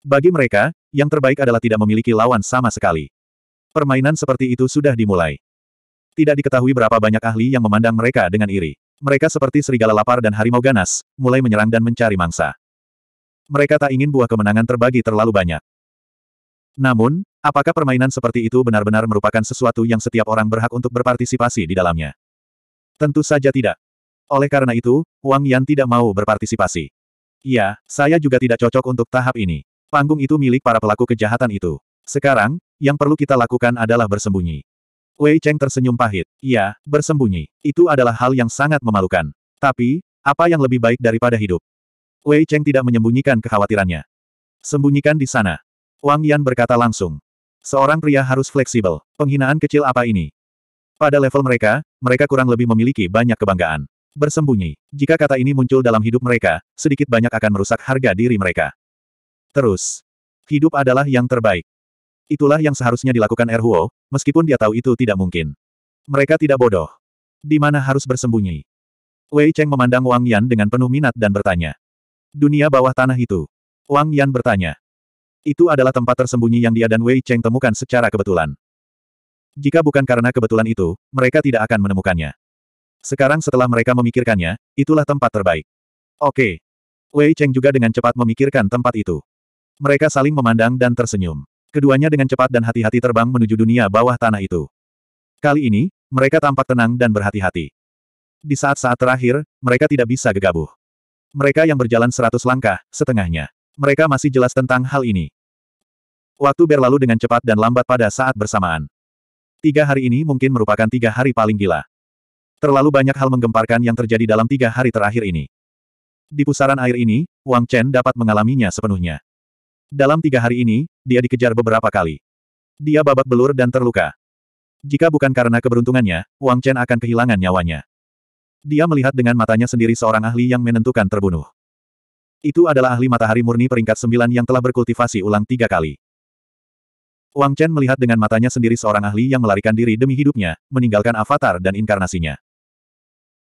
[SPEAKER 1] Bagi mereka, yang terbaik adalah tidak memiliki lawan sama sekali. Permainan seperti itu sudah dimulai. Tidak diketahui berapa banyak ahli yang memandang mereka dengan iri. Mereka seperti serigala lapar dan harimau ganas, mulai menyerang dan mencari mangsa. Mereka tak ingin buah kemenangan terbagi terlalu banyak. Namun, apakah permainan seperti itu benar-benar merupakan sesuatu yang setiap orang berhak untuk berpartisipasi di dalamnya? Tentu saja tidak. Oleh karena itu, Wang Yan tidak mau berpartisipasi. Iya, saya juga tidak cocok untuk tahap ini. Panggung itu milik para pelaku kejahatan itu. Sekarang, yang perlu kita lakukan adalah bersembunyi. Wei Cheng tersenyum pahit. Ya, bersembunyi. Itu adalah hal yang sangat memalukan. Tapi, apa yang lebih baik daripada hidup? Wei Cheng tidak menyembunyikan kekhawatirannya. Sembunyikan di sana. Wang Yan berkata langsung. Seorang pria harus fleksibel. Penghinaan kecil apa ini? Pada level mereka, mereka kurang lebih memiliki banyak kebanggaan. Bersembunyi. Jika kata ini muncul dalam hidup mereka, sedikit banyak akan merusak harga diri mereka. Terus. Hidup adalah yang terbaik. Itulah yang seharusnya dilakukan Erhuo, meskipun dia tahu itu tidak mungkin. Mereka tidak bodoh. Di mana harus bersembunyi? Wei Cheng memandang Wang Yan dengan penuh minat dan bertanya. Dunia bawah tanah itu. Wang Yan bertanya. Itu adalah tempat tersembunyi yang dia dan Wei Cheng temukan secara kebetulan. Jika bukan karena kebetulan itu, mereka tidak akan menemukannya. Sekarang setelah mereka memikirkannya, itulah tempat terbaik. Oke. Wei Cheng juga dengan cepat memikirkan tempat itu. Mereka saling memandang dan tersenyum. Keduanya dengan cepat dan hati-hati terbang menuju dunia bawah tanah itu. Kali ini, mereka tampak tenang dan berhati-hati. Di saat-saat terakhir, mereka tidak bisa gegabah. Mereka yang berjalan seratus langkah, setengahnya. Mereka masih jelas tentang hal ini. Waktu berlalu dengan cepat dan lambat pada saat bersamaan. Tiga hari ini mungkin merupakan tiga hari paling gila. Terlalu banyak hal menggemparkan yang terjadi dalam tiga hari terakhir ini. Di pusaran air ini, Wang Chen dapat mengalaminya sepenuhnya. Dalam tiga hari ini, dia dikejar beberapa kali. Dia babak belur dan terluka. Jika bukan karena keberuntungannya, Wang Chen akan kehilangan nyawanya. Dia melihat dengan matanya sendiri seorang ahli yang menentukan terbunuh. Itu adalah ahli matahari murni peringkat sembilan yang telah berkultivasi ulang tiga kali. Wang Chen melihat dengan matanya sendiri seorang ahli yang melarikan diri demi hidupnya, meninggalkan avatar dan inkarnasinya.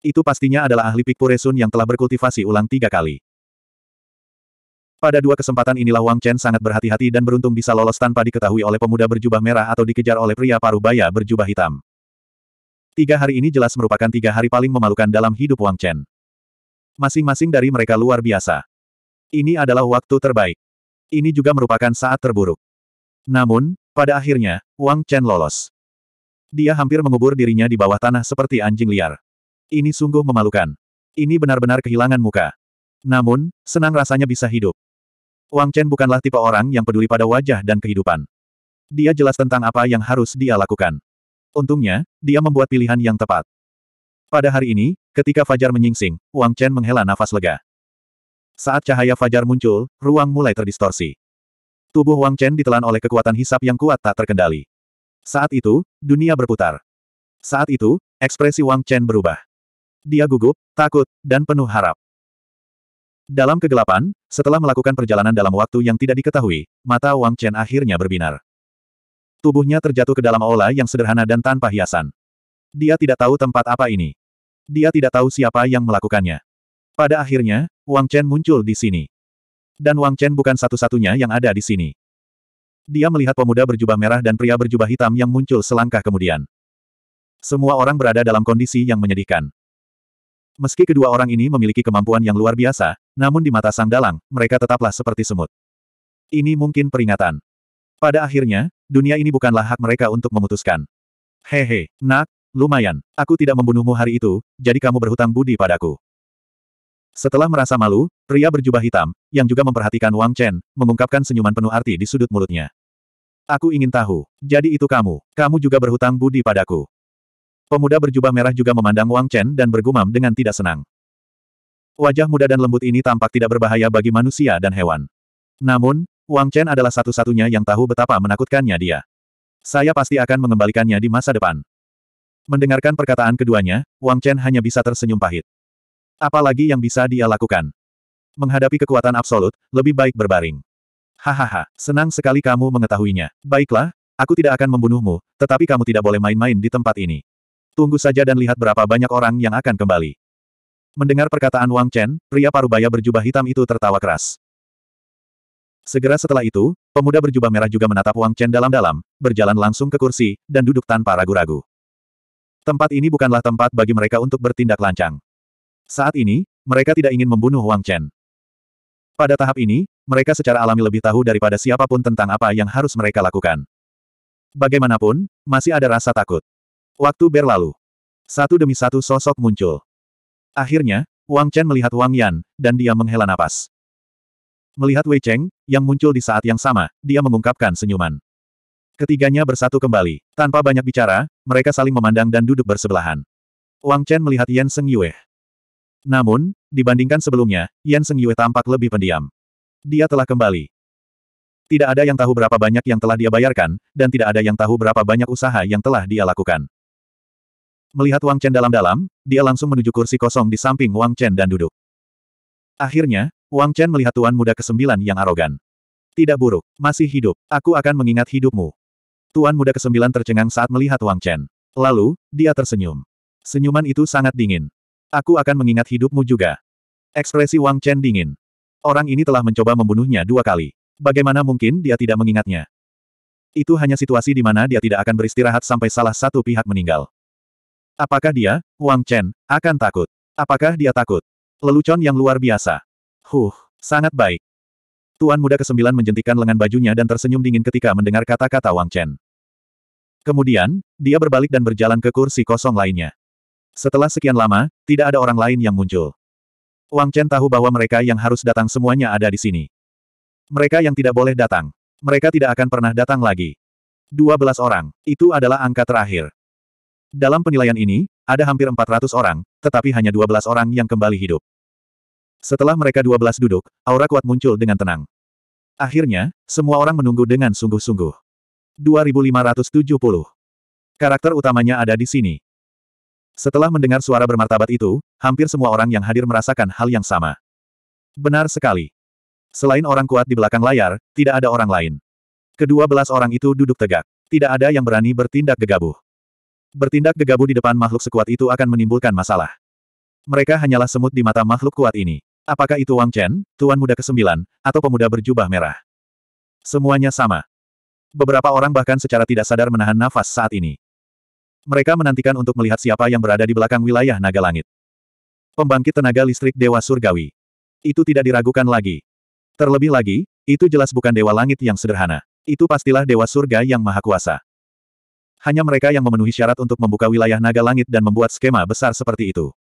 [SPEAKER 1] Itu pastinya adalah ahli Pikpuresun yang telah berkultivasi ulang tiga kali. Pada dua kesempatan inilah Wang Chen sangat berhati-hati dan beruntung bisa lolos tanpa diketahui oleh pemuda berjubah merah atau dikejar oleh pria paruh baya berjubah hitam. Tiga hari ini jelas merupakan tiga hari paling memalukan dalam hidup Wang Chen. Masing-masing dari mereka luar biasa. Ini adalah waktu terbaik. Ini juga merupakan saat terburuk. Namun, pada akhirnya, Wang Chen lolos. Dia hampir mengubur dirinya di bawah tanah seperti anjing liar. Ini sungguh memalukan. Ini benar-benar kehilangan muka. Namun, senang rasanya bisa hidup. Wang Chen bukanlah tipe orang yang peduli pada wajah dan kehidupan. Dia jelas tentang apa yang harus dia lakukan. Untungnya, dia membuat pilihan yang tepat. Pada hari ini, ketika Fajar menyingsing, Wang Chen menghela nafas lega. Saat cahaya Fajar muncul, ruang mulai terdistorsi. Tubuh Wang Chen ditelan oleh kekuatan hisap yang kuat tak terkendali. Saat itu, dunia berputar. Saat itu, ekspresi Wang Chen berubah. Dia gugup, takut, dan penuh harap. Dalam kegelapan, setelah melakukan perjalanan dalam waktu yang tidak diketahui, mata Wang Chen akhirnya berbinar. Tubuhnya terjatuh ke dalam aula yang sederhana dan tanpa hiasan. Dia tidak tahu tempat apa ini. Dia tidak tahu siapa yang melakukannya. Pada akhirnya, Wang Chen muncul di sini. Dan Wang Chen bukan satu-satunya yang ada di sini. Dia melihat pemuda berjubah merah dan pria berjubah hitam yang muncul selangkah kemudian. Semua orang berada dalam kondisi yang menyedihkan. Meski kedua orang ini memiliki kemampuan yang luar biasa, namun di mata sang dalang, mereka tetaplah seperti semut. Ini mungkin peringatan. Pada akhirnya, dunia ini bukanlah hak mereka untuk memutuskan. Hehe, nak, lumayan, aku tidak membunuhmu hari itu, jadi kamu berhutang budi padaku. Setelah merasa malu, pria berjubah hitam, yang juga memperhatikan Wang Chen, mengungkapkan senyuman penuh arti di sudut mulutnya. Aku ingin tahu, jadi itu kamu, kamu juga berhutang budi padaku. Pemuda berjubah merah juga memandang Wang Chen dan bergumam dengan tidak senang. Wajah muda dan lembut ini tampak tidak berbahaya bagi manusia dan hewan. Namun, Wang Chen adalah satu-satunya yang tahu betapa menakutkannya dia. Saya pasti akan mengembalikannya di masa depan. Mendengarkan perkataan keduanya, Wang Chen hanya bisa tersenyum pahit. Apalagi yang bisa dia lakukan? Menghadapi kekuatan absolut, lebih baik berbaring. Hahaha, senang sekali kamu mengetahuinya. Baiklah, aku tidak akan membunuhmu, tetapi kamu tidak boleh main-main di tempat ini. Tunggu saja dan lihat berapa banyak orang yang akan kembali. Mendengar perkataan Wang Chen, pria parubaya berjubah hitam itu tertawa keras. Segera setelah itu, pemuda berjubah merah juga menatap Wang Chen dalam-dalam, berjalan langsung ke kursi, dan duduk tanpa ragu-ragu. Tempat ini bukanlah tempat bagi mereka untuk bertindak lancang. Saat ini, mereka tidak ingin membunuh Wang Chen. Pada tahap ini, mereka secara alami lebih tahu daripada siapapun tentang apa yang harus mereka lakukan. Bagaimanapun, masih ada rasa takut. Waktu berlalu. Satu demi satu sosok muncul. Akhirnya, Wang Chen melihat Wang Yan, dan dia menghela napas. Melihat Wei Cheng, yang muncul di saat yang sama, dia mengungkapkan senyuman. Ketiganya bersatu kembali. Tanpa banyak bicara, mereka saling memandang dan duduk bersebelahan. Wang Chen melihat Yan Seng Yue. Namun, dibandingkan sebelumnya, Yan Seng Yue tampak lebih pendiam. Dia telah kembali. Tidak ada yang tahu berapa banyak yang telah dia bayarkan, dan tidak ada yang tahu berapa banyak usaha yang telah dia lakukan. Melihat Wang Chen dalam-dalam, dia langsung menuju kursi kosong di samping Wang Chen dan duduk. Akhirnya, Wang Chen melihat tuan muda kesembilan yang arogan. Tidak buruk, masih hidup, aku akan mengingat hidupmu. Tuan muda kesembilan tercengang saat melihat Wang Chen. Lalu, dia tersenyum. Senyuman itu sangat dingin. Aku akan mengingat hidupmu juga. Ekspresi Wang Chen dingin. Orang ini telah mencoba membunuhnya dua kali. Bagaimana mungkin dia tidak mengingatnya? Itu hanya situasi di mana dia tidak akan beristirahat sampai salah satu pihak meninggal. Apakah dia, Wang Chen, akan takut? Apakah dia takut? Lelucon yang luar biasa. Huh, sangat baik. Tuan muda kesembilan menjentikan lengan bajunya dan tersenyum dingin ketika mendengar kata-kata Wang Chen. Kemudian, dia berbalik dan berjalan ke kursi kosong lainnya. Setelah sekian lama, tidak ada orang lain yang muncul. Wang Chen tahu bahwa mereka yang harus datang semuanya ada di sini. Mereka yang tidak boleh datang. Mereka tidak akan pernah datang lagi. 12 orang, itu adalah angka terakhir. Dalam penilaian ini, ada hampir 400 orang, tetapi hanya 12 orang yang kembali hidup. Setelah mereka 12 duduk, aura kuat muncul dengan tenang. Akhirnya, semua orang menunggu dengan sungguh-sungguh. 2570. Karakter utamanya ada di sini. Setelah mendengar suara bermartabat itu, hampir semua orang yang hadir merasakan hal yang sama. Benar sekali. Selain orang kuat di belakang layar, tidak ada orang lain. Kedua belas orang itu duduk tegak. Tidak ada yang berani bertindak gegabah. Bertindak gegabah di depan makhluk sekuat itu akan menimbulkan masalah. Mereka hanyalah semut di mata makhluk kuat ini. Apakah itu Wang Chen, tuan muda ke-9, atau pemuda berjubah merah? Semuanya sama. Beberapa orang bahkan secara tidak sadar menahan nafas saat ini. Mereka menantikan untuk melihat siapa yang berada di belakang wilayah naga langit. Pembangkit tenaga listrik Dewa Surgawi. Itu tidak diragukan lagi. Terlebih lagi, itu jelas bukan Dewa Langit yang sederhana. Itu pastilah Dewa Surga yang Maha Kuasa hanya mereka yang memenuhi syarat untuk membuka wilayah naga langit dan membuat skema besar seperti itu.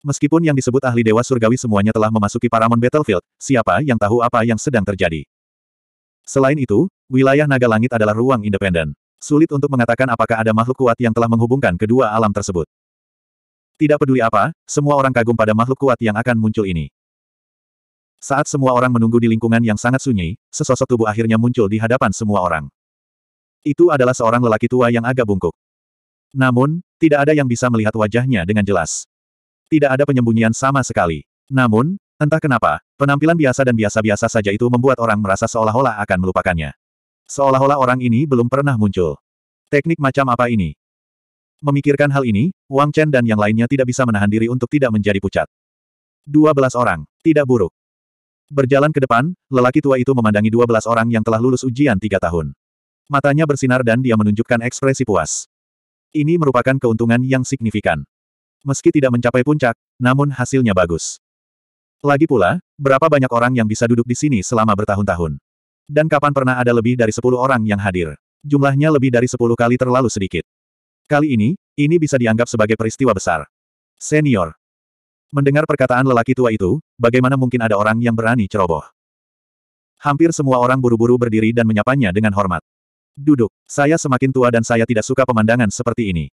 [SPEAKER 1] Meskipun yang disebut ahli dewa surgawi semuanya telah memasuki Paramount Battlefield, siapa yang tahu apa yang sedang terjadi. Selain itu, wilayah naga langit adalah ruang independen. Sulit untuk mengatakan apakah ada makhluk kuat yang telah menghubungkan kedua alam tersebut. Tidak peduli apa, semua orang kagum pada makhluk kuat yang akan muncul ini. Saat semua orang menunggu di lingkungan yang sangat sunyi, sesosok tubuh akhirnya muncul di hadapan semua orang. Itu adalah seorang lelaki tua yang agak bungkuk. Namun, tidak ada yang bisa melihat wajahnya dengan jelas. Tidak ada penyembunyian sama sekali. Namun, entah kenapa, penampilan biasa dan biasa-biasa saja itu membuat orang merasa seolah-olah akan melupakannya. Seolah-olah orang ini belum pernah muncul. Teknik macam apa ini? Memikirkan hal ini, Wang Chen dan yang lainnya tidak bisa menahan diri untuk tidak menjadi pucat. 12 orang, tidak buruk. Berjalan ke depan, lelaki tua itu memandangi 12 orang yang telah lulus ujian tiga tahun. Matanya bersinar dan dia menunjukkan ekspresi puas. Ini merupakan keuntungan yang signifikan. Meski tidak mencapai puncak, namun hasilnya bagus. Lagi pula, berapa banyak orang yang bisa duduk di sini selama bertahun-tahun? Dan kapan pernah ada lebih dari 10 orang yang hadir? Jumlahnya lebih dari 10 kali terlalu sedikit. Kali ini, ini bisa dianggap sebagai peristiwa besar. Senior. Mendengar perkataan lelaki tua itu, bagaimana mungkin ada orang yang berani ceroboh? Hampir semua orang buru-buru berdiri dan menyapanya dengan hormat. Duduk. Saya semakin tua dan saya tidak suka pemandangan seperti ini.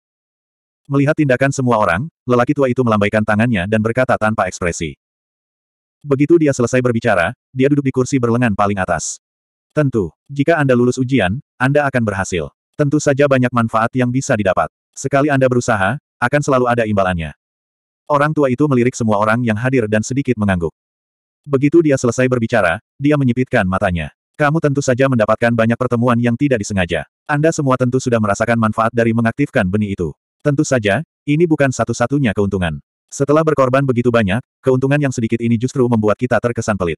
[SPEAKER 1] Melihat tindakan semua orang, lelaki tua itu melambaikan tangannya dan berkata tanpa ekspresi. Begitu dia selesai berbicara, dia duduk di kursi berlengan paling atas. Tentu, jika Anda lulus ujian, Anda akan berhasil. Tentu saja banyak manfaat yang bisa didapat. Sekali Anda berusaha, akan selalu ada imbalannya. Orang tua itu melirik semua orang yang hadir dan sedikit mengangguk. Begitu dia selesai berbicara, dia menyipitkan matanya. Kamu tentu saja mendapatkan banyak pertemuan yang tidak disengaja. Anda semua tentu sudah merasakan manfaat dari mengaktifkan benih itu. Tentu saja, ini bukan satu-satunya keuntungan. Setelah berkorban begitu banyak, keuntungan yang sedikit ini justru membuat kita terkesan pelit.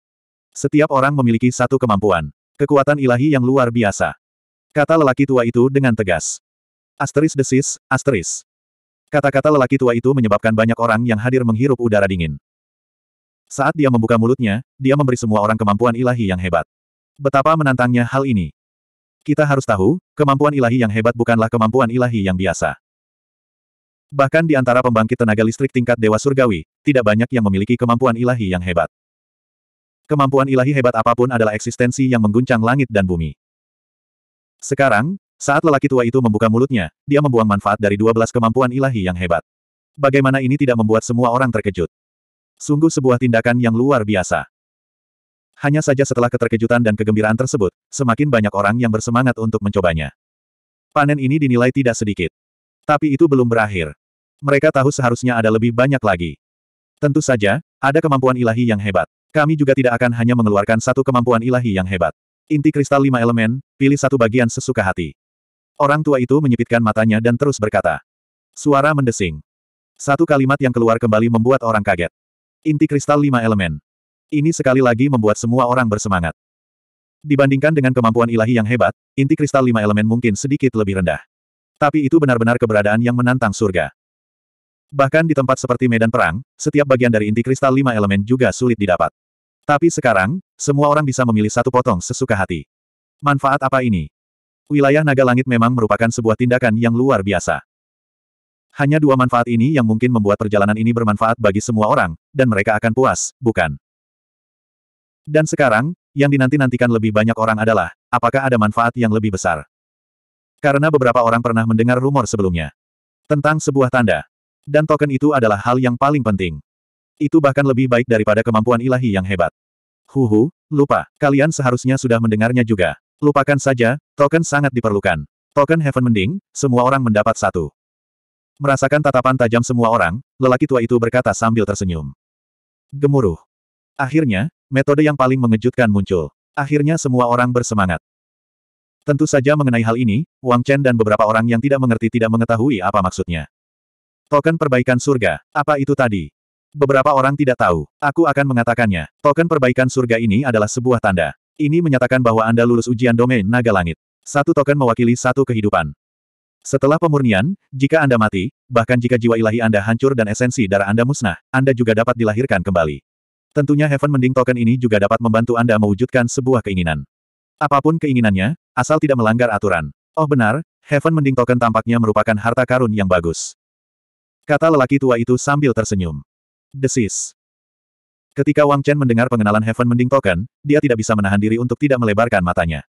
[SPEAKER 1] Setiap orang memiliki satu kemampuan. Kekuatan ilahi yang luar biasa. Kata lelaki tua itu dengan tegas. Asteris desis, asteris. Kata-kata lelaki tua itu menyebabkan banyak orang yang hadir menghirup udara dingin. Saat dia membuka mulutnya, dia memberi semua orang kemampuan ilahi yang hebat. Betapa menantangnya hal ini. Kita harus tahu, kemampuan ilahi yang hebat bukanlah kemampuan ilahi yang biasa. Bahkan di antara pembangkit tenaga listrik tingkat Dewa Surgawi, tidak banyak yang memiliki kemampuan ilahi yang hebat. Kemampuan ilahi hebat apapun adalah eksistensi yang mengguncang langit dan bumi. Sekarang, saat lelaki tua itu membuka mulutnya, dia membuang manfaat dari 12 kemampuan ilahi yang hebat. Bagaimana ini tidak membuat semua orang terkejut? Sungguh sebuah tindakan yang luar biasa. Hanya saja setelah keterkejutan dan kegembiraan tersebut, semakin banyak orang yang bersemangat untuk mencobanya. Panen ini dinilai tidak sedikit. Tapi itu belum berakhir. Mereka tahu seharusnya ada lebih banyak lagi. Tentu saja, ada kemampuan ilahi yang hebat. Kami juga tidak akan hanya mengeluarkan satu kemampuan ilahi yang hebat. Inti kristal lima elemen, pilih satu bagian sesuka hati. Orang tua itu menyipitkan matanya dan terus berkata. Suara mendesing. Satu kalimat yang keluar kembali membuat orang kaget. Inti kristal lima elemen. Ini sekali lagi membuat semua orang bersemangat. Dibandingkan dengan kemampuan ilahi yang hebat, inti kristal lima elemen mungkin sedikit lebih rendah. Tapi itu benar-benar keberadaan yang menantang surga. Bahkan di tempat seperti medan perang, setiap bagian dari inti kristal lima elemen juga sulit didapat. Tapi sekarang, semua orang bisa memilih satu potong sesuka hati. Manfaat apa ini? Wilayah naga langit memang merupakan sebuah tindakan yang luar biasa. Hanya dua manfaat ini yang mungkin membuat perjalanan ini bermanfaat bagi semua orang, dan mereka akan puas, bukan? Dan sekarang, yang dinanti-nantikan lebih banyak orang adalah, apakah ada manfaat yang lebih besar? Karena beberapa orang pernah mendengar rumor sebelumnya tentang sebuah tanda. Dan token itu adalah hal yang paling penting. Itu bahkan lebih baik daripada kemampuan ilahi yang hebat. Huhu, lupa, kalian seharusnya sudah mendengarnya juga. Lupakan saja, token sangat diperlukan. Token Heaven mending, semua orang mendapat satu. Merasakan tatapan tajam semua orang, lelaki tua itu berkata sambil tersenyum. Gemuruh. Akhirnya, metode yang paling mengejutkan muncul. Akhirnya semua orang bersemangat. Tentu saja mengenai hal ini, Wang Chen dan beberapa orang yang tidak mengerti tidak mengetahui apa maksudnya. Token perbaikan surga, apa itu tadi? Beberapa orang tidak tahu. Aku akan mengatakannya. Token perbaikan surga ini adalah sebuah tanda. Ini menyatakan bahwa Anda lulus ujian domain naga langit. Satu token mewakili satu kehidupan. Setelah pemurnian, jika Anda mati, bahkan jika jiwa ilahi Anda hancur dan esensi darah Anda musnah, Anda juga dapat dilahirkan kembali. Tentunya Heaven Mending Token ini juga dapat membantu Anda mewujudkan sebuah keinginan. Apapun keinginannya, asal tidak melanggar aturan. Oh benar, Heaven Mending Token tampaknya merupakan harta karun yang bagus. Kata lelaki tua itu sambil tersenyum. Desis. Ketika Wang Chen mendengar pengenalan Heaven Mending Token, dia tidak bisa menahan diri untuk tidak melebarkan matanya.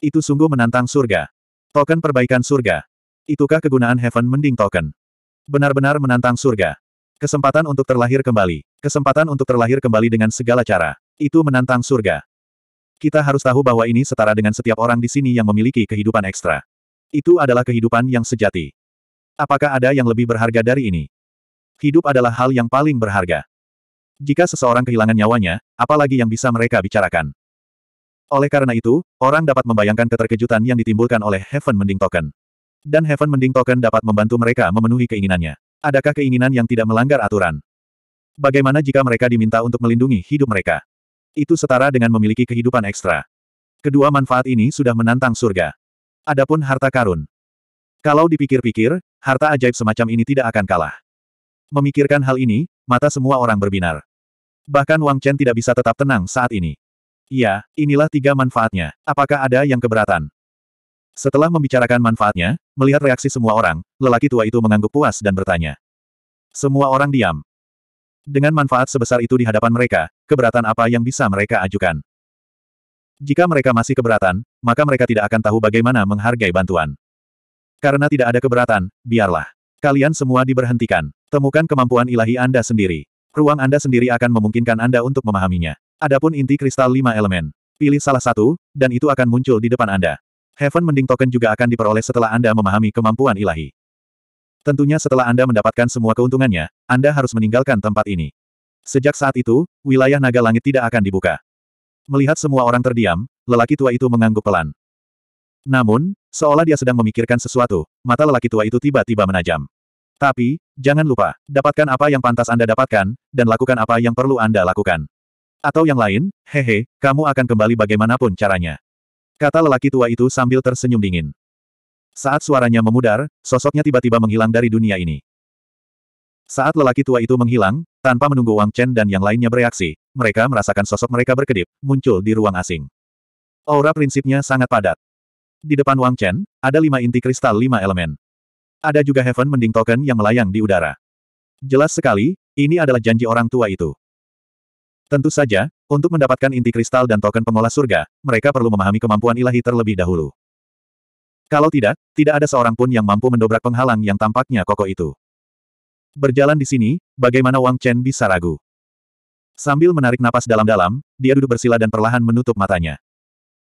[SPEAKER 1] Itu sungguh menantang surga. Token perbaikan surga. Itukah kegunaan Heaven Mending Token? Benar-benar menantang surga. Kesempatan untuk terlahir kembali. Kesempatan untuk terlahir kembali dengan segala cara. Itu menantang surga. Kita harus tahu bahwa ini setara dengan setiap orang di sini yang memiliki kehidupan ekstra. Itu adalah kehidupan yang sejati. Apakah ada yang lebih berharga dari ini? Hidup adalah hal yang paling berharga. Jika seseorang kehilangan nyawanya, apalagi yang bisa mereka bicarakan? Oleh karena itu, orang dapat membayangkan keterkejutan yang ditimbulkan oleh Heaven Mending Token. Dan Heaven Mending Token dapat membantu mereka memenuhi keinginannya. Adakah keinginan yang tidak melanggar aturan? Bagaimana jika mereka diminta untuk melindungi hidup mereka? Itu setara dengan memiliki kehidupan ekstra. Kedua manfaat ini sudah menantang surga. Adapun harta karun. Kalau dipikir-pikir, harta ajaib semacam ini tidak akan kalah. Memikirkan hal ini, mata semua orang berbinar. Bahkan Wang Chen tidak bisa tetap tenang saat ini. Ya, inilah tiga manfaatnya. Apakah ada yang keberatan? Setelah membicarakan manfaatnya, melihat reaksi semua orang, lelaki tua itu mengangguk puas dan bertanya. Semua orang diam. Dengan manfaat sebesar itu di hadapan mereka, keberatan apa yang bisa mereka ajukan? Jika mereka masih keberatan, maka mereka tidak akan tahu bagaimana menghargai bantuan. Karena tidak ada keberatan, biarlah. Kalian semua diberhentikan. Temukan kemampuan ilahi Anda sendiri. Ruang Anda sendiri akan memungkinkan Anda untuk memahaminya. Adapun inti kristal lima elemen. Pilih salah satu, dan itu akan muncul di depan Anda. Heaven Mending Token juga akan diperoleh setelah Anda memahami kemampuan ilahi. Tentunya setelah Anda mendapatkan semua keuntungannya, Anda harus meninggalkan tempat ini. Sejak saat itu, wilayah naga langit tidak akan dibuka. Melihat semua orang terdiam, lelaki tua itu mengangguk pelan. Namun, seolah dia sedang memikirkan sesuatu, mata lelaki tua itu tiba-tiba menajam. Tapi, jangan lupa, dapatkan apa yang pantas Anda dapatkan, dan lakukan apa yang perlu Anda lakukan. Atau yang lain, hehe, kamu akan kembali bagaimanapun caranya. Kata lelaki tua itu sambil tersenyum dingin. Saat suaranya memudar, sosoknya tiba-tiba menghilang dari dunia ini. Saat lelaki tua itu menghilang, tanpa menunggu Wang Chen dan yang lainnya bereaksi, mereka merasakan sosok mereka berkedip, muncul di ruang asing. Aura prinsipnya sangat padat. Di depan Wang Chen, ada lima inti kristal lima elemen. Ada juga Heaven Mending Token yang melayang di udara. Jelas sekali, ini adalah janji orang tua itu. Tentu saja, untuk mendapatkan inti kristal dan token pengolah surga, mereka perlu memahami kemampuan ilahi terlebih dahulu. Kalau tidak, tidak ada seorang pun yang mampu mendobrak penghalang yang tampaknya kokoh itu. Berjalan di sini, bagaimana Wang Chen bisa ragu? Sambil menarik napas dalam-dalam, dia duduk bersila dan perlahan menutup matanya.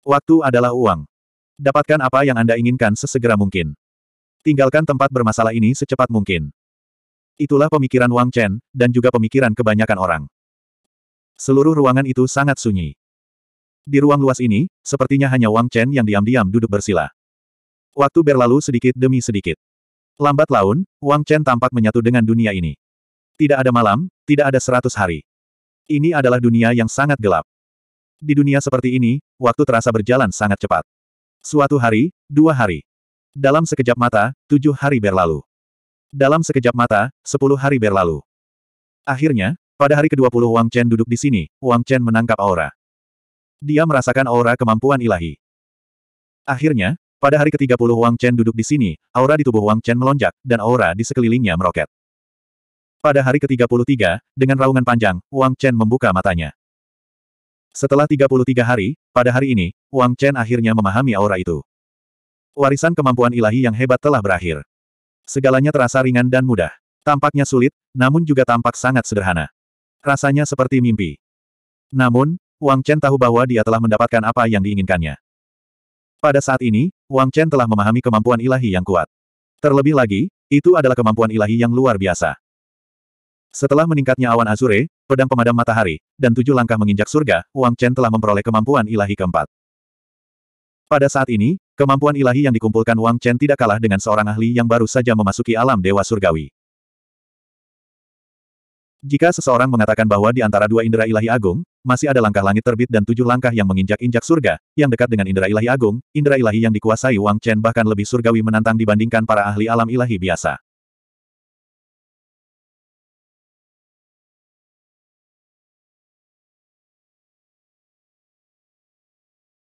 [SPEAKER 1] Waktu adalah uang. Dapatkan apa yang Anda inginkan sesegera mungkin. Tinggalkan tempat bermasalah ini secepat mungkin. Itulah pemikiran Wang Chen, dan juga pemikiran kebanyakan orang. Seluruh ruangan itu sangat sunyi. Di ruang luas ini, sepertinya hanya Wang Chen yang diam-diam duduk bersila. Waktu berlalu sedikit demi sedikit. Lambat laun, Wang Chen tampak menyatu dengan dunia ini. Tidak ada malam, tidak ada seratus hari. Ini adalah dunia yang sangat gelap. Di dunia seperti ini, waktu terasa berjalan sangat cepat. Suatu hari, dua hari. Dalam sekejap mata, tujuh hari berlalu. Dalam sekejap mata, sepuluh hari berlalu. Akhirnya, pada hari ke-20 Wang Chen duduk di sini, Wang Chen menangkap aura. Dia merasakan aura kemampuan ilahi. Akhirnya, pada hari ke-30 Wang Chen duduk di sini, aura di tubuh Wang Chen melonjak, dan aura di sekelilingnya meroket. Pada hari ke-33, dengan raungan panjang, Wang Chen membuka matanya. Setelah 33 hari, pada hari ini, Wang Chen akhirnya memahami aura itu. Warisan kemampuan ilahi yang hebat telah berakhir. Segalanya terasa ringan dan mudah. Tampaknya sulit, namun juga tampak sangat sederhana. Rasanya seperti mimpi. Namun, Wang Chen tahu bahwa dia telah mendapatkan apa yang diinginkannya. Pada saat ini, Wang Chen telah memahami kemampuan ilahi yang kuat. Terlebih lagi, itu adalah kemampuan ilahi yang luar biasa. Setelah meningkatnya awan azure, pedang pemadam matahari, dan tujuh langkah menginjak surga, Wang Chen telah memperoleh kemampuan ilahi keempat. Pada saat ini, kemampuan ilahi yang dikumpulkan Wang Chen tidak kalah dengan seorang ahli yang baru saja memasuki alam dewa surgawi. Jika seseorang mengatakan bahwa di antara dua indera ilahi agung, masih ada langkah langit terbit dan tujuh langkah yang menginjak-injak surga, yang dekat dengan indera ilahi agung, indera ilahi yang dikuasai Wang Chen bahkan lebih surgawi menantang dibandingkan para ahli alam ilahi biasa.